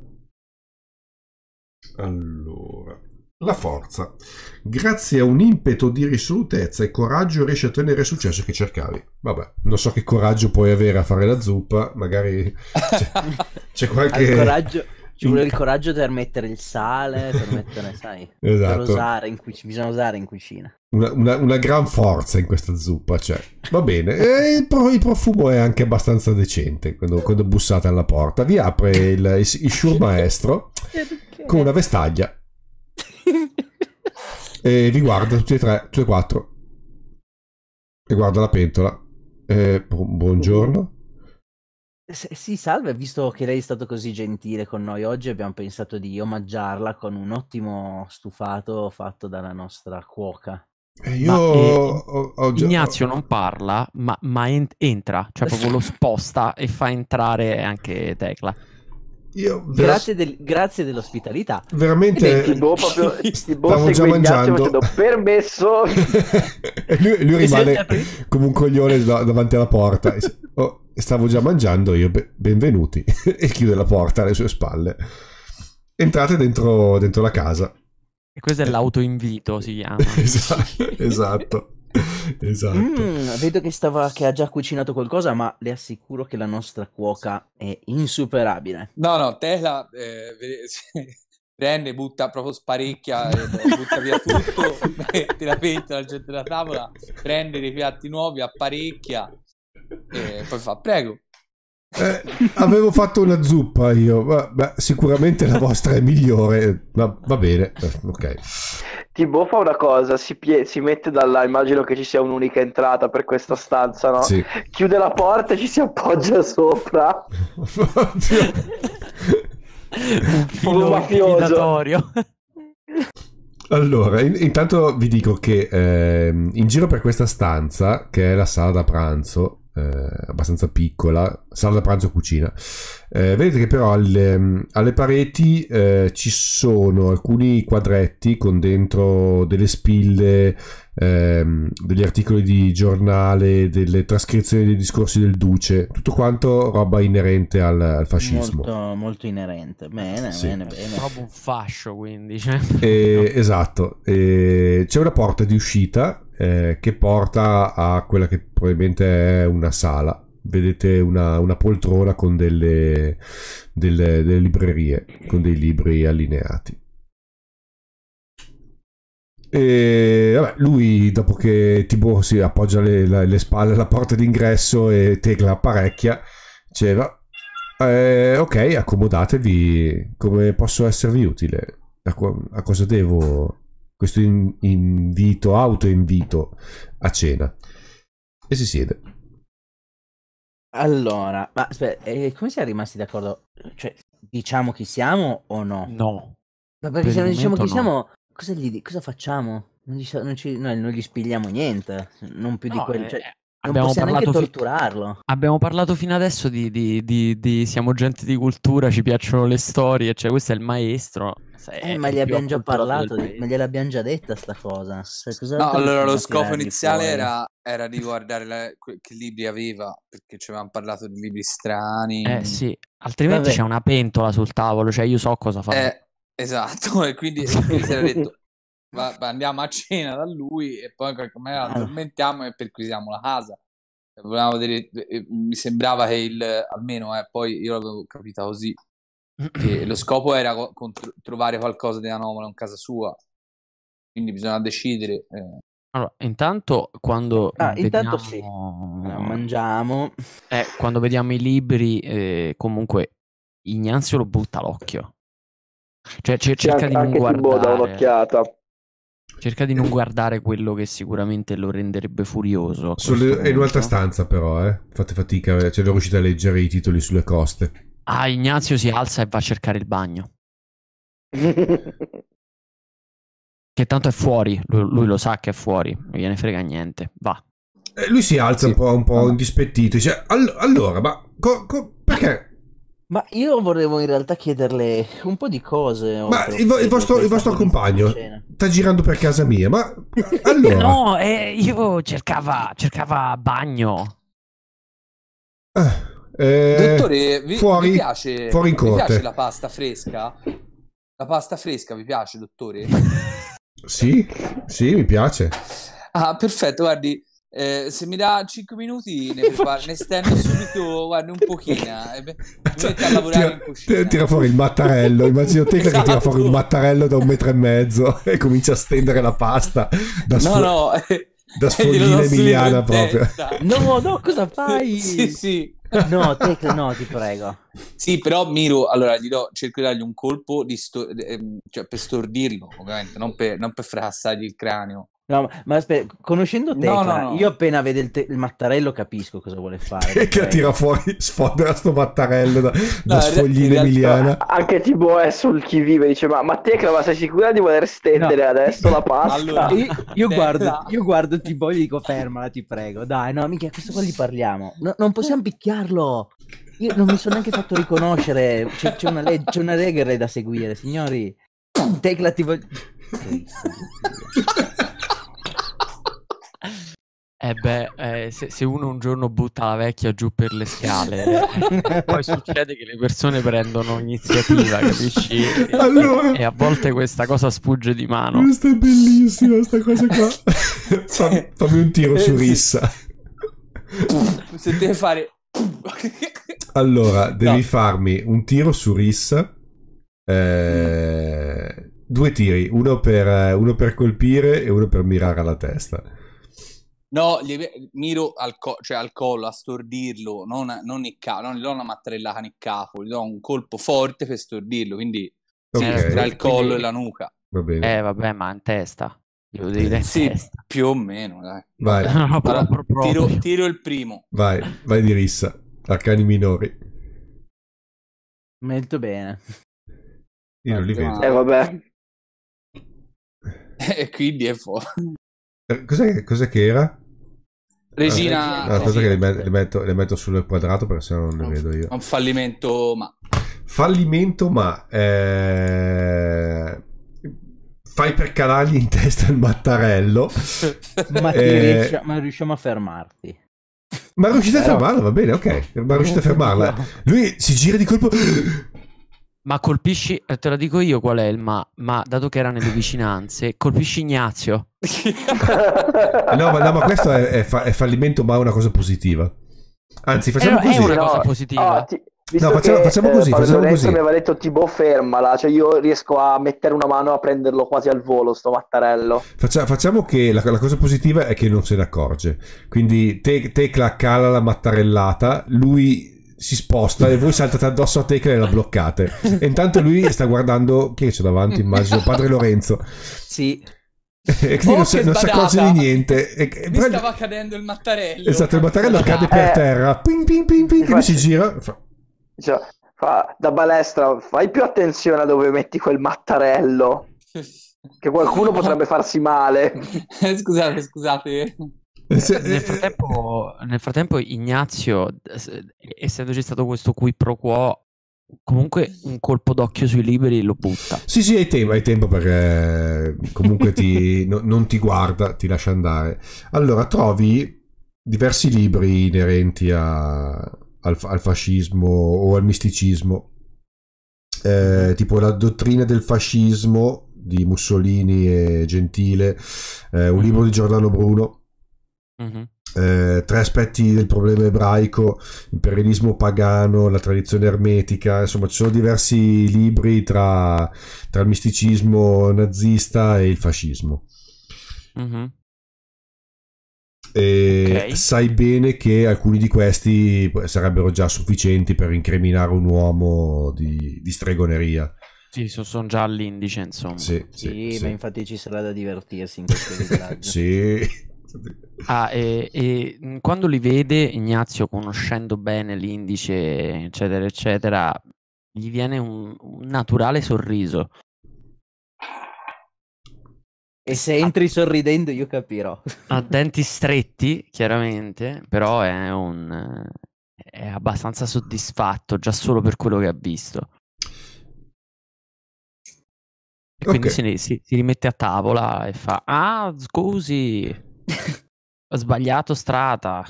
Allora. La forza. Grazie a un impeto di risolutezza e coraggio riesci a ottenere il successo che cercavi. Vabbè, non so che coraggio puoi avere a fare la zuppa, magari c'è, qualche... coraggio, ci vuole il coraggio per mettere il sale, per mettere, sai, esatto. per usare in cucina. bisogna usare in cucina. Una, una, una, gran forza in questa zuppa, cioè. Va bene, e il, pro, il profumo è anche abbastanza decente quando, quando bussate alla porta. Vi apre il, il, il sure maestro con una vestaglia e vi guarda tutti e tre, tutti e quattro. E guarda la pentola. E, buongiorno. Sì, salve, visto che lei è stato così gentile con noi oggi, abbiamo pensato di omaggiarla con un ottimo stufato fatto dalla nostra cuoca. Eh, io ma, eh, ho, ho già... Ignazio non parla, ma, ma entra, cioè proprio lo sposta e fa entrare anche Tecla. Io, grazie, del, grazie, dell'ospitalità. Veramente. Stavo già mangiando. Facendo, permesso. lui, lui rimane come un coglione davanti alla porta. Oh, stavo già mangiando io, benvenuti. e chiude la porta alle sue spalle. Entrate dentro, dentro la casa. E questo è eh. l'autoinvito, si chiama. esatto. esatto. esatto. Mm, vedo che, stava, che ha già cucinato qualcosa, ma le assicuro che la nostra cuoca è insuperabile. No, no, Tesla eh, prende, butta proprio sparecchia, butta via tutto, mette eh, la pentola al centro della tavola, prende dei piatti nuovi, apparecchia e poi fa prego. Eh, avevo fatto una zuppa io, ma, ma, sicuramente la vostra è migliore, ma va bene, eh, ok. Tibo fa una cosa, si, pie- si mette dalla, immagino che ci sia un'unica entrata per questa stanza, no? Sì. Chiude la porta e ci si appoggia sopra. Un filo mafioso. Allora, in, intanto vi dico che eh, in giro per questa stanza, che è la sala da pranzo, eh, abbastanza piccola, sala da pranzo cucina. Eh, vedete che però alle, ehm, alle pareti eh, ci sono alcuni quadretti con dentro delle spille, ehm, degli articoli di giornale, delle trascrizioni dei discorsi del duce, tutto quanto roba inerente al, al fascismo. Molto, molto, inerente, bene, sì. bene, bene. Proprio un fascio quindi. Cioè. E, eh, no. Esatto, e eh, c'è una porta di uscita eh, che porta a quella che probabilmente è una sala. Vedete una, una poltrona con delle, delle, delle librerie, con dei libri allineati. E vabbè, lui, dopo che Tibo si appoggia le, le, le spalle alla porta d'ingresso e tecla parecchia, diceva: eh, Ok, accomodatevi, come posso esservi utile? A, a cosa devo questo invito, autoinvito a cena e si siede. Allora, ma aspetta, eh, come è rimasti d'accordo? Cioè, diciamo chi siamo o no? No. Ma perché per se non diciamo chi no. siamo, cosa, gli, cosa facciamo? Non, dic- non, ci, no, non gli spigliamo niente, non più no, di quello. Eh, cioè abbiamo possiamo parlato torturarlo. Fi- abbiamo parlato fino adesso di, di, di, di, siamo gente di cultura, ci piacciono le storie, cioè questo è il maestro. Eh, ma gli abbiamo già parlato, ma gliel'abbiamo già detta sta cosa. Cioè, no, allora lo scopo iniziale era, era, di guardare la, che libri aveva, perché ci avevano parlato di libri strani. Eh sì, altrimenti Vabbè. c'è una pentola sul tavolo, cioè io so cosa fa. Eh, esatto, e quindi, quindi si era detto va, andiamo a cena da lui e poi in la tormentiamo e perquisiamo la casa. Volevamo vedere, mi sembrava che il, almeno eh, poi io l'avevo capita così, che lo scopo era contro- trovare qualcosa di anomalo in casa sua, quindi bisogna decidere. Eh. Allora, intanto quando ah, vediamo... intanto sì. Eh, mangiamo, eh, quando vediamo i libri, eh, comunque Ignazio lo butta l'occhio. Cioè, c- cerca anche, di non guardare. Anche Timbo dà un'occhiata. Cerca di non guardare quello che sicuramente lo renderebbe furioso. Sulle... È in un'altra stanza, però, eh. Fate fatica, eh. cioè non riuscite a leggere i titoli sulle coste. Ah, Ignazio si alza e va a cercare il bagno. che tanto è fuori, lui, lui, lo sa che è fuori, non gliene frega niente, va. Eh, lui si alza sì. un po', un po' allora. indispettito, dice, All- allora, ma co- co- perché ma io volevo in realtà chiederle un po' di cose. Ma il, vo- il, vostro, il vostro compagno sta girando per casa mia, ma allora... no, eh, io cercava, cercava bagno. Ah, eh, Dottore, vi, fuori, vi piace, fuori vi piace la pasta fresca? La pasta fresca vi piace, dottore? sì, sì, mi piace. Ah, perfetto, guardi, eh, se mi dà 5 minuti ne, preparo, ne stendo subito guarda un pochino e beh, mi cioè, metto a lavorare tira, in tira fuori il mattarello immagino te esatto. che tira fuori un esatto. mattarello da un metro e mezzo e comincia a stendere la pasta da sfo- no no da sfoglina emiliana proprio no no cosa fai sì sì no Tecla no ti prego sì però Miro allora gli do cerco di dargli un colpo di sto- ehm, cioè per stordirlo ovviamente non per, non per frassargli il cranio No, ma aspetta, conoscendo Tecla, no, no, cioè, no. io appena vedo il, il, mattarello capisco cosa vuole fare. E che tira fuori, sfodera sto mattarello da, da sfoglina emiliana. Anche tipo è eh, sul chi vive, dice ma, ma Tecla ma sei sicura di voler stendere adesso la pasta? Allora, io, io guardo, io guardo tipo, gli dico fermala ti prego, dai no mica questo qua gli parliamo, non possiamo picchiarlo. Io non mi sono neanche fatto riconoscere, c'è, c'è una, leg- una regola da seguire, signori. Tecla ti voglio... Eh beh, eh, se, se, uno un giorno butta la vecchia giù per le scale, poi succede che le persone prendono iniziativa, capisci? E, allora... e a volte questa cosa sfugge di mano. Questa è bellissima, questa cosa qua. fammi, fammi, un tiro su eh, rissa. Se devi fare... allora, devi no. farmi un tiro su rissa. Eh, due tiri, uno per, eh, uno per colpire e uno per mirare alla testa. No, gli, miro al, co- cioè al, collo a stordirlo, non, non, il ca- non gli do una mattrellata nel capo, gli do un colpo forte per stordirlo, quindi okay. tra il collo quindi... e la nuca. Va bene. Eh, vabbè, ma in testa. Devo dire sì, più o meno, dai. Vai. no, però, tiro, tiro, il primo. Vai, vai di rissa, a cani minori. Molto bene. Io non li vedo. Eh, vabbè. E quindi è fuori. Eh, cos'è, cos'è, che era? Resina... Ah, aspetta che le, le, metto, le metto, sul quadrato perché sennò non le un, vedo io. Un fallimento ma... Fallimento ma... Eh fai per calargli in testa il mattarello. ma, eh... riesci- ma, riusciamo a fermarti. Ma riuscite a fermarla, va bene, ok. Ma riuscite a fermarla. Lui si gira di colpo. Ma colpisci, eh, te lo dico io qual è il ma, ma dato che era nelle vicinanze, colpisci Ignazio. no, ma, no, ma questo è, è, fa- è, fallimento, ma è una cosa positiva. Anzi, eh, facciamo eh, così. È una cosa positiva. Oh, ti... No, facciamo, che, facciamo eh, così. Eh, facciamo così. mi aveva detto Tibo fermala, cioè io riesco a mettere una mano a prenderlo quasi al volo sto mattarello. Faccia, facciamo che la, la, cosa positiva è che non se ne accorge. Quindi te, Tecla cala la mattarellata, lui si sposta e voi saltate addosso a Tecla e la bloccate. E intanto lui sta guardando, chi c'è davanti? Immagino, padre Lorenzo. Sì. E quindi oh, non, si, accorge di niente. E, Mi però... stava cadendo il mattarello. Esatto, il mattarello cade eh. per terra. Ping, ping, ping, ping, Infatti... lui si gira. Fa... Cioè, fa da balestra, fai più attenzione a dove metti quel mattarello. che qualcuno potrebbe farsi male. Eh, scusate, scusate. Eh, Se, nel, eh, frattempo, nel, frattempo, Ignazio, essendoci stato questo qui pro quo, comunque un colpo d'occhio sui libri lo butta. Sì, sì, hai tempo, hai tempo perché comunque ti, no, non ti guarda, ti lascia andare. Allora, trovi diversi libri inerenti a, al, al, fascismo o al misticismo, eh, mm-hmm. tipo la dottrina del fascismo di Mussolini e Gentile, eh, un libro mm-hmm. di Giordano Bruno eh, tre aspetti del problema ebraico, imperialismo pagano, la tradizione ermetica, insomma ci sono diversi libri tra, tra il misticismo nazista e il fascismo. Mm-hmm. E okay. sai bene che alcuni di questi eh, sarebbero già sufficienti per incriminare un uomo di, di stregoneria. Sì, sono già all'indice, insomma. Sì, sì, sì, sì. ma infatti ci sarà da divertirsi in questo villaggio. sì. Ah, e, e, mm, quando li vede Ignazio, conoscendo bene l'indice, eccetera, eccetera, gli viene un, un naturale sorriso. E se entri a... sorridendo io capirò. A denti stretti, chiaramente, però è, un, è abbastanza soddisfatto già solo per quello che ha visto. E okay. quindi si, si, si rimette a tavola e fa: Ah, scusi. Ho sbagliato strada.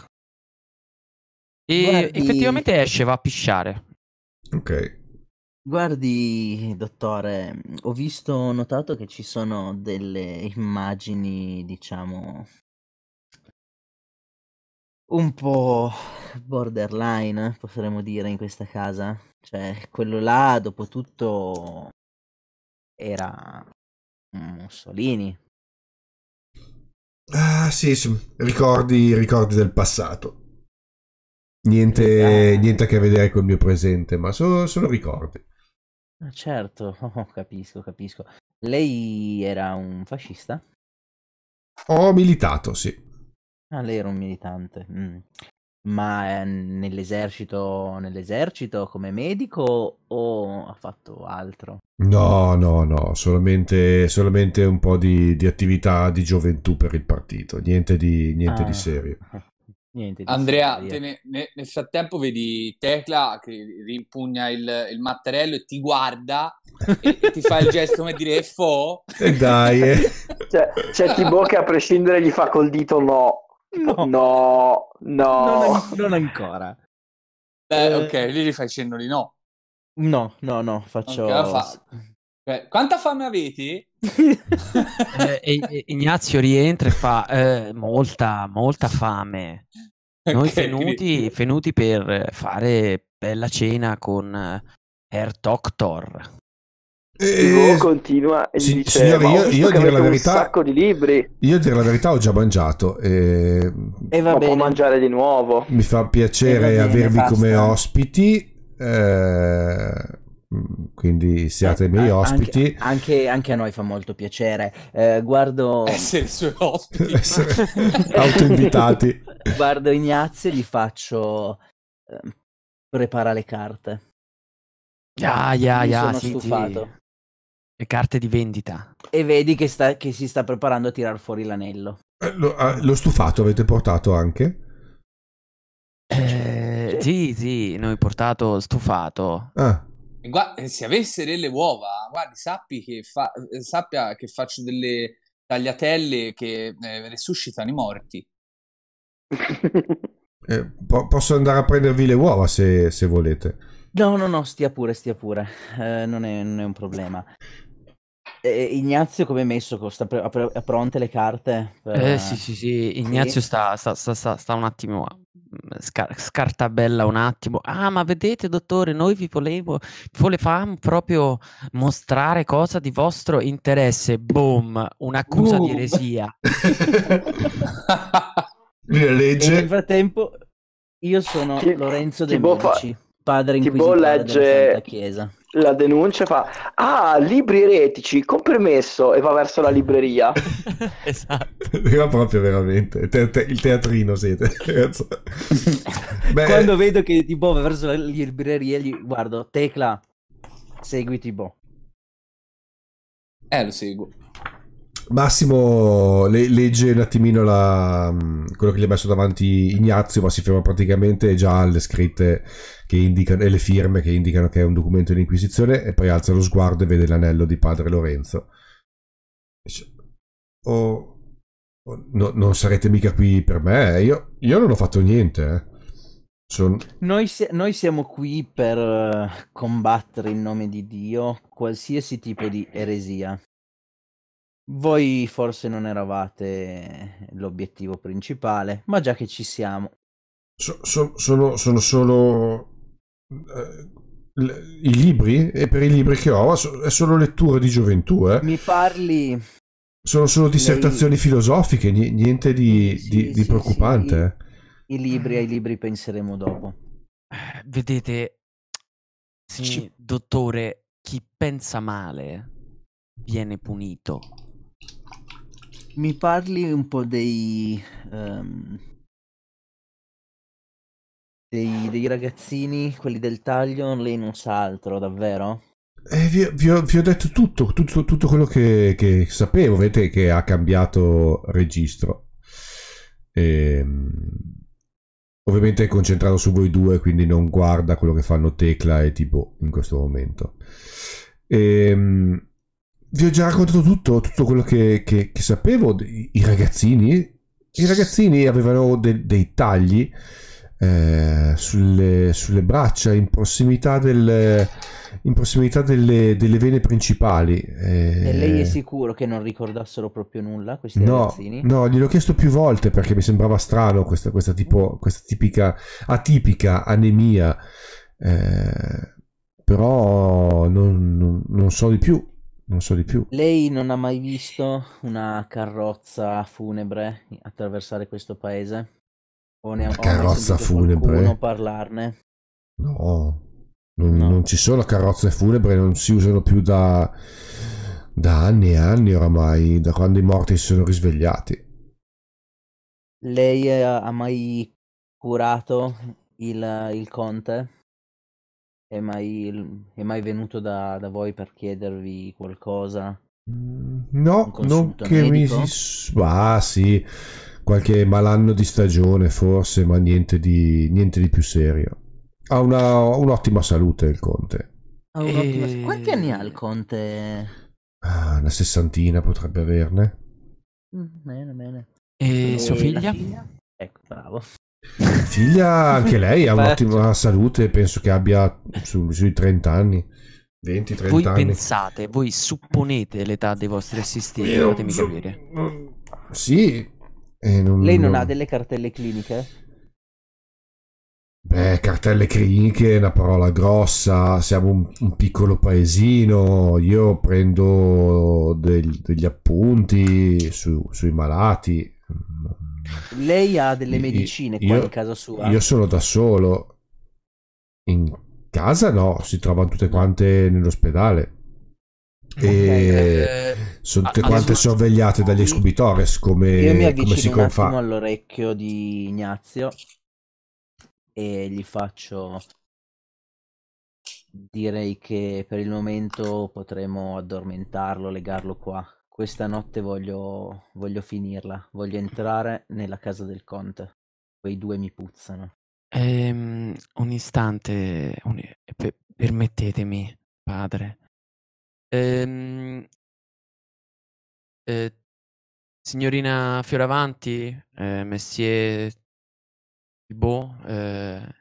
E Guardi... effettivamente esce, va a pisciare. Ok. Guardi, dottore, ho visto, ho notato che ci sono delle immagini, diciamo, un po' borderline, eh, potremmo dire, in questa casa. Cioè, quello là, dopo tutto, era Mussolini. Ah, sì, sì. Ricordi, ricordi del passato. Niente, eh. niente, a che vedere col mio presente, ma solo, solo ricordi. Ah, certo, oh, capisco, capisco. Lei era un fascista? Ho militato, sì. Ah, lei era un militante. Mm. Ma ehm, nell'esercito, nell'esercito come medico o ha fatto altro? No, no, no, solamente, solamente un po' di, di, attività di gioventù per il partito, niente di, niente ah. di serio. Niente di Andrea, ne, ne, nel frattempo vedi Tecla che rimpugna il, il mattarello e ti guarda e, e, ti fa il gesto come dire fo. E dai. Eh. Cioè, c'è Tibò che a prescindere gli fa col dito no. No, no, no. Non, an- non ancora. Beh, eh. ok, lì gli fai cenno di no. No, no, no, faccio... Fa... Beh, quanta fame avete? eh, Ignazio rientra e fa eh, molta, molta fame. Noi okay, fenuti, quindi... per fare bella cena con Herr Doctor. Eh, continua e sì, dice, signore, io, io dire la verità, un sacco di libri. Io dire la verità ho già mangiato e, eh, e va bene. può mangiare di nuovo. Mi fa piacere bene, avervi basta. come ospiti. Eh, quindi siate eh, i miei eh, ospiti. Anche, anche, a noi fa molto piacere. Eh, guardo. Essere eh, i suoi ospiti. Essere autoinvitati. guardo Ignazio e gli faccio. prepara le carte. Ah, yeah, yeah, yeah, sono sì, stufato. Sì. Le carte di vendita. E vedi che, sta, che si sta preparando a tirar fuori l'anello. Eh, lo, eh, ah, lo, stufato avete portato anche? Eh, sì, sì, noi portato stufato. Ah. Guarda, eh, se avesse delle uova, guardi, sappi che fa, eh, sappia che faccio delle tagliatelle che eh, resuscitano i morti. Eh, po- posso andare a prendervi le uova se, se volete. No, no, no, stia pure, stia pure. Eh, non, è, non, è, un problema. E Ignazio come è messo? Sta pre- a pronte le carte? Per... Eh, sì, sì, sì. Ignazio sì? Sta, sta, sta, sta, un attimo a mm, scar- scartabella un attimo. Ah, ma vedete, dottore, noi vi volevo, volevamo proprio mostrare cosa di vostro interesse. Boom, un'accusa uh. di eresia. legge. nel frattempo, io sono che, Lorenzo De Medici, padre in legge... della Chiesa la denuncia fa ah libri eretici con permesso e va verso la libreria esatto era proprio veramente te- te- il teatrino siete Beh... quando vedo che Tibo va verso la libreria gli guardo Tecla segui Tibo eh lo seguo Massimo le- legge un attimino la, mm, quello che gli ha messo davanti Ignazio, ma si ferma praticamente già alle scritte indicano, e le firme che indicano che è un documento di inquisizione, e poi alza lo sguardo e vede l'anello di padre Lorenzo. Dice, oh, oh no, non sarete mica qui per me, eh? io, io non ho fatto niente. Eh. Sono... Noi, si- noi, siamo qui per eh, combattere in nome di Dio qualsiasi tipo di eresia. Voi forse non eravate l'obiettivo principale, ma già che ci siamo. So, so, sono, sono, solo eh, i libri e per i libri che ho è solo lettura di gioventù. Eh. Mi parli... Sono solo dissertazioni Lei... filosofiche, niente di, sì, di, sì, di preoccupante. Sì, eh. I, I libri ai libri penseremo dopo. Eh, vedete, sì, dottore, chi pensa male viene punito mi parli un po' dei, um, dei, dei, ragazzini, quelli del taglio, lei non sa altro, davvero? Eh, vi, vi, ho, vi, ho, detto tutto, tutto, tutto quello che, che, sapevo, vedete che ha cambiato registro. E, ehm, ovviamente è concentrato su voi due, quindi non guarda quello che fanno Tecla e Tipo in questo momento. Ehm vi ho già raccontato tutto, tutto quello che, che, che sapevo. I ragazzini, i ragazzini avevano de, dei tagli eh, sulle, sulle, braccia in prossimità, del, in prossimità delle, delle, vene principali. Eh... E lei è sicuro che non ricordassero proprio nulla questi no, ragazzini? No, gliel'ho chiesto più volte perché mi sembrava strano questa, questa, tipo, questa tipica, atipica anemia. Eh, però non, non, non so di più non so di più. Lei non ha mai visto una carrozza funebre attraversare questo paese? O ne ha carrozza funebre? Qualcuno parlarne? No, non, no. non ci sono carrozze funebre, non si usano più da, da anni e anni oramai, da quando i morti si sono risvegliati. Lei ha mai curato il, il conte? È mai, è mai venuto da, da voi per chiedervi qualcosa? Mm, no, non che medico? mi si... Ah sì, qualche malanno di stagione forse, ma niente di, niente di più serio. Ha una, un'ottima salute il Conte. Ha E... Quanti anni ha eh. il Conte? Ah, una sessantina potrebbe averne. Mm, bene, bene. E, e sua figlia? figlia? Ecco, bravo. Figlia, anche lei ha un'ottima salute, penso che abbia su, sui 30 anni. 20, 30 voi anni. pensate, voi supponete l'età dei vostri assistenti Io, fatemi so, capire. Sì. Non, lei non, non ha delle cartelle cliniche? Beh, cartelle cliniche è una parola grossa, siamo un, un piccolo paesino, io prendo del, degli appunti su, sui malati, lei ha delle medicine io, qua in casa sua? Io sono da solo. In casa no, si trovano tutte mm. quante nell'ospedale. e eh, sono tutte quante sorvegliate dagli escubitores come, io mi come si confà. Io all'orecchio di Ignazio e gli faccio direi che per il momento potremo addormentarlo, legarlo qua questa notte voglio, voglio finirla, voglio entrare nella casa del conte. Quei due mi puzzano. Ehm, un istante, un... Per- permettetemi, padre. Ehm, eh, signorina Fioravanti, eh, Messier Thibault, eh,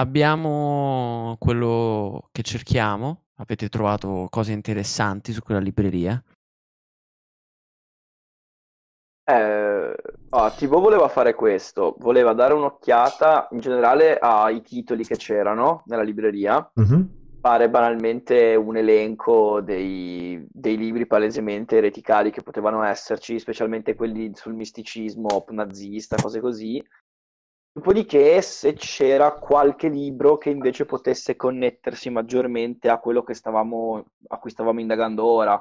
abbiamo quello che cerchiamo. Avete trovato cose interessanti su quella libreria? Eh, ah, Tibo voleva fare questo, voleva dare un'occhiata in generale ai titoli che c'erano nella libreria, mm-hmm. fare banalmente un elenco dei, dei, libri palesemente ereticali che potevano esserci, specialmente quelli sul misticismo nazista, cose così, Dopodiché, se c'era qualche libro che invece potesse connettersi maggiormente a quello stavamo, a cui stavamo indagando ora,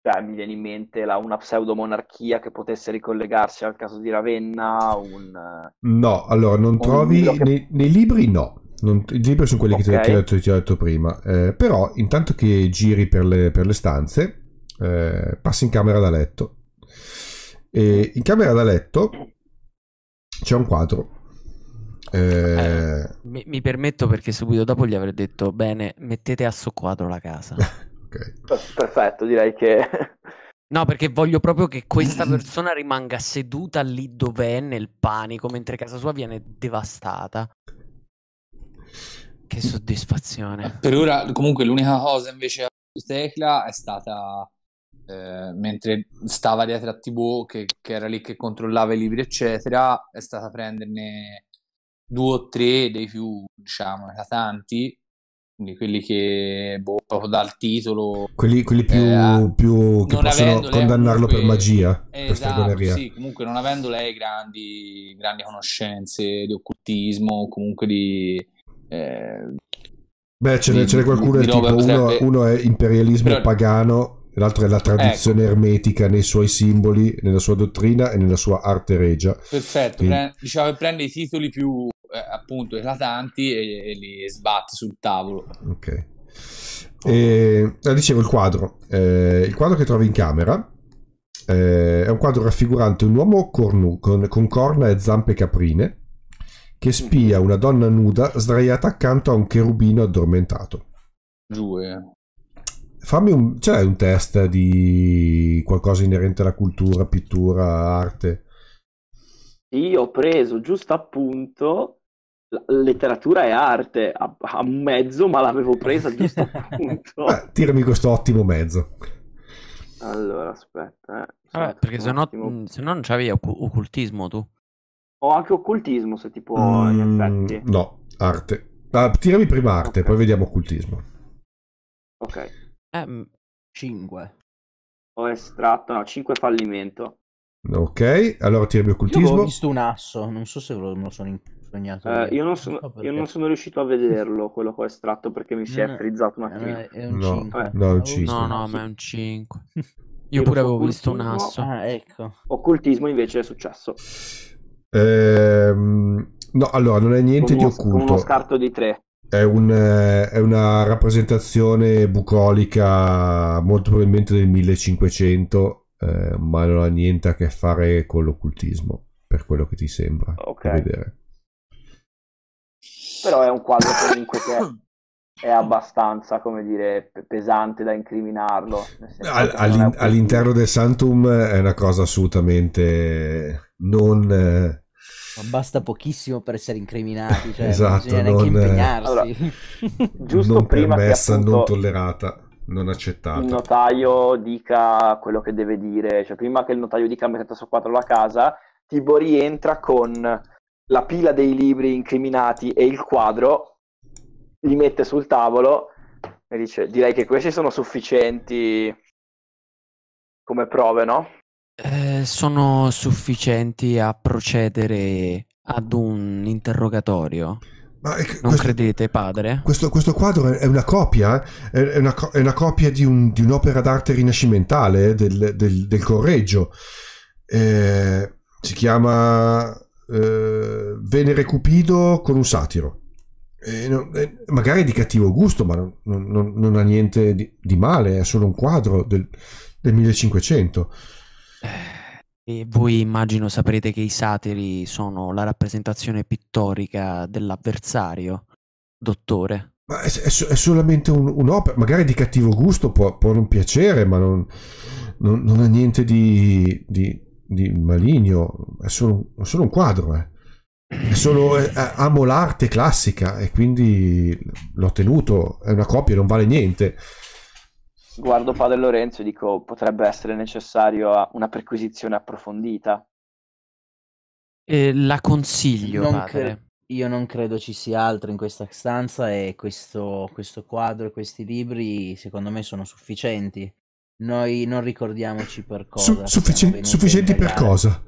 cioè, mi viene in mente la, una pseudomonarchia che potesse ricollegarsi al caso di Ravenna, un... No, allora, non trovi... Che... Nei, nei, libri no, non, i libri sono quelli okay. che ti, ti, ho detto prima, eh, però intanto che giri per le, per le stanze, eh, passi in camera da letto. E in camera da letto c'è un quadro. Eh... Eh, mi, mi, permetto perché subito dopo gli avrei detto, bene, mettete a soqquadro la casa. okay. Perfetto, direi che... No, perché voglio proprio che questa persona rimanga seduta lì dove è nel panico, mentre casa sua viene devastata. Che soddisfazione. Per ora, comunque, l'unica cosa invece a Tecla è stata eh, mentre stava dietro a Thibaut che, che, era lì che controllava i libri eccetera è stata a prenderne due o tre dei più diciamo da tanti quindi quelli che boh, proprio dal titolo quelli, quelli più, eh, più che possono condannarlo comunque, per magia eh, esatto, per sì, comunque non avendo lei grandi, grandi conoscenze di occultismo comunque di eh, beh ce n'è, qualcuno di, tipo, potrebbe... uno, uno, è imperialismo Però... pagano l'altro è la tradizione ecco. ermetica nei suoi simboli, nella sua dottrina e nella sua arte regia. Perfetto, Quindi... Pre- diciamo che prende i titoli più eh, appunto eclatanti e, e, li sbatte sul tavolo. Ok. E, eh, dicevo il quadro, eh, il quadro che trovi in camera eh, è un quadro raffigurante un uomo cornu- con, con corna e zampe caprine che spia mhm. una donna nuda sdraiata accanto a un cherubino addormentato. Giue, fammi un, c'è un test di qualcosa inerente alla cultura, pittura, arte? Io ho preso giusto appunto letteratura e arte a, a mezzo, ma l'avevo presa giusto appunto. Beh, tirami questo ottimo mezzo. Allora, aspetta. Eh. Vabbè, perché se no, se no non c'avevi occultismo tu. Ho anche occultismo se tipo mm, in effetti. No, arte. Ah, tirami prima arte, okay. poi vediamo occultismo. Ok. Ehm, 5. Ho estratto, no, 5 fallimento. Ok, allora tiro occultismo. Io ho visto un asso, non so se me lo sono sognato. Eh, io, non sono, non so io, non sono, riuscito a vederlo quello che ho estratto perché mi si è frizzato un attimo. Eh, è un no, 5. No, è un 5. No, no, ma è un 5. Io, pure avevo visto un asso. Ah, ecco. Occultismo invece è successo. Ehm, no, allora non è niente uno, di occulto. Uno scarto di 3 è, un, eh, è, una rappresentazione bucolica molto probabilmente del 1500, eh, ma non ha niente a che fare con l'occultismo, per quello che ti sembra. Ok. Però è un quadro comunque che è abbastanza, come dire, pesante da incriminarlo. All, all'in, all'interno del Santum è una cosa assolutamente non eh, ma basta pochissimo per essere incriminati, cioè esatto, non neanche impegnarsi. Allora, giusto non prima permessa, che appunto... non tollerata non accettata. Il notaio dica quello che deve dire, cioè prima che il notaio dica mettete su quattro la casa, Tibor rientra con la pila dei libri incriminati e il quadro, li mette sul tavolo e dice direi che questi sono sufficienti come prove, no? Eh, sono sufficienti a procedere ad un interrogatorio. Ma è, non questo, credete, padre? Questo, questo, quadro è una copia, è una, è una copia di, un, di, un'opera d'arte rinascimentale del, del, del Correggio. Eh, si chiama eh, Venere Cupido con un satiro. Eh, no, magari di cattivo gusto, ma non, non, non ha niente di, di, male, è solo un quadro del, del 1500. Eh, e voi immagino saprete che i satiri sono la rappresentazione pittorica dell'avversario, dottore. Ma è, è, è solamente un'opera, magari di cattivo gusto, può, può non piacere, ma non, non, non ha niente di, di, di, maligno, è solo, è solo un quadro. Eh. È solo, eh, amo l'arte classica e quindi l'ho tenuto, è una copia, non vale niente guardo Padre Lorenzo e dico potrebbe essere necessario ah, una perquisizione approfondita. Eh, la consiglio, non cre- io non credo ci sia altro in questa stanza e questo, questo quadro e questi libri secondo me sono sufficienti. Noi non ricordiamoci per cosa. Su- suffici- sufficienti per cosa?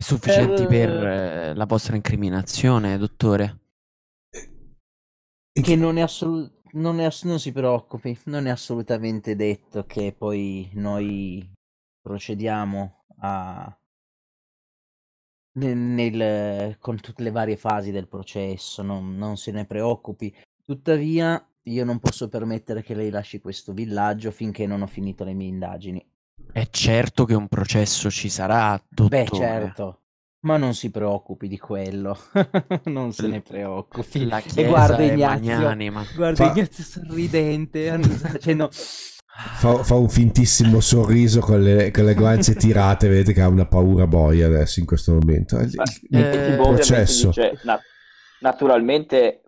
Sufficienti per, eh, per eh, la vostra incriminazione, dottore. Che non è assolutamente non, ne non si preoccupi, non è assolutamente detto che poi noi procediamo a, nel, con tutte le varie fasi del processo, non, non, se ne preoccupi. Tuttavia, io non posso permettere che lei lasci questo villaggio finché non ho finito le mie indagini. È certo che un processo ci sarà, dottore. Beh, certo, ma non si preoccupi di quello, non se ne preoccupi. La e guarda Ignazio, magnanima. guarda fa... Ignazio sorridente, facendo... fa, fa, un fintissimo sorriso con le, con le guance tirate, vedete che ha una paura boia adesso in questo momento. Eh, Ma, eh, processo. Dice, na naturalmente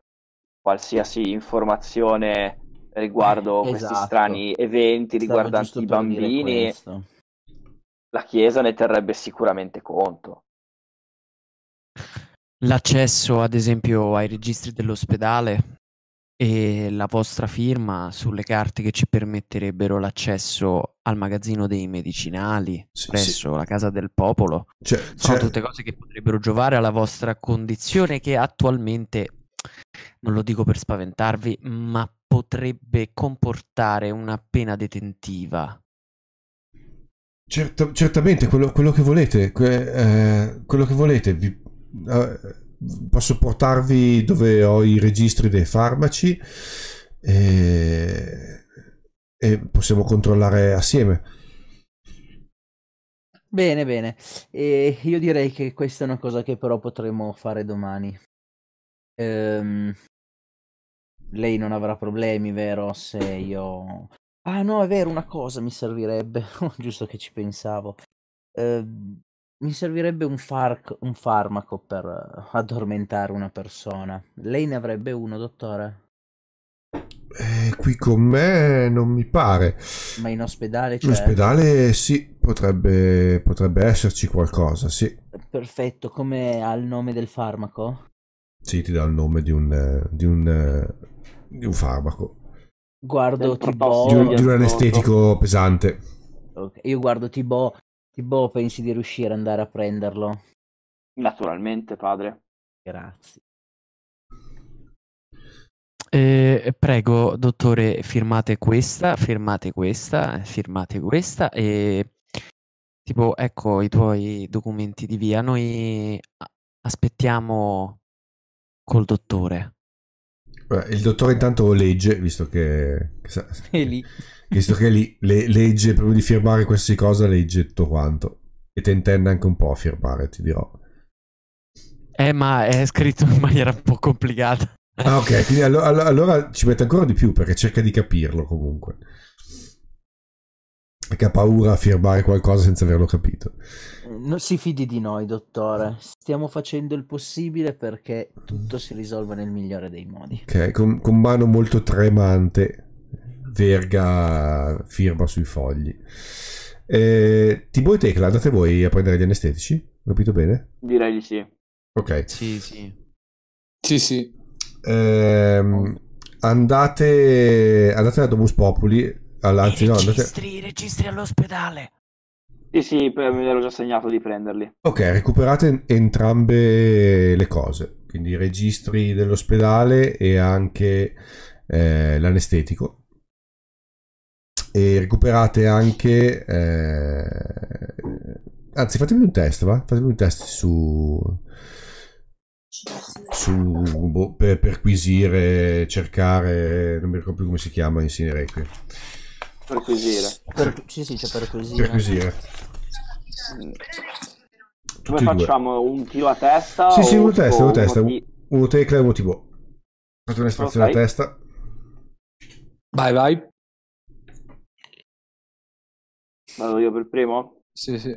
qualsiasi informazione riguardo eh, esatto. questi strani eventi riguardanti i bambini, la Chiesa ne terrebbe sicuramente conto l'accesso ad esempio ai registri dell'ospedale e la vostra firma sulle carte che ci permetterebbero l'accesso al magazzino dei medicinali sì, presso sì. la casa del popolo cioè, sono cioè... tutte cose che potrebbero giovare alla vostra condizione che attualmente non lo dico per spaventarvi ma potrebbe comportare una pena detentiva Certo, certamente quello, quello, che volete, que, eh, quello che volete, vi, eh, posso portarvi dove ho i registri dei farmaci e, e possiamo controllare assieme. Bene, bene. E io direi che questa è una cosa che però potremo fare domani. Ehm, lei non avrà problemi, vero? Se io... Ah no, è vero, una cosa mi servirebbe. Giusto che ci pensavo. Ehm, mi servirebbe un, farc- un farmaco per eh, addormentare una persona. Lei ne avrebbe uno, dottore? Eh, qui con me non mi pare. Ma in ospedale c'è? In ospedale sì, potrebbe, potrebbe esserci qualcosa, sì. Perfetto, come ha il nome del farmaco? Sì, ti dà il nome di un, di un, di un farmaco. Guardo Tibo. Di, un, di un anestetico pesante. Okay. Io guardo Tibo. Thibaut, boh, pensi di riuscire ad andare a prenderlo? Naturalmente, padre. Grazie. Eh, prego, dottore, firmate questa, firmate questa, firmate questa e tipo, ecco i tuoi documenti di via. Noi aspettiamo col dottore. Il dottore intanto legge, visto che... che è lì. Visto che è lì, le, legge, prima di firmare qualsiasi cosa, legge tutto quanto. E tentenna anche un po' a firmare, ti dirò. Eh, ma è scritto in maniera un po' complicata. Ah, ok, quindi allo- allo- allora ci mette ancora di più perché cerca di capirlo comunque perché ha paura a firmare qualcosa senza averlo capito. Non si fidi di noi, dottore. Stiamo facendo il possibile perché tutto si risolva nel migliore dei modi. Ok, con, con mano molto tremante, Verga firma sui fogli. Eh, Tibor e Tecla, andate voi a prendere gli anestetici? Ho capito bene? Direi di sì. Ok. Sì, sì. Sì, sì. Eh, andate, andate da Domus Populi anzi, no, registri, andate... registri all'ospedale. Sì, sì, mi ero già segnato di prenderli. Ok, recuperate entrambe le cose, quindi i registri dell'ospedale e anche eh, l'anestetico. E recuperate anche... Eh... Anzi, fatemi un test, va? Fatemi un test su... su boh, per perquisire, cercare... Non mi ricordo più come si chiama in Sinerequie. Perquisire. Per, sì, sì, c'è cioè perquisire. Perquisire. Mm. Come facciamo? Un tiro a testa? Sì, sì, uno a testa, uno testa. Uno, uno e uno tipo. Fate un'estrazione okay. a testa. Vai, vai. Vado io per primo? Sì, sì.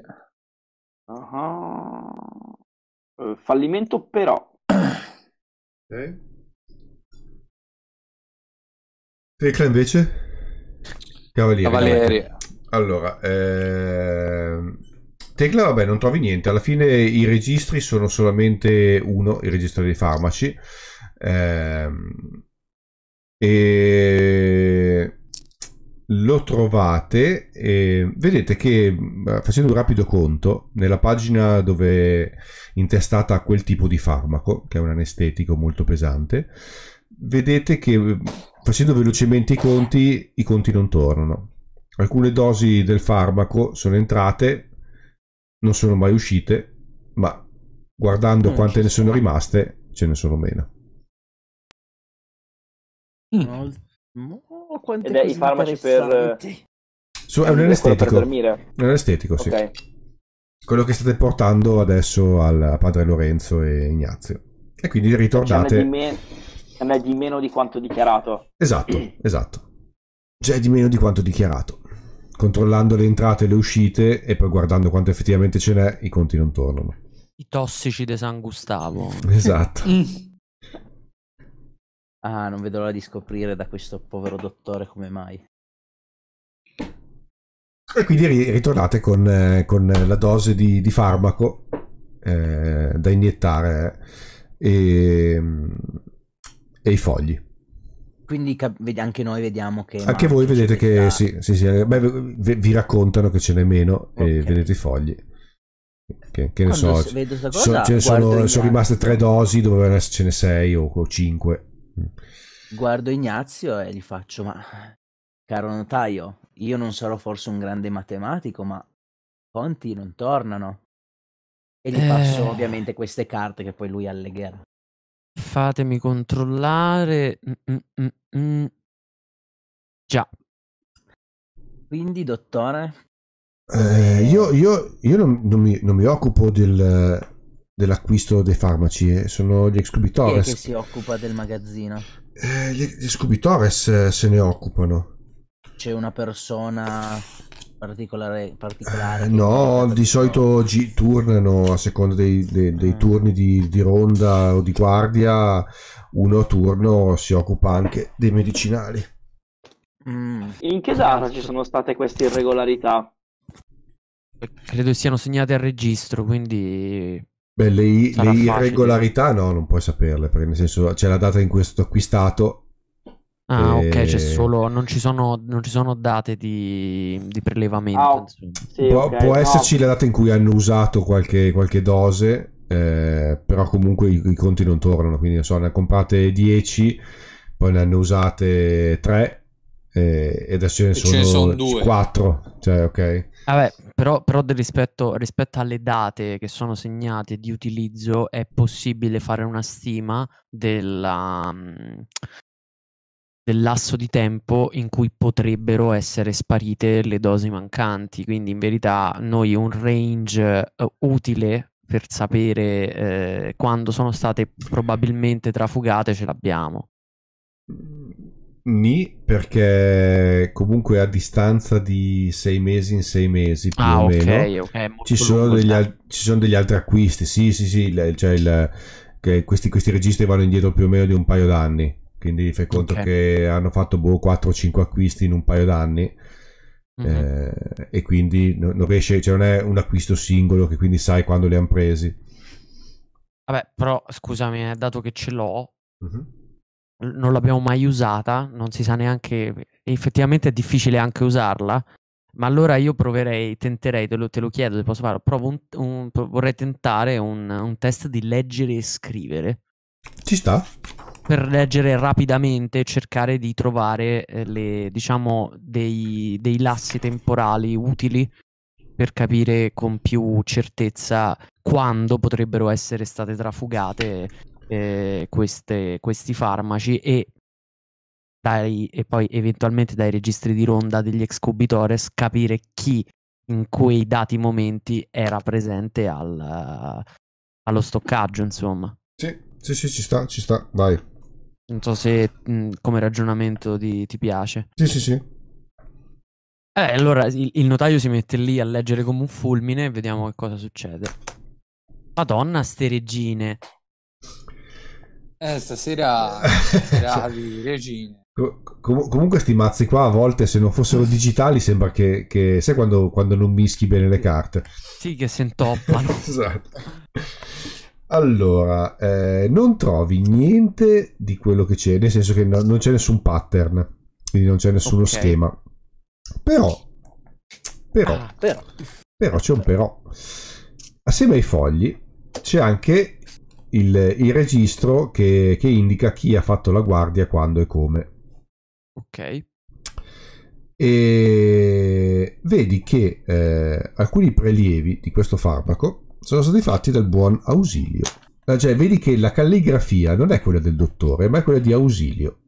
Uh-huh. Eh, fallimento però. Ok. Tecla invece? Cavalieri. Cavalieri. Allora, ehm... Tecla, vabbè, non trovi niente. Alla fine i registri sono solamente uno, il registro dei farmaci. Ehm... E lo trovate e vedete che eh, facendo un rapido conto nella pagina dove è intestata quel tipo di farmaco che è un anestetico molto pesante vedete che Facendo velocemente i conti, i conti non tornano. Alcune dosi del farmaco sono entrate, non sono mai uscite, ma guardando non mm, quante ne sono, sono rimaste, ce ne sono meno. Mm. Oh, Ed è i farmaci per... So, è un anestetico. Un anestetico, sì. Okay. Quello che state portando adesso al padre Lorenzo e Ignazio. E quindi ritornate ma è di meno di quanto dichiarato. Esatto, esatto. Cioè di meno di quanto dichiarato. Controllando le entrate e le uscite e poi guardando quanto effettivamente ce n'è, i conti non tornano. I tossici di San Gustavo. Esatto. Mm. ah, non vedo l'ora di scoprire da questo povero dottore come mai. E quindi ritornate con, eh, con la dose di, di farmaco eh, da iniettare. Eh, e, mm, e i fogli. Quindi anche noi vediamo che... Anche voi vedete che sì, sì, sì, eh, beh, vi raccontano che ce n'è meno okay. e vedete i fogli. Che, che ne ah, so, vedo cosa, so, ce ne sono, sono rimaste tre dosi, dovevano essercene sei o, o cinque. Guardo Ignazio e gli faccio, ma caro notaio, io non sarò forse un grande matematico, ma conti non tornano. E gli eh. passo ovviamente queste carte che poi lui allegherà. Fatemi controllare. Mm mm, mm, mm, mm, Già. Quindi, dottore? Eh, io, io, io non, non, mi, non, mi, occupo del, dell'acquisto dei farmaci, eh. sono gli excubitores. Chi è che si occupa del magazzino? Eh, gli, excubitores eh, se ne occupano. C'è una persona particolare, particolare eh, no di solito gi- turnano a seconda dei, dei, dei turni di, di, ronda o di guardia uno a turno si occupa anche dei medicinali mm. in che data ci sono state queste irregolarità? Eh, credo siano segnate al registro quindi Beh, le, le irregolarità no non puoi saperle perché nel senso c'è la data in cui è stato acquistato Ah, ok, c'è solo. Non ci sono, non ci sono date di, di prelevamento. Oh, sì, può, okay, può no. esserci la data in cui hanno usato qualche, qualche dose, eh, però comunque i, i, conti non tornano. Quindi, non so, ne comprate 10, poi ne hanno usate 3. Eh, e adesso ce ne sono, ce ne sono 4 cioè, ok Vabbè, però, però rispetto, rispetto, alle date che sono segnate di utilizzo è possibile fare una stima della, mm, del lasso di tempo in cui potrebbero essere sparite le dosi mancanti. Quindi in verità noi un range uh, utile per sapere eh, quando sono state probabilmente trafugate ce l'abbiamo. Ni, perché comunque a distanza di sei mesi in sei mesi più ah, o okay, meno okay, ci, sono al- ci, sono degli altri acquisti. Sì, sì, sì, le, cioè il, questi, questi registri vanno indietro più o meno di un paio d'anni. Quindi fai conto okay. che hanno fatto boh, 4-5 acquisti in un paio d'anni. Mm-hmm. Eh, e quindi non, riesce, cioè non è un acquisto singolo che quindi sai quando li hanno presi. Vabbè, però scusami, eh, dato che ce l'ho, mm-hmm. non l'abbiamo mai usata, non si sa neanche, effettivamente è difficile anche usarla. Ma allora io proverei, tenterei, te lo, te lo chiedo se posso farlo, provo un, un, vorrei tentare un, un test di leggere e scrivere. Ci sta? per leggere rapidamente, cercare di trovare eh, le, diciamo, dei, dei, lassi temporali utili per capire con più certezza quando potrebbero essere state trafugate eh, queste, questi farmaci e, dai, e poi eventualmente dai registri di ronda degli excubitores capire chi in quei dati momenti era presente al, uh, allo stoccaggio, insomma. Sì, sì, sì, ci sta, ci sta, vai non so se mh, come ragionamento ti, ti piace. Sì, sì, sì. Eh, allora il, il, notaio si mette lì a leggere come un fulmine e vediamo che cosa succede. Madonna, ste regine. Eh, stasera, stasera cioè, di regine. com- comunque sti mazzi qua a volte se non fossero digitali sembra che, che... sai quando, quando, non mischi bene le carte. Sì, che si intoppano. esatto. Allora, eh, non trovi niente di quello che c'è, nel senso che no, non c'è nessun pattern, quindi non c'è nessuno okay. schema. Però, però, ah, però, però c'è un però. Assieme ai fogli c'è anche il, il registro che, che indica chi ha fatto la guardia, quando e come. Ok e vedi che eh, alcuni prelievi di questo farmaco sono stati fatti dal buon Ausilio. Ah, cioè, vedi che la calligrafia non è quella del dottore, ma è quella di Ausilio.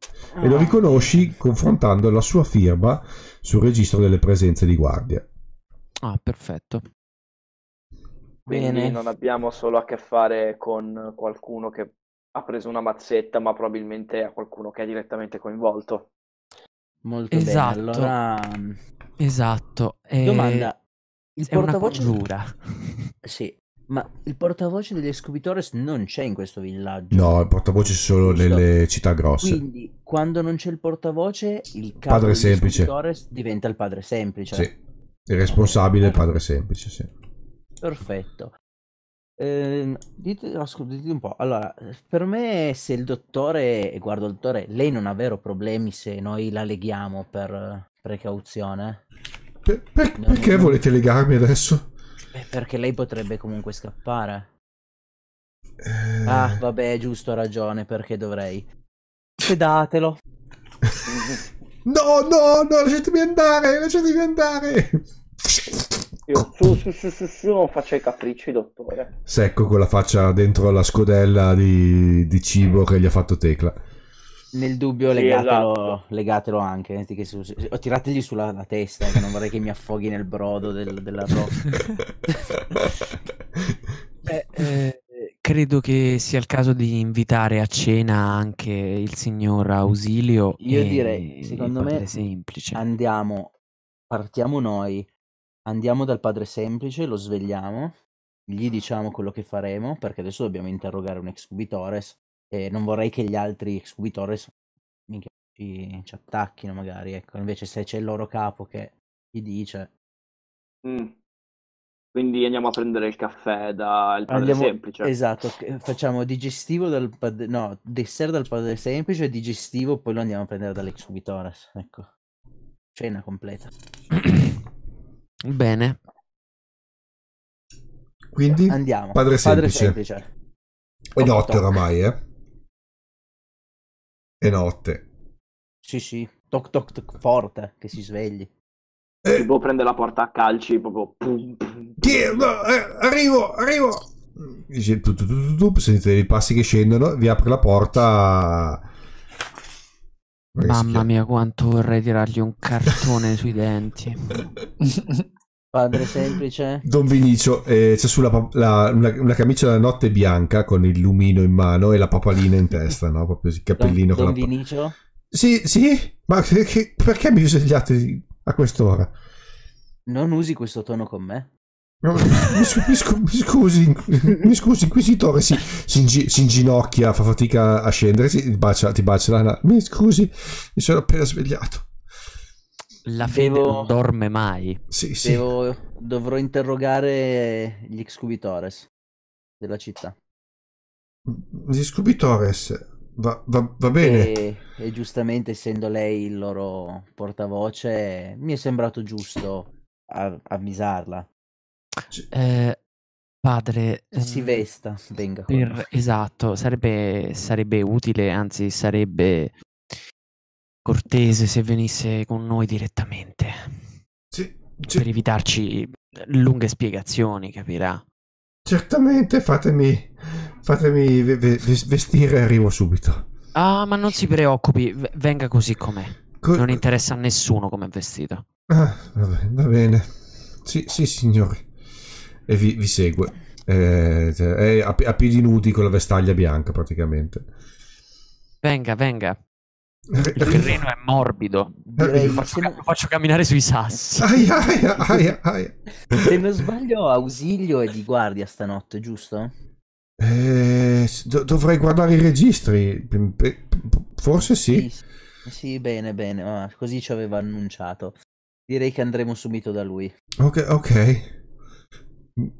E lo ah. riconosci confrontando la sua firma sul registro delle presenze di guardia. Ah, perfetto. Quindi Bene. non abbiamo solo a che fare con qualcuno che ha preso una mazzetta, ma probabilmente a qualcuno che è direttamente coinvolto. Molto esatto. bene. Allora... Esatto. E... Eh, Domanda. Il è portavoce... una congiura. sì, ma il portavoce degli Scubitores non c'è in questo villaggio. No, il portavoce è solo Giusto. nelle città grosse. Quindi, quando non c'è il portavoce, il capo padre degli semplice. Scubitores diventa il padre semplice. Sì, il responsabile è il ecco. padre semplice, sì. Perfetto. Eh, dite, ascolta, ah, un po'. Allora, per me, se il dottore, e guardo il dottore, lei non ha vero problemi se noi la leghiamo per precauzione? Per, per, perché volete legarmi adesso? Beh, perché lei potrebbe comunque scappare. Eh... Ah, vabbè, giusto, ha ragione, perché dovrei. Sedatelo. no, no, no, lasciatemi andare, lasciatemi andare. Io su, su, su, su, su, non faccia i capricci, dottore. Secco con la faccia dentro la scodella di, di cibo che gli ha fatto Tecla. Nel dubbio sì, legatelo, esatto. legatelo anche, che su, o tirategli sulla testa, che non vorrei che mi affoghi nel brodo del, roba. eh, eh, credo che sia il caso di invitare a cena anche il signor Ausilio. Io e, direi, secondo me, semplice. andiamo, partiamo noi, andiamo dal padre semplice, lo svegliamo, gli diciamo quello che faremo, perché adesso dobbiamo interrogare un ex cubitores e non vorrei che gli altri esecutori ci, ci, attacchino magari, ecco, invece se c'è il loro capo che gli dice... Mm. Quindi andiamo a prendere il caffè dal padre andiamo... semplice. Esatto, facciamo digestivo dal padre... no, dessert dal padre semplice e digestivo poi lo andiamo a prendere dall'ex Vitores, ecco. Cena completa. Bene. Quindi andiamo. Padre semplice. Padre semplice. È notte oramai, eh? È notte. Sì, sì, toc toc toc forte che si svegli. Eh. Tipo prende la porta a calci proprio. Pum, Chi è? No, eh, arrivo, arrivo. Dice, tu, tu, tu, tu, sentite i passi che scendono, vi apre la porta. Mamma mia, quanto vorrei tirargli un cartone sui denti. Padre semplice. Don Vinicio, eh, c'è sulla la, la, una, camicia da notte bianca con il lumino in mano e la papalina in testa, no? Proprio il cappellino. Don, Don la... Vinicio? Sì, sì, ma perché, perché mi svegliate a quest'ora? Non usi questo tono con me. No, mi, sc- mi, sc- mi, scusi, mi scusi, inquisitore, si, si, ingi- si, inginocchia, fa fatica a scendere, si, bacia, ti bacia la... Mi scusi, mi sono appena svegliato. La fede Devo... non dorme mai. Sì, sì. Devo... Dovrò interrogare gli Excubitores della città. Gli Excubitores va, va, va bene. E, e, giustamente, essendo lei il loro portavoce, mi è sembrato giusto a, avvisarla. Eh, padre si ehm, vesta venga per, esatto sarebbe, sarebbe, utile anzi sarebbe cortese se venisse con noi direttamente. Sì, sì. Per evitarci lunghe spiegazioni, capirà. Certamente, fatemi, fatemi vestire e arrivo subito. Ah, ma non si preoccupi, venga così com'è. Co non interessa a nessuno come è vestito. Ah, va bene, va bene. Sì, sì, signore. E vi, vi segue. Eh, è a, a piedi nudi con la vestaglia bianca, praticamente. Venga, venga. Il eh, terreno è morbido, eh, Direi, eh, lo, faccio, non... lo, faccio, camminare sui sassi. Aia, aia, aia, aia. Se non sbaglio, Ausilio è di guardia stanotte, giusto? Eh, do- dovrei guardare i registri, forse sì. Sì, sì bene, bene, ah, così ci aveva annunciato. Direi che andremo subito da lui. Ok, ok.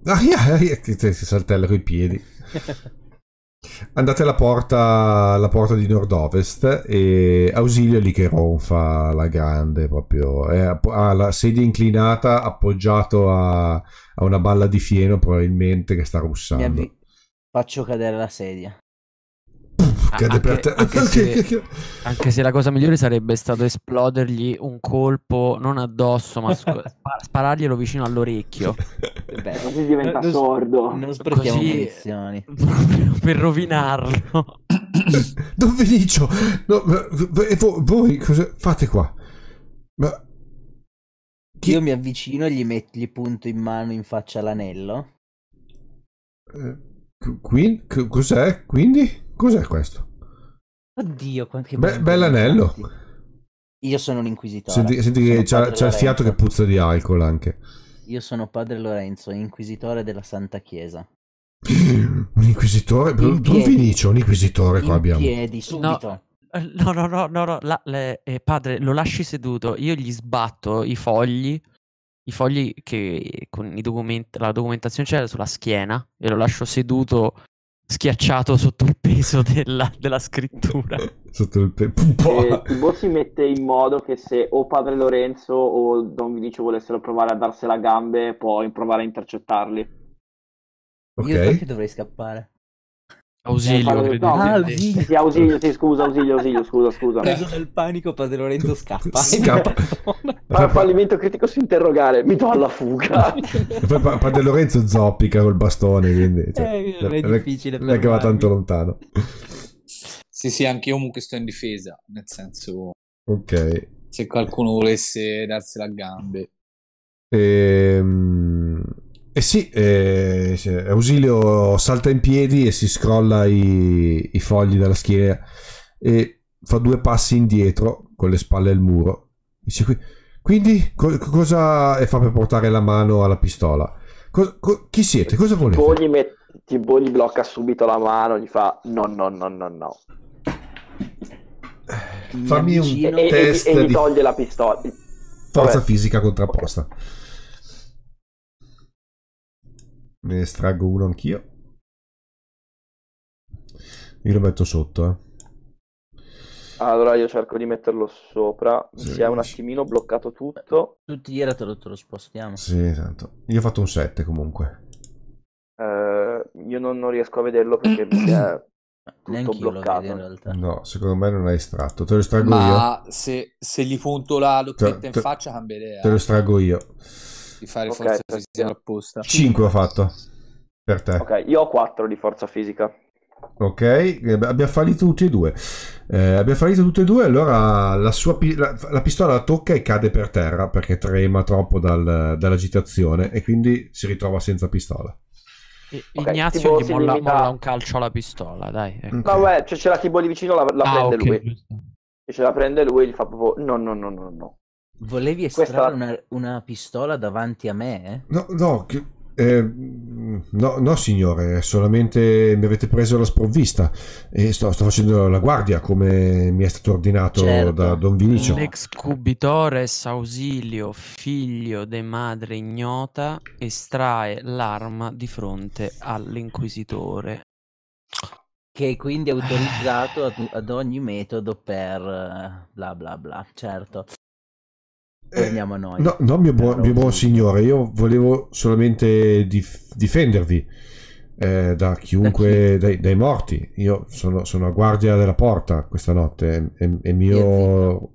Aia, aia, ti saltello i piedi. Andate alla porta, alla porta di nord-ovest e Ausilio è lì che ronfa la grande proprio. È, ha la sedia inclinata appoggiato a, a, una balla di fieno probabilmente che sta russando. Faccio cadere la sedia. Ah, cade anche, per te. Anche se, anche, se, la cosa migliore sarebbe stato esplodergli un colpo non addosso, ma sp- spararglielo vicino all'orecchio. Eh beh, così diventa eh, non, sordo. Non sprechiamo così... munizioni. per rovinarlo. Don Vinicio, no, e voi, voi cosa fate qua? Ma... Chi... Io mi avvicino e gli, met- gli punto in mano in faccia l'anello. Eh, qui? Cos'è? Quindi? Cos'è questo? Oddio, quanti Be- bell'anello. Io sono un inquisitore. Senti, senti che c'è, c'è il fiato che puzza di alcol anche. Io sono padre Lorenzo, inquisitore della Santa Chiesa. un inquisitore? In tu Vinicio, un inquisitore in qua abbiamo. piedi, subito. No. No, no, no, no, no. La, le, eh, padre, lo lasci seduto. Io gli sbatto i fogli, i fogli che con i document- la documentazione c'era sulla schiena e lo lascio seduto schiacciato sotto il peso della, della scrittura. sotto il peso. Tubo eh, si mette in modo che se o padre Lorenzo o Don Vinicio volessero provare a darsela a gambe, poi provare a intercettarli. Okay. Io perché dovrei scappare? Ausilio, no, no, ah, ausilio. Sì, ausilio, sì, scusa, ausilio, ausilio, scusa, scusa. Preso dal panico, padre Lorenzo scappa. Scappa. Fa fallimento critico su interrogare, mi do alla fuga. E poi padre Lorenzo zoppica col bastone, quindi... Cioè, eh, è difficile. Non è che va tanto lontano. Sì, sì, anche io comunque sto in difesa, nel senso... Ok. Se qualcuno volesse darsela a gambe. Ehm eh sì, eh, Ausilio salta in piedi e si scrolla i, i fogli dalla schiena e fa due passi indietro con le spalle al muro. Dice qui, quindi co- cosa... e fa per portare la mano alla pistola. Co- co- chi siete? Cosa volete? Tipo boh, gli, met- tipo boh, gli blocca subito la mano, gli fa no no no no no. Fammi un e, test e, e, e gli toglie di... la pistola. Forza Vabbè. fisica contrapposta. Okay. Ne estraggo uno anch'io. Io lo metto sotto, eh. Ah, allora io cerco di metterlo sopra, sì, si è un attimino bloccato tutto. Tutti gli era te lo, te lo spostiamo. Sì, esatto. Io ho fatto un 7 comunque. Uh, io non, non, riesco a vederlo perché mi è tutto bloccato. in realtà. No, secondo me non è estratto. Te lo estraggo Ma io. Ma se, se, gli punto la doppietta in faccia cambia idea. Te lo eh. estraggo io di fare okay, forza per... fisica apposta. 5 ho fatto per te. Ok, io ho 4 di forza fisica. Ok, eh, abbiamo fallito tutti e due. Eh, abbiamo fallito tutti e due, allora la, sua pi- la, la, pistola la tocca e cade per terra perché trema troppo dal, dall'agitazione e quindi si ritrova senza pistola. okay, Ignazio gli molla, molla, un calcio alla pistola, dai. Ecco. Okay. Vabbè, cioè la tipo lì vicino, la, la ah, prende okay. lui. Se la prende lui, gli fa proprio no, no, no, no, no. Volevi estrarre Questa... una, una, pistola davanti a me? Eh? No, no, che, eh, no, no, signore, solamente mi avete preso la sprovvista e sto, sto facendo la guardia come mi è stato ordinato certo. da Don Vinicio. L'ex cubitores ausilio, figlio de madre ignota, estrae l'arma di fronte all'inquisitore. Che è quindi autorizzato ad ogni metodo per eh, bla bla bla, certo torniamo eh, a noi. No, no mio, buon, mio buon signore, io volevo solamente dif- difendervi eh, da chiunque, da dai, dai, morti. Io sono, sono, a guardia della porta questa notte, è, è, è mio...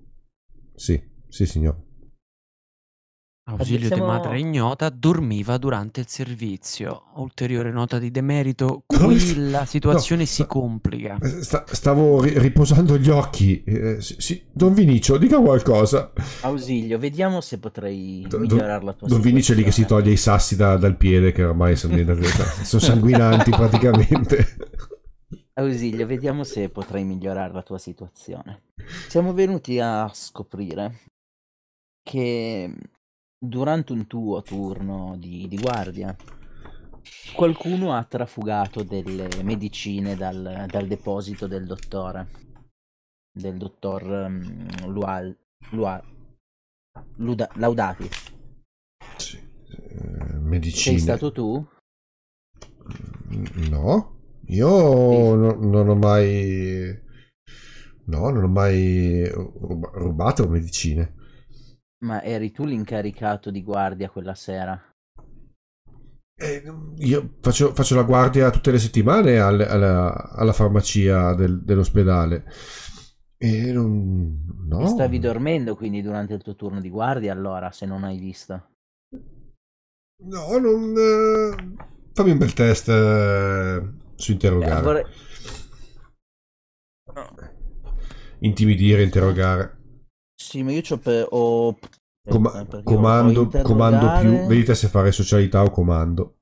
Sì, sì signore. Ausilio di madre ignota dormiva durante il servizio. Ulteriore nota di demerito, qui la situazione no, sta, si complica. Eh, sta, stavo ri- riposando gli occhi. Eh, sì, don Vinicio, dica qualcosa. Ausilio, vediamo se potrei migliorare la tua Don Vinicio è lì che si toglie i sassi da, dal piede che ormai sono sanguinanti praticamente. Ausilio, vediamo se potrei migliorare la tua situazione. Siamo venuti a scoprire che durante un tuo turno di, di guardia, qualcuno ha trafugato delle medicine dal, dal deposito del dottore, del dottor um, Lual, Lual, Luda, Laudati. Sì, eh, medicine. Sei stato tu? Mm, no, io sì. no, non ho mai... No, non ho mai rubato medicine. Ma eri tu l'incaricato di guardia quella sera? Eh, io faccio, faccio, la guardia tutte le settimane al, alla, alla, farmacia del, dell'ospedale. E non... No. Stavi dormendo quindi durante il tuo turno di guardia allora, se non hai visto? No, non... Eh... Fammi un bel test eh, su eh, interrogare. Eh, vorrei... no. Intimidire, interrogare. Sì, ma io ho... Eh, per... Ho... Com- eh, comando, interrogare... comando più, vedete se fare socialità o comando.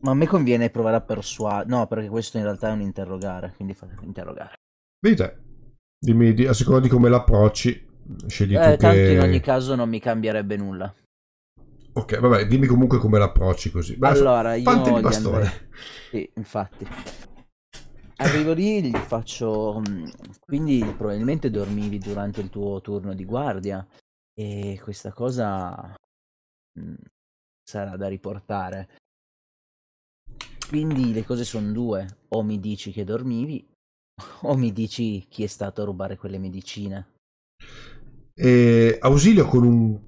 Ma a me conviene provare a persuadere. No, perché questo in realtà è un interrogare, quindi fate interrogare. Vedete, Dimmi, di, a seconda di come l'approcci, scegli eh, tu tanto che... in ogni caso non mi cambierebbe nulla. Ok, vabbè, dimmi comunque come l'approcci così. Beh, allora, io... Fantemi bastone. Andrei... Sì, infatti. Arrivo lì, gli faccio... Mm, quindi probabilmente dormivi durante il tuo turno di guardia e questa cosa mm, sarà da riportare. Quindi le cose sono due, o mi dici che dormivi o mi dici chi è stato a rubare quelle medicine. E ausilio con un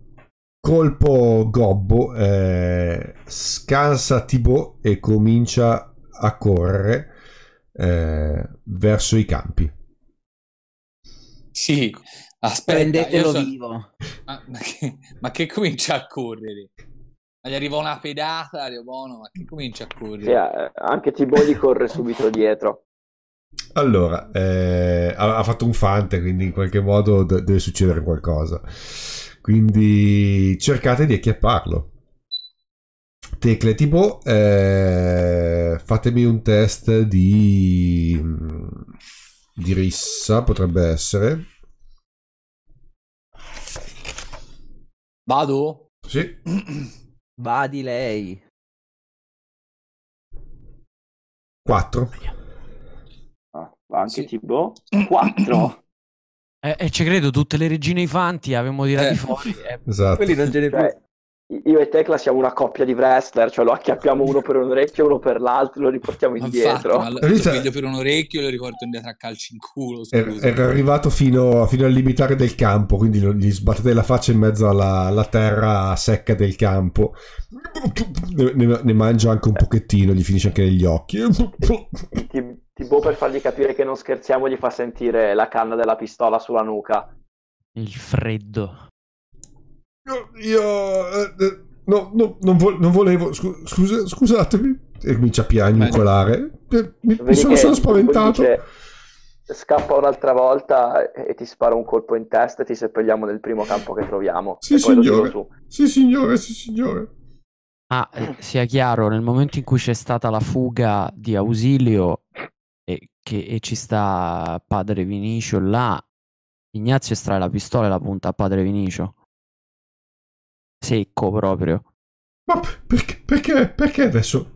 colpo gobbo eh, scansa tibo e comincia a correre eh, verso i campi. Sì, aspetta, prendetelo so... vivo. Ma, ma, che, ma, che, comincia a correre? Ma gli arriva una pedata, Leo Bono, ma che comincia a correre? Sì, eh, anche Tiboli corre subito dietro. Allora, eh, ha, fatto un fante, quindi in qualche modo deve succedere qualcosa. Quindi cercate di acchiapparlo tecle tipo eh, fatemi un test di, mm, di rissa potrebbe essere vado? sì vadi lei 4 ah, anche sì. tipo 4 E eh, eh, ci credo, tutte le regine infanti avevamo di là eh, fuori. Eh. Esatto. Quelli non ce ne cioè, io e Tecla siamo una coppia di wrestler, cioè lo acchiappiamo uno per un orecchio, uno per l'altro, lo riportiamo indietro. Infatti, lo Rita... per un orecchio e lo riporto indietro a calci in culo. Era arrivato fino, fino, al limitare del campo, quindi gli sbattete la faccia in mezzo alla, alla terra secca del campo. Ne, ne, ne, mangia anche un pochettino, gli finisce anche negli occhi. Tipo boh per fargli capire che non scherziamo gli fa sentire la canna della pistola sulla nuca. Il freddo. Io, io eh, eh, no, no, non, vo- non, volevo, scu- scusa, scusatemi. E comincia a piagnucolare. Mi, mi sono, sono spaventato. Dice, scappa un'altra volta e ti spara un colpo in testa e ti seppelliamo nel primo campo che troviamo. Sì, signore. Sì, signore, sì, signore. Ma ah, eh, sia chiaro, nel momento in cui c'è stata la fuga di ausilio e, che, e ci sta padre Vinicio là, Ignazio estrae la pistola e la punta a padre Vinicio secco proprio. Ma perché, perché, perché adesso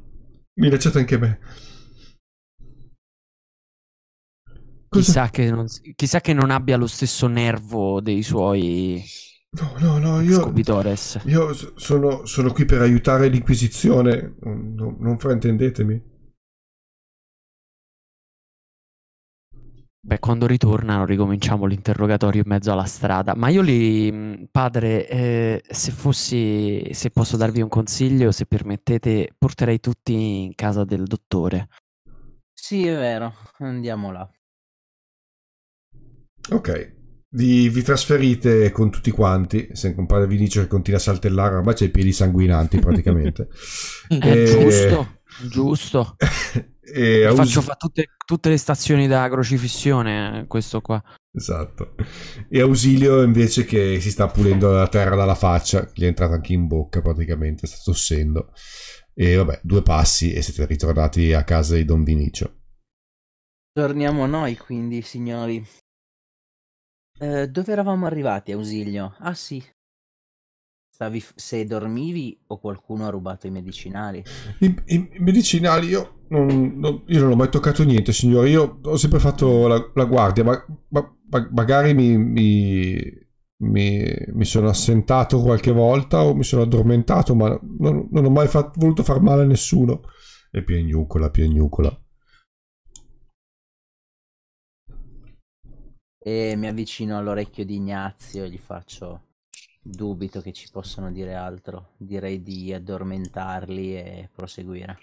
mi lasciate anche me? Chissà che, non, chissà che, non, abbia lo stesso nervo dei suoi. No, no, no, io. Io sono, sono qui per aiutare l'Inquisizione. non, non fraintendetemi. Beh, quando ritornano ricominciamo l'interrogatorio in mezzo alla strada. Ma io lì, padre, eh, se fossi, se posso darvi un consiglio, se permettete, porterei tutti in casa del dottore. Sì, è vero, andiamo là. Ok, vi, vi trasferite con tutti quanti, se vi dice che continua a saltellare, ormai c'è i piedi sanguinanti praticamente. e... Eh, giusto, giusto. E faccio fa tutte, tutte, le stazioni da crocifissione, eh, questo qua. Esatto. E Ausilio invece che si sta pulendo la terra dalla faccia, gli è entrata anche in bocca praticamente, sta tossendo. E vabbè, due passi e siete ritornati a casa di Don Vinicio. Torniamo noi quindi, signori. Eh, dove eravamo arrivati, Ausilio? Ah sì, se dormivi o qualcuno ha rubato i medicinali? I, i medicinali io non, non, io non ho mai toccato niente, signore. Io ho sempre fatto la, la guardia, ma, ma, ma magari mi, mi, mi, mi, sono assentato qualche volta o mi sono addormentato, ma non, non ho mai fatto, voluto far male a nessuno. E piagnucola, piagnucola. E mi avvicino all'orecchio di Ignazio e gli faccio. Dubito che ci possano dire altro. Direi di addormentarli e proseguire.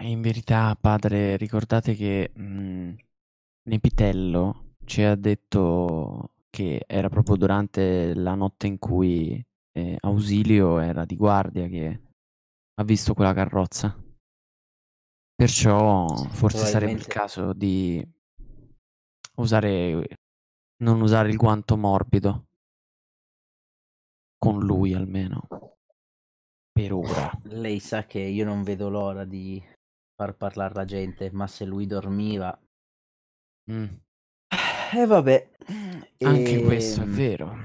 In verità, padre, ricordate che mh, mm, Nepitello ci ha detto che era proprio durante la notte in cui eh, Ausilio era di guardia che ha visto quella carrozza. Perciò sì, forse sarebbe il caso di usare non usare il guanto morbido con lui almeno per ora. Lei sa che io non vedo l'ora di far parlare la gente, ma se lui dormiva... Mm. E eh, vabbè. Anche e... questo è ehm, vero.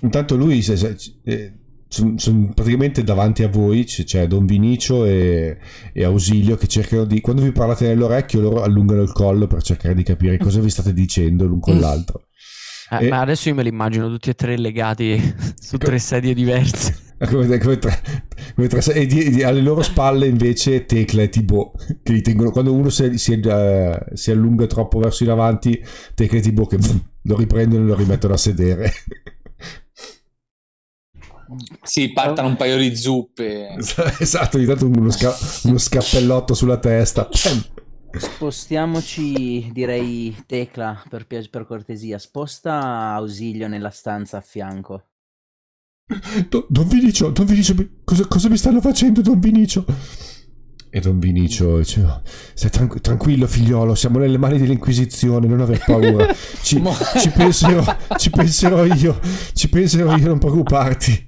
Intanto lui se, se, eh, sono son praticamente davanti a voi, c'è cioè Don Vinicio e, e, Ausilio che cercano di... Quando vi parlate nell'orecchio loro allungano il collo per cercare di capire cosa vi state dicendo l'un con l'altro. Eh, e... Ma eh. adesso io me li immagino tutti e tre legati su ecco. tre sedie diverse come, come, tra, come tra, e di, di, alle loro spalle invece Tecla e Tibo che li tengono quando uno si, si, uh, si allunga troppo verso in avanti Tecla e Tibo che pff, lo riprendono e lo rimettono a sedere sì, partano un paio di zuppe esatto, gli dato uno, sca, uno scappellotto sulla testa Spostiamoci, direi Tecla per, per cortesia. Sposta Ausilio nella stanza a fianco. Do, don Vinicio, Don Vinicio, cosa, cosa, mi stanno facendo, Don Vinicio? E Don Vinicio dice: oh, stai tranqu tranquillo figliolo, siamo nelle mani dell'Inquisizione, non aver paura, ci, ci, penserò, ci penserò io, ci penserò io, non preoccuparti.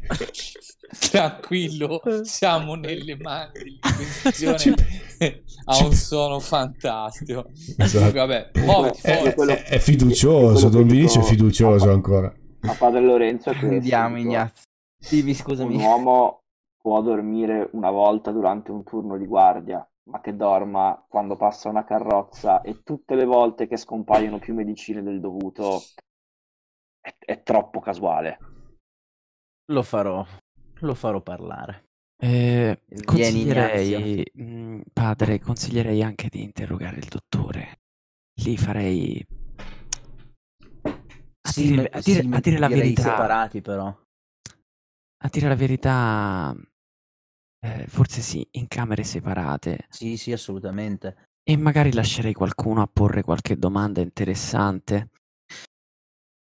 Tranquillo, siamo nelle mani dell'Inquisizione. ha un suono fantastico. Esatto. Vabbè, muoviti, oh, è, è, è, fiducioso, Don Vinicio è fiducioso ancora a padre Lorenzo. Andiamo Ignazio. Dimmi, scusami. Un uomo può dormire una volta durante un turno di guardia, ma che dorma quando passa una carrozza e tutte le volte che scompaiono più medicine del dovuto è, è troppo casuale. Lo farò, lo farò parlare. Eh, consiglierei, mm, padre, consiglierei anche di interrogare il dottore. Lì farei... A, sì, dire, sì, a, dire, a dire, la verità... Separati però. A dire la verità, eh, forse sì, in camere separate. Sì, sì, assolutamente. E magari lascerei qualcuno a porre qualche domanda interessante.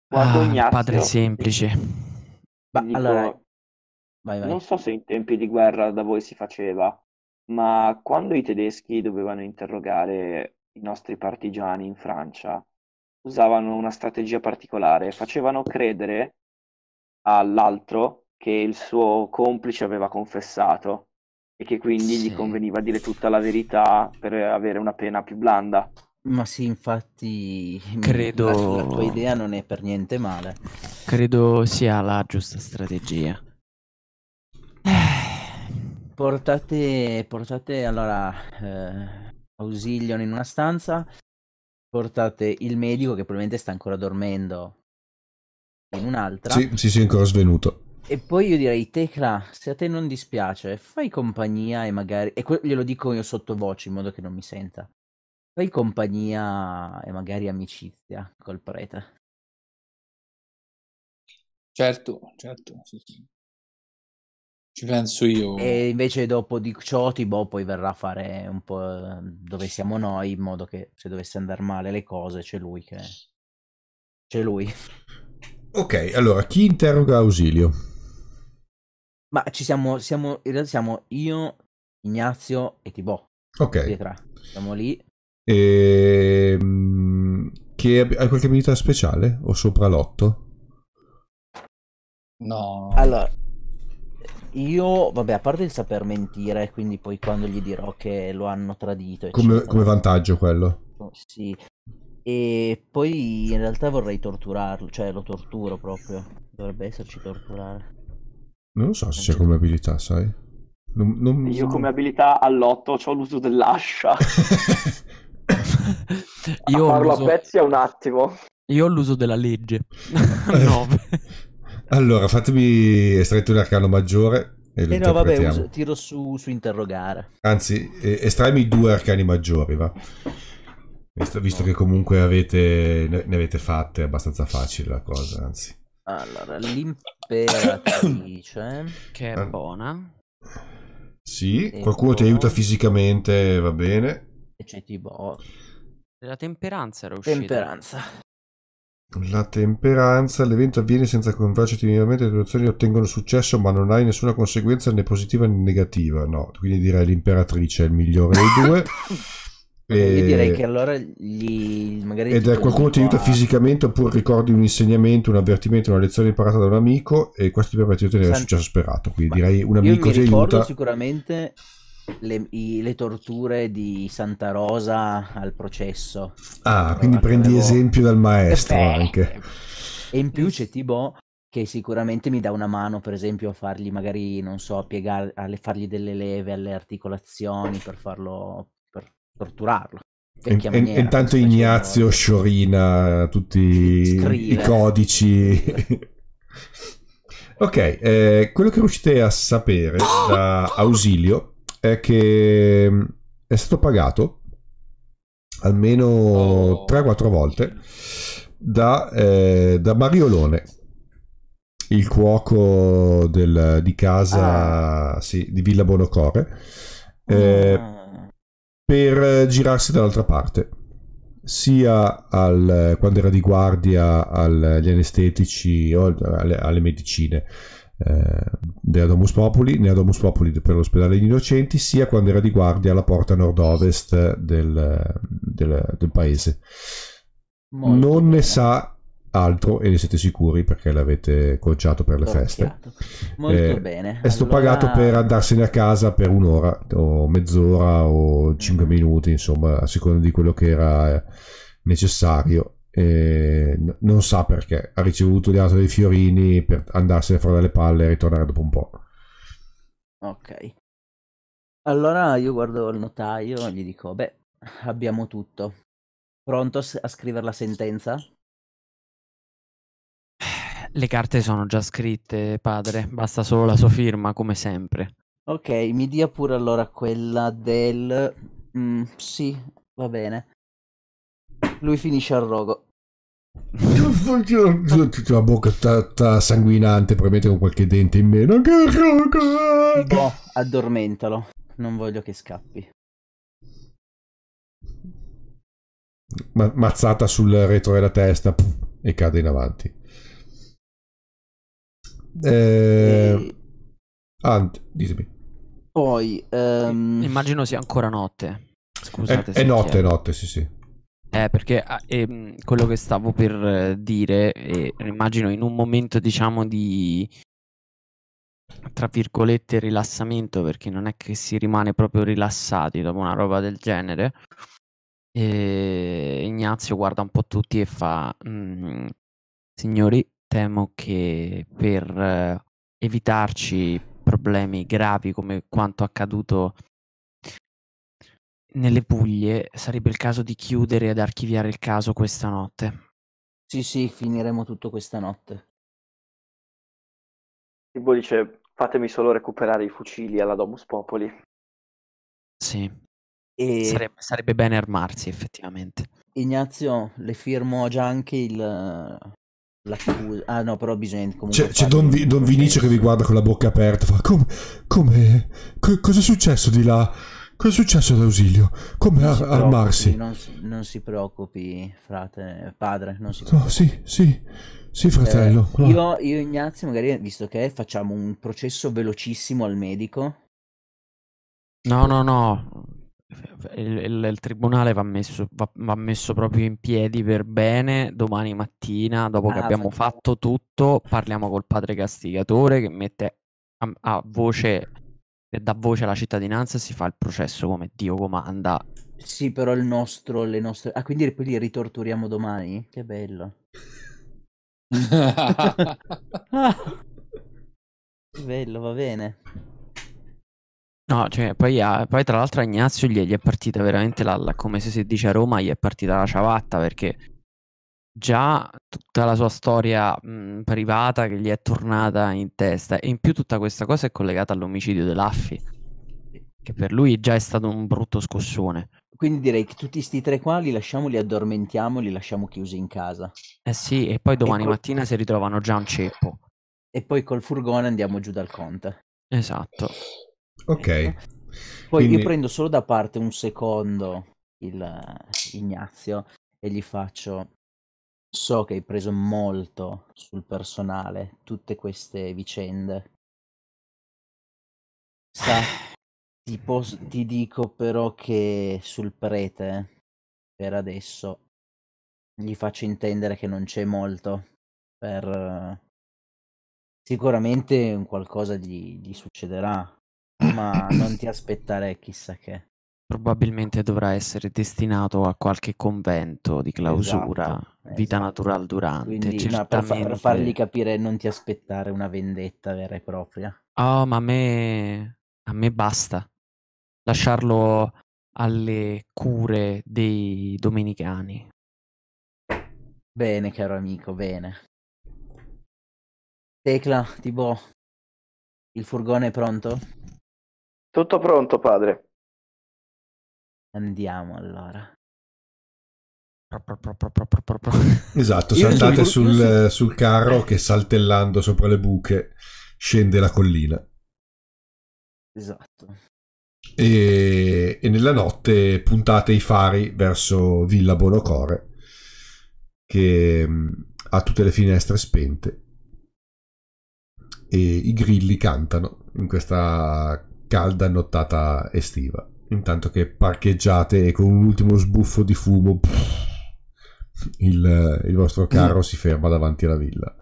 Guarda, ah, padre semplice. Ma dico, allora, vai, vai. non so se in tempi di guerra da voi si faceva, ma quando i tedeschi dovevano interrogare i nostri partigiani in Francia, usavano una strategia particolare, facevano credere all'altro che il suo complice aveva confessato e che quindi sì. gli conveniva dire tutta la verità per avere una pena più blanda. Ma sì, infatti, credo la tua idea non è per niente male. Credo sia la giusta strategia. Portate, portate allora eh, Ausilion in una stanza, portate il medico che probabilmente sta ancora dormendo in un'altra. Sì, sì, sì, ancora svenuto. E poi io direi, Tecla, se a te non dispiace, fai compagnia e magari... E glielo dico io sottovoce in modo che non mi senta. Fai compagnia e magari amicizia col prete. Certo, certo, sì, sì. Ci penso io. E invece dopo di ciò Tibo poi verrà a fare un po' ehm, dove siamo noi, in modo che se dovesse andare male le cose c'è lui che... C'è lui. Ok, allora chi interroga Ausilio? Ma ci siamo, siamo, in realtà siamo io, Ignazio e Tibò. Ok. Siamo lì. E... Ehm, che, hai qualche abilità speciale o sopra l'otto? No. Allora, io, vabbè, a parte il saper mentire, quindi poi quando gli dirò che lo hanno tradito. Come, come, vantaggio quello. Sì. E poi in realtà vorrei torturarlo, cioè lo torturo proprio. Dovrebbe esserci torturare. Non lo so se eh, c'è come abilità, sai. Non, non... Io come abilità all'otto ho l'uso dell'ascia. Io a farlo uso... a pezzi è un attimo. Io ho l'uso della legge. allora, fatemi estretto un arcano maggiore. E eh no, vabbè, uso, tiro su, su, interrogare. Anzi, eh, estraimi due arcani maggiori, va. Visto, visto che comunque avete, ne, ne avete fatte, è abbastanza facile la cosa, anzi. Allora, l'imperatrice. che è buona. Sì, e qualcuno ti aiuta fisicamente, va bene. E c'è tipo... La temperanza era uscita. Temperanza. La temperanza, l'evento avviene senza coinvolgerti minimamente, le tue azioni ottengono successo ma non hai nessuna conseguenza né positiva né negativa, no, quindi direi l'imperatrice è il migliore dei due. Io eh, direi che allora gli magari... Ed qualcuno ti aiuta a... fisicamente oppure ricordi un insegnamento, un avvertimento, una lezione imparata da un amico e questo ti permette di ottenere Senti... successo sperato. Quindi direi un amico ti aiuta. sicuramente le, i, le, torture di Santa Rosa al processo. Ah, quindi prendi avevo... esempio dal maestro Beh. anche. E in più c'è Tibo che sicuramente mi dà una mano, per esempio, a fargli magari, non so, a piegare, a fargli delle leve alle articolazioni per farlo torturarlo. E, maniera, intanto Ignazio facendo... sciorina tutti Scrive. i codici. ok, eh, quello che riuscite a sapere da Ausilio è che mm, è stato pagato almeno oh. 3-4 volte da, eh, da Mariolone, il cuoco del, di casa ah. sì, di Villa Bonocore. Eh, ah per eh, girarsi dall'altra parte sia al, eh, quando era di guardia eh, agli anestetici o alle, alle medicine eh, della Domus Populi, nella Domus Populi per l'ospedale degli innocenti, sia quando era di guardia alla porta nord-ovest del, del, del paese. Molto non bene. ne sa altro e ne siete sicuri perché l'avete conciato per le Porcato. feste. Molto eh, bene. È allora... sto pagato per andarsene a casa per un'ora o mezz'ora o cinque mm-hmm. minuti, insomma, a seconda di quello che era necessario. E non sa perché ha ricevuto dato dei fiorini per andarsene fuori dalle palle e ritornare dopo un po'. Ok. Allora io guardo il notaio e gli dico, beh, abbiamo tutto. Pronto a scrivere la sentenza? Le carte sono già scritte, padre, basta solo la sua firma, come sempre. Ok, mi dia pure allora quella del... Mm, sì, va bene. Lui finisce al rogo. La bocca sta sanguinante, probabilmente con qualche dente in meno. Boh, addormentalo. Non voglio che scappi. Ma- mazzata sul retro della testa e cade in avanti. Eh, Ant, ah, ditemi. Poi... Um... Immagino sia ancora notte. Scusate. È, è notte, è notte, sì, sì. Eh, perché eh, quello che stavo per eh, dire, eh, immagino in un momento diciamo di tra virgolette rilassamento, perché non è che si rimane proprio rilassati dopo una roba del genere. E eh, Ignazio guarda un po' tutti e fa: mm, Signori, temo che per eh, evitarci problemi gravi come quanto accaduto nelle Puglie, sarebbe il caso di chiudere ed archiviare il caso questa notte. Sì, sì, finiremo tutto questa notte. Tibo dice: Fatemi solo recuperare i fucili alla Domus Popoli. Sì. E... Sarebbe, sarebbe bene armarsi, effettivamente. Ignazio, le firmo già anche il, la chiusa. Ah no, però bisogna comunque. C'è, cioè, cioè, Don, Vi, Don Vinicio che vi guarda con la bocca aperta. Fa come. come co, cosa è successo di là? Cosa è successo ad Ausilio? Come ar armarsi? Non, non, si preoccupi, frate, padre. Non si preoccupi. No, sì, sì. Sì, fratello. Eh, io, io, Ignazio, magari visto che facciamo un processo velocissimo al medico. No, no, no il, il, il tribunale va messo, va, va messo, proprio in piedi per bene domani mattina, dopo ah, che abbiamo fatto tutto, parliamo col padre castigatore che mette a, a voce dà voce alla cittadinanza e si fa il processo come Dio comanda. Sì, però il nostro, le nostre... Ah, quindi poi li ritorturiamo domani? Che bello. ah. Bello, va bene. No, cioè, poi, ha- poi tra l'altro a Ignazio gli, gli è partita veramente la, la- come se si dice a Roma, gli è partita la ciabatta perché già tutta la sua storia mh, privata che gli è tornata in testa e in più tutta questa cosa è collegata all'omicidio dell'Affi, che per lui già è stato un brutto scossone. Quindi direi che tutti questi tre qua li lasciamo, li addormentiamo, e li lasciamo chiusi in casa. Eh sì, e poi domani col- mattina si ritrovano già un ceppo. E poi col furgone andiamo giù dal Conte. Esatto. Ok. Eh, eh. Poi Quindi... io prendo solo da parte un secondo il eh, Ignazio e gli faccio so che hai preso molto sul personale tutte queste vicende. Sa, ti, pos- ti dico però che sul prete, per adesso, gli faccio intendere che non c'è molto per... Sicuramente qualcosa gli, gli succederà, ma non ti aspettare chissà che. Probabilmente dovrà essere destinato a qualche convento di clausura, esatto, vita esatto. natural durante. Quindi, certamente... no, per, fa- per, fargli capire non ti aspettare una vendetta vera e propria. Oh, ma a me... a me basta. Lasciarlo alle cure dei domenicani. Bene, caro amico, bene. Tecla, Tibò, il furgone è pronto? Tutto pronto, padre. Andiamo allora. Esatto, Io saltate sul, sul, sul carro che saltellando sopra le buche scende la collina. Esatto. E, e, nella notte puntate i fari verso Villa Bonocore che mm, ha tutte le finestre spente e i grilli cantano in questa calda nottata estiva. Intanto che parcheggiate e con un ultimo sbuffo di fumo pff, il, il, vostro carro si ferma davanti alla villa.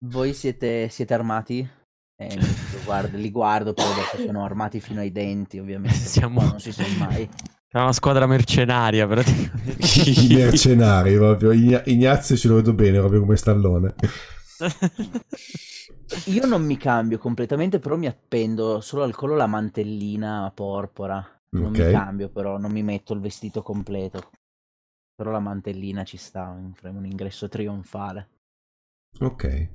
Voi siete, siete armati? Eh, guardo, li guardo, però sono armati fino ai denti, ovviamente. Siamo... Non si sa mai. È una squadra mercenaria, praticamente. mercenari, proprio. Ignazio ce lo vedo bene, proprio come stallone. Io non mi cambio completamente, però mi appendo solo al collo la mantellina porpora. Non okay. mi cambio, però non mi metto il vestito completo. Però la mantellina ci sta, un ingresso trionfale. Ok.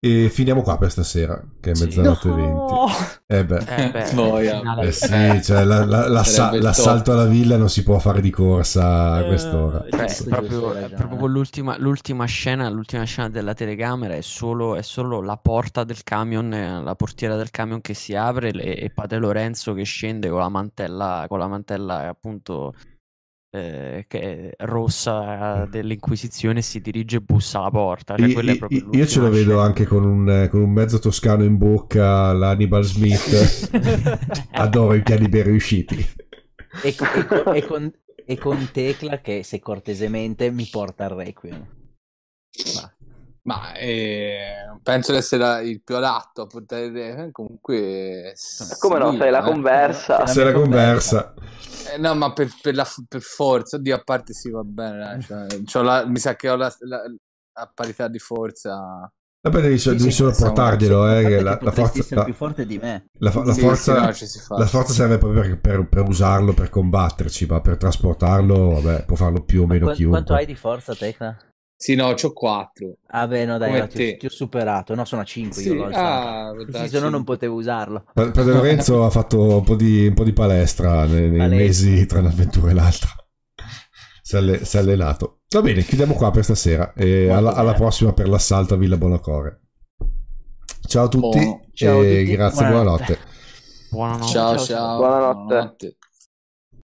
E finiamo qua per stasera, che è mezzanotte no. 20. Eh beh, eh beh Noia. Eh, eh sì, cioè la, la, la, l'assalto alla villa non si può fare di corsa a eh, quest'ora. Eh, beh, è proprio, è proprio l'ultima, l'ultima, scena, l'ultima scena della telecamera è solo, è solo, la porta del camion, eh, la portiera del camion che si apre e, e Padre Lorenzo che scende con la mantella, con la mantella appunto eh, che rossa dell'Inquisizione si dirige e bussa alla porta. Cioè, I, i, io ce la vedo anche con un, con un, mezzo toscano in bocca, l'Hannibal Smith. Adoro i piani ben riusciti. E, e, e, con, e, con, Tecla che se cortesemente mi porta al Requiem. Va. Ma eh, penso di essere il più adatto a poter eh, comunque. Come no, eh. sei la conversa. Sei la conversa. Eh, no, ma per, per, la, per, forza, oddio, a parte sì, va bene. Dai, cioè, la, mi sa che ho la, la parità di forza. Vabbè, devi, sì, devi solo portarglielo, eh, che la, la forza... Essere più forte di me. La, la, sì, forza, sì, no, la forza, serve proprio per, per, per, usarlo, per combatterci, ma per trasportarlo, vabbè, può farlo più o meno qu- chiunque. Quanto hai di forza, Tecla? Sì, no, ho 4. Ah beh, no, dai, no, ti, ti, ho superato. No, sono a 5 sì. io. Ah, sì, se no non potevo usarlo. Padre Lorenzo ha fatto un po' di, un po di palestra nei, nei mesi tra un'avventura e l'altra. Si è, si è, allenato. Va bene, chiudiamo qua per stasera e alla, alla, prossima per l'assalto a Villa Bonacore. Ciao a tutti, Buono. ciao a tutti. grazie, buonanotte. Buonanotte. Buonanotte. Ciao, ciao. Buonanotte. buonanotte.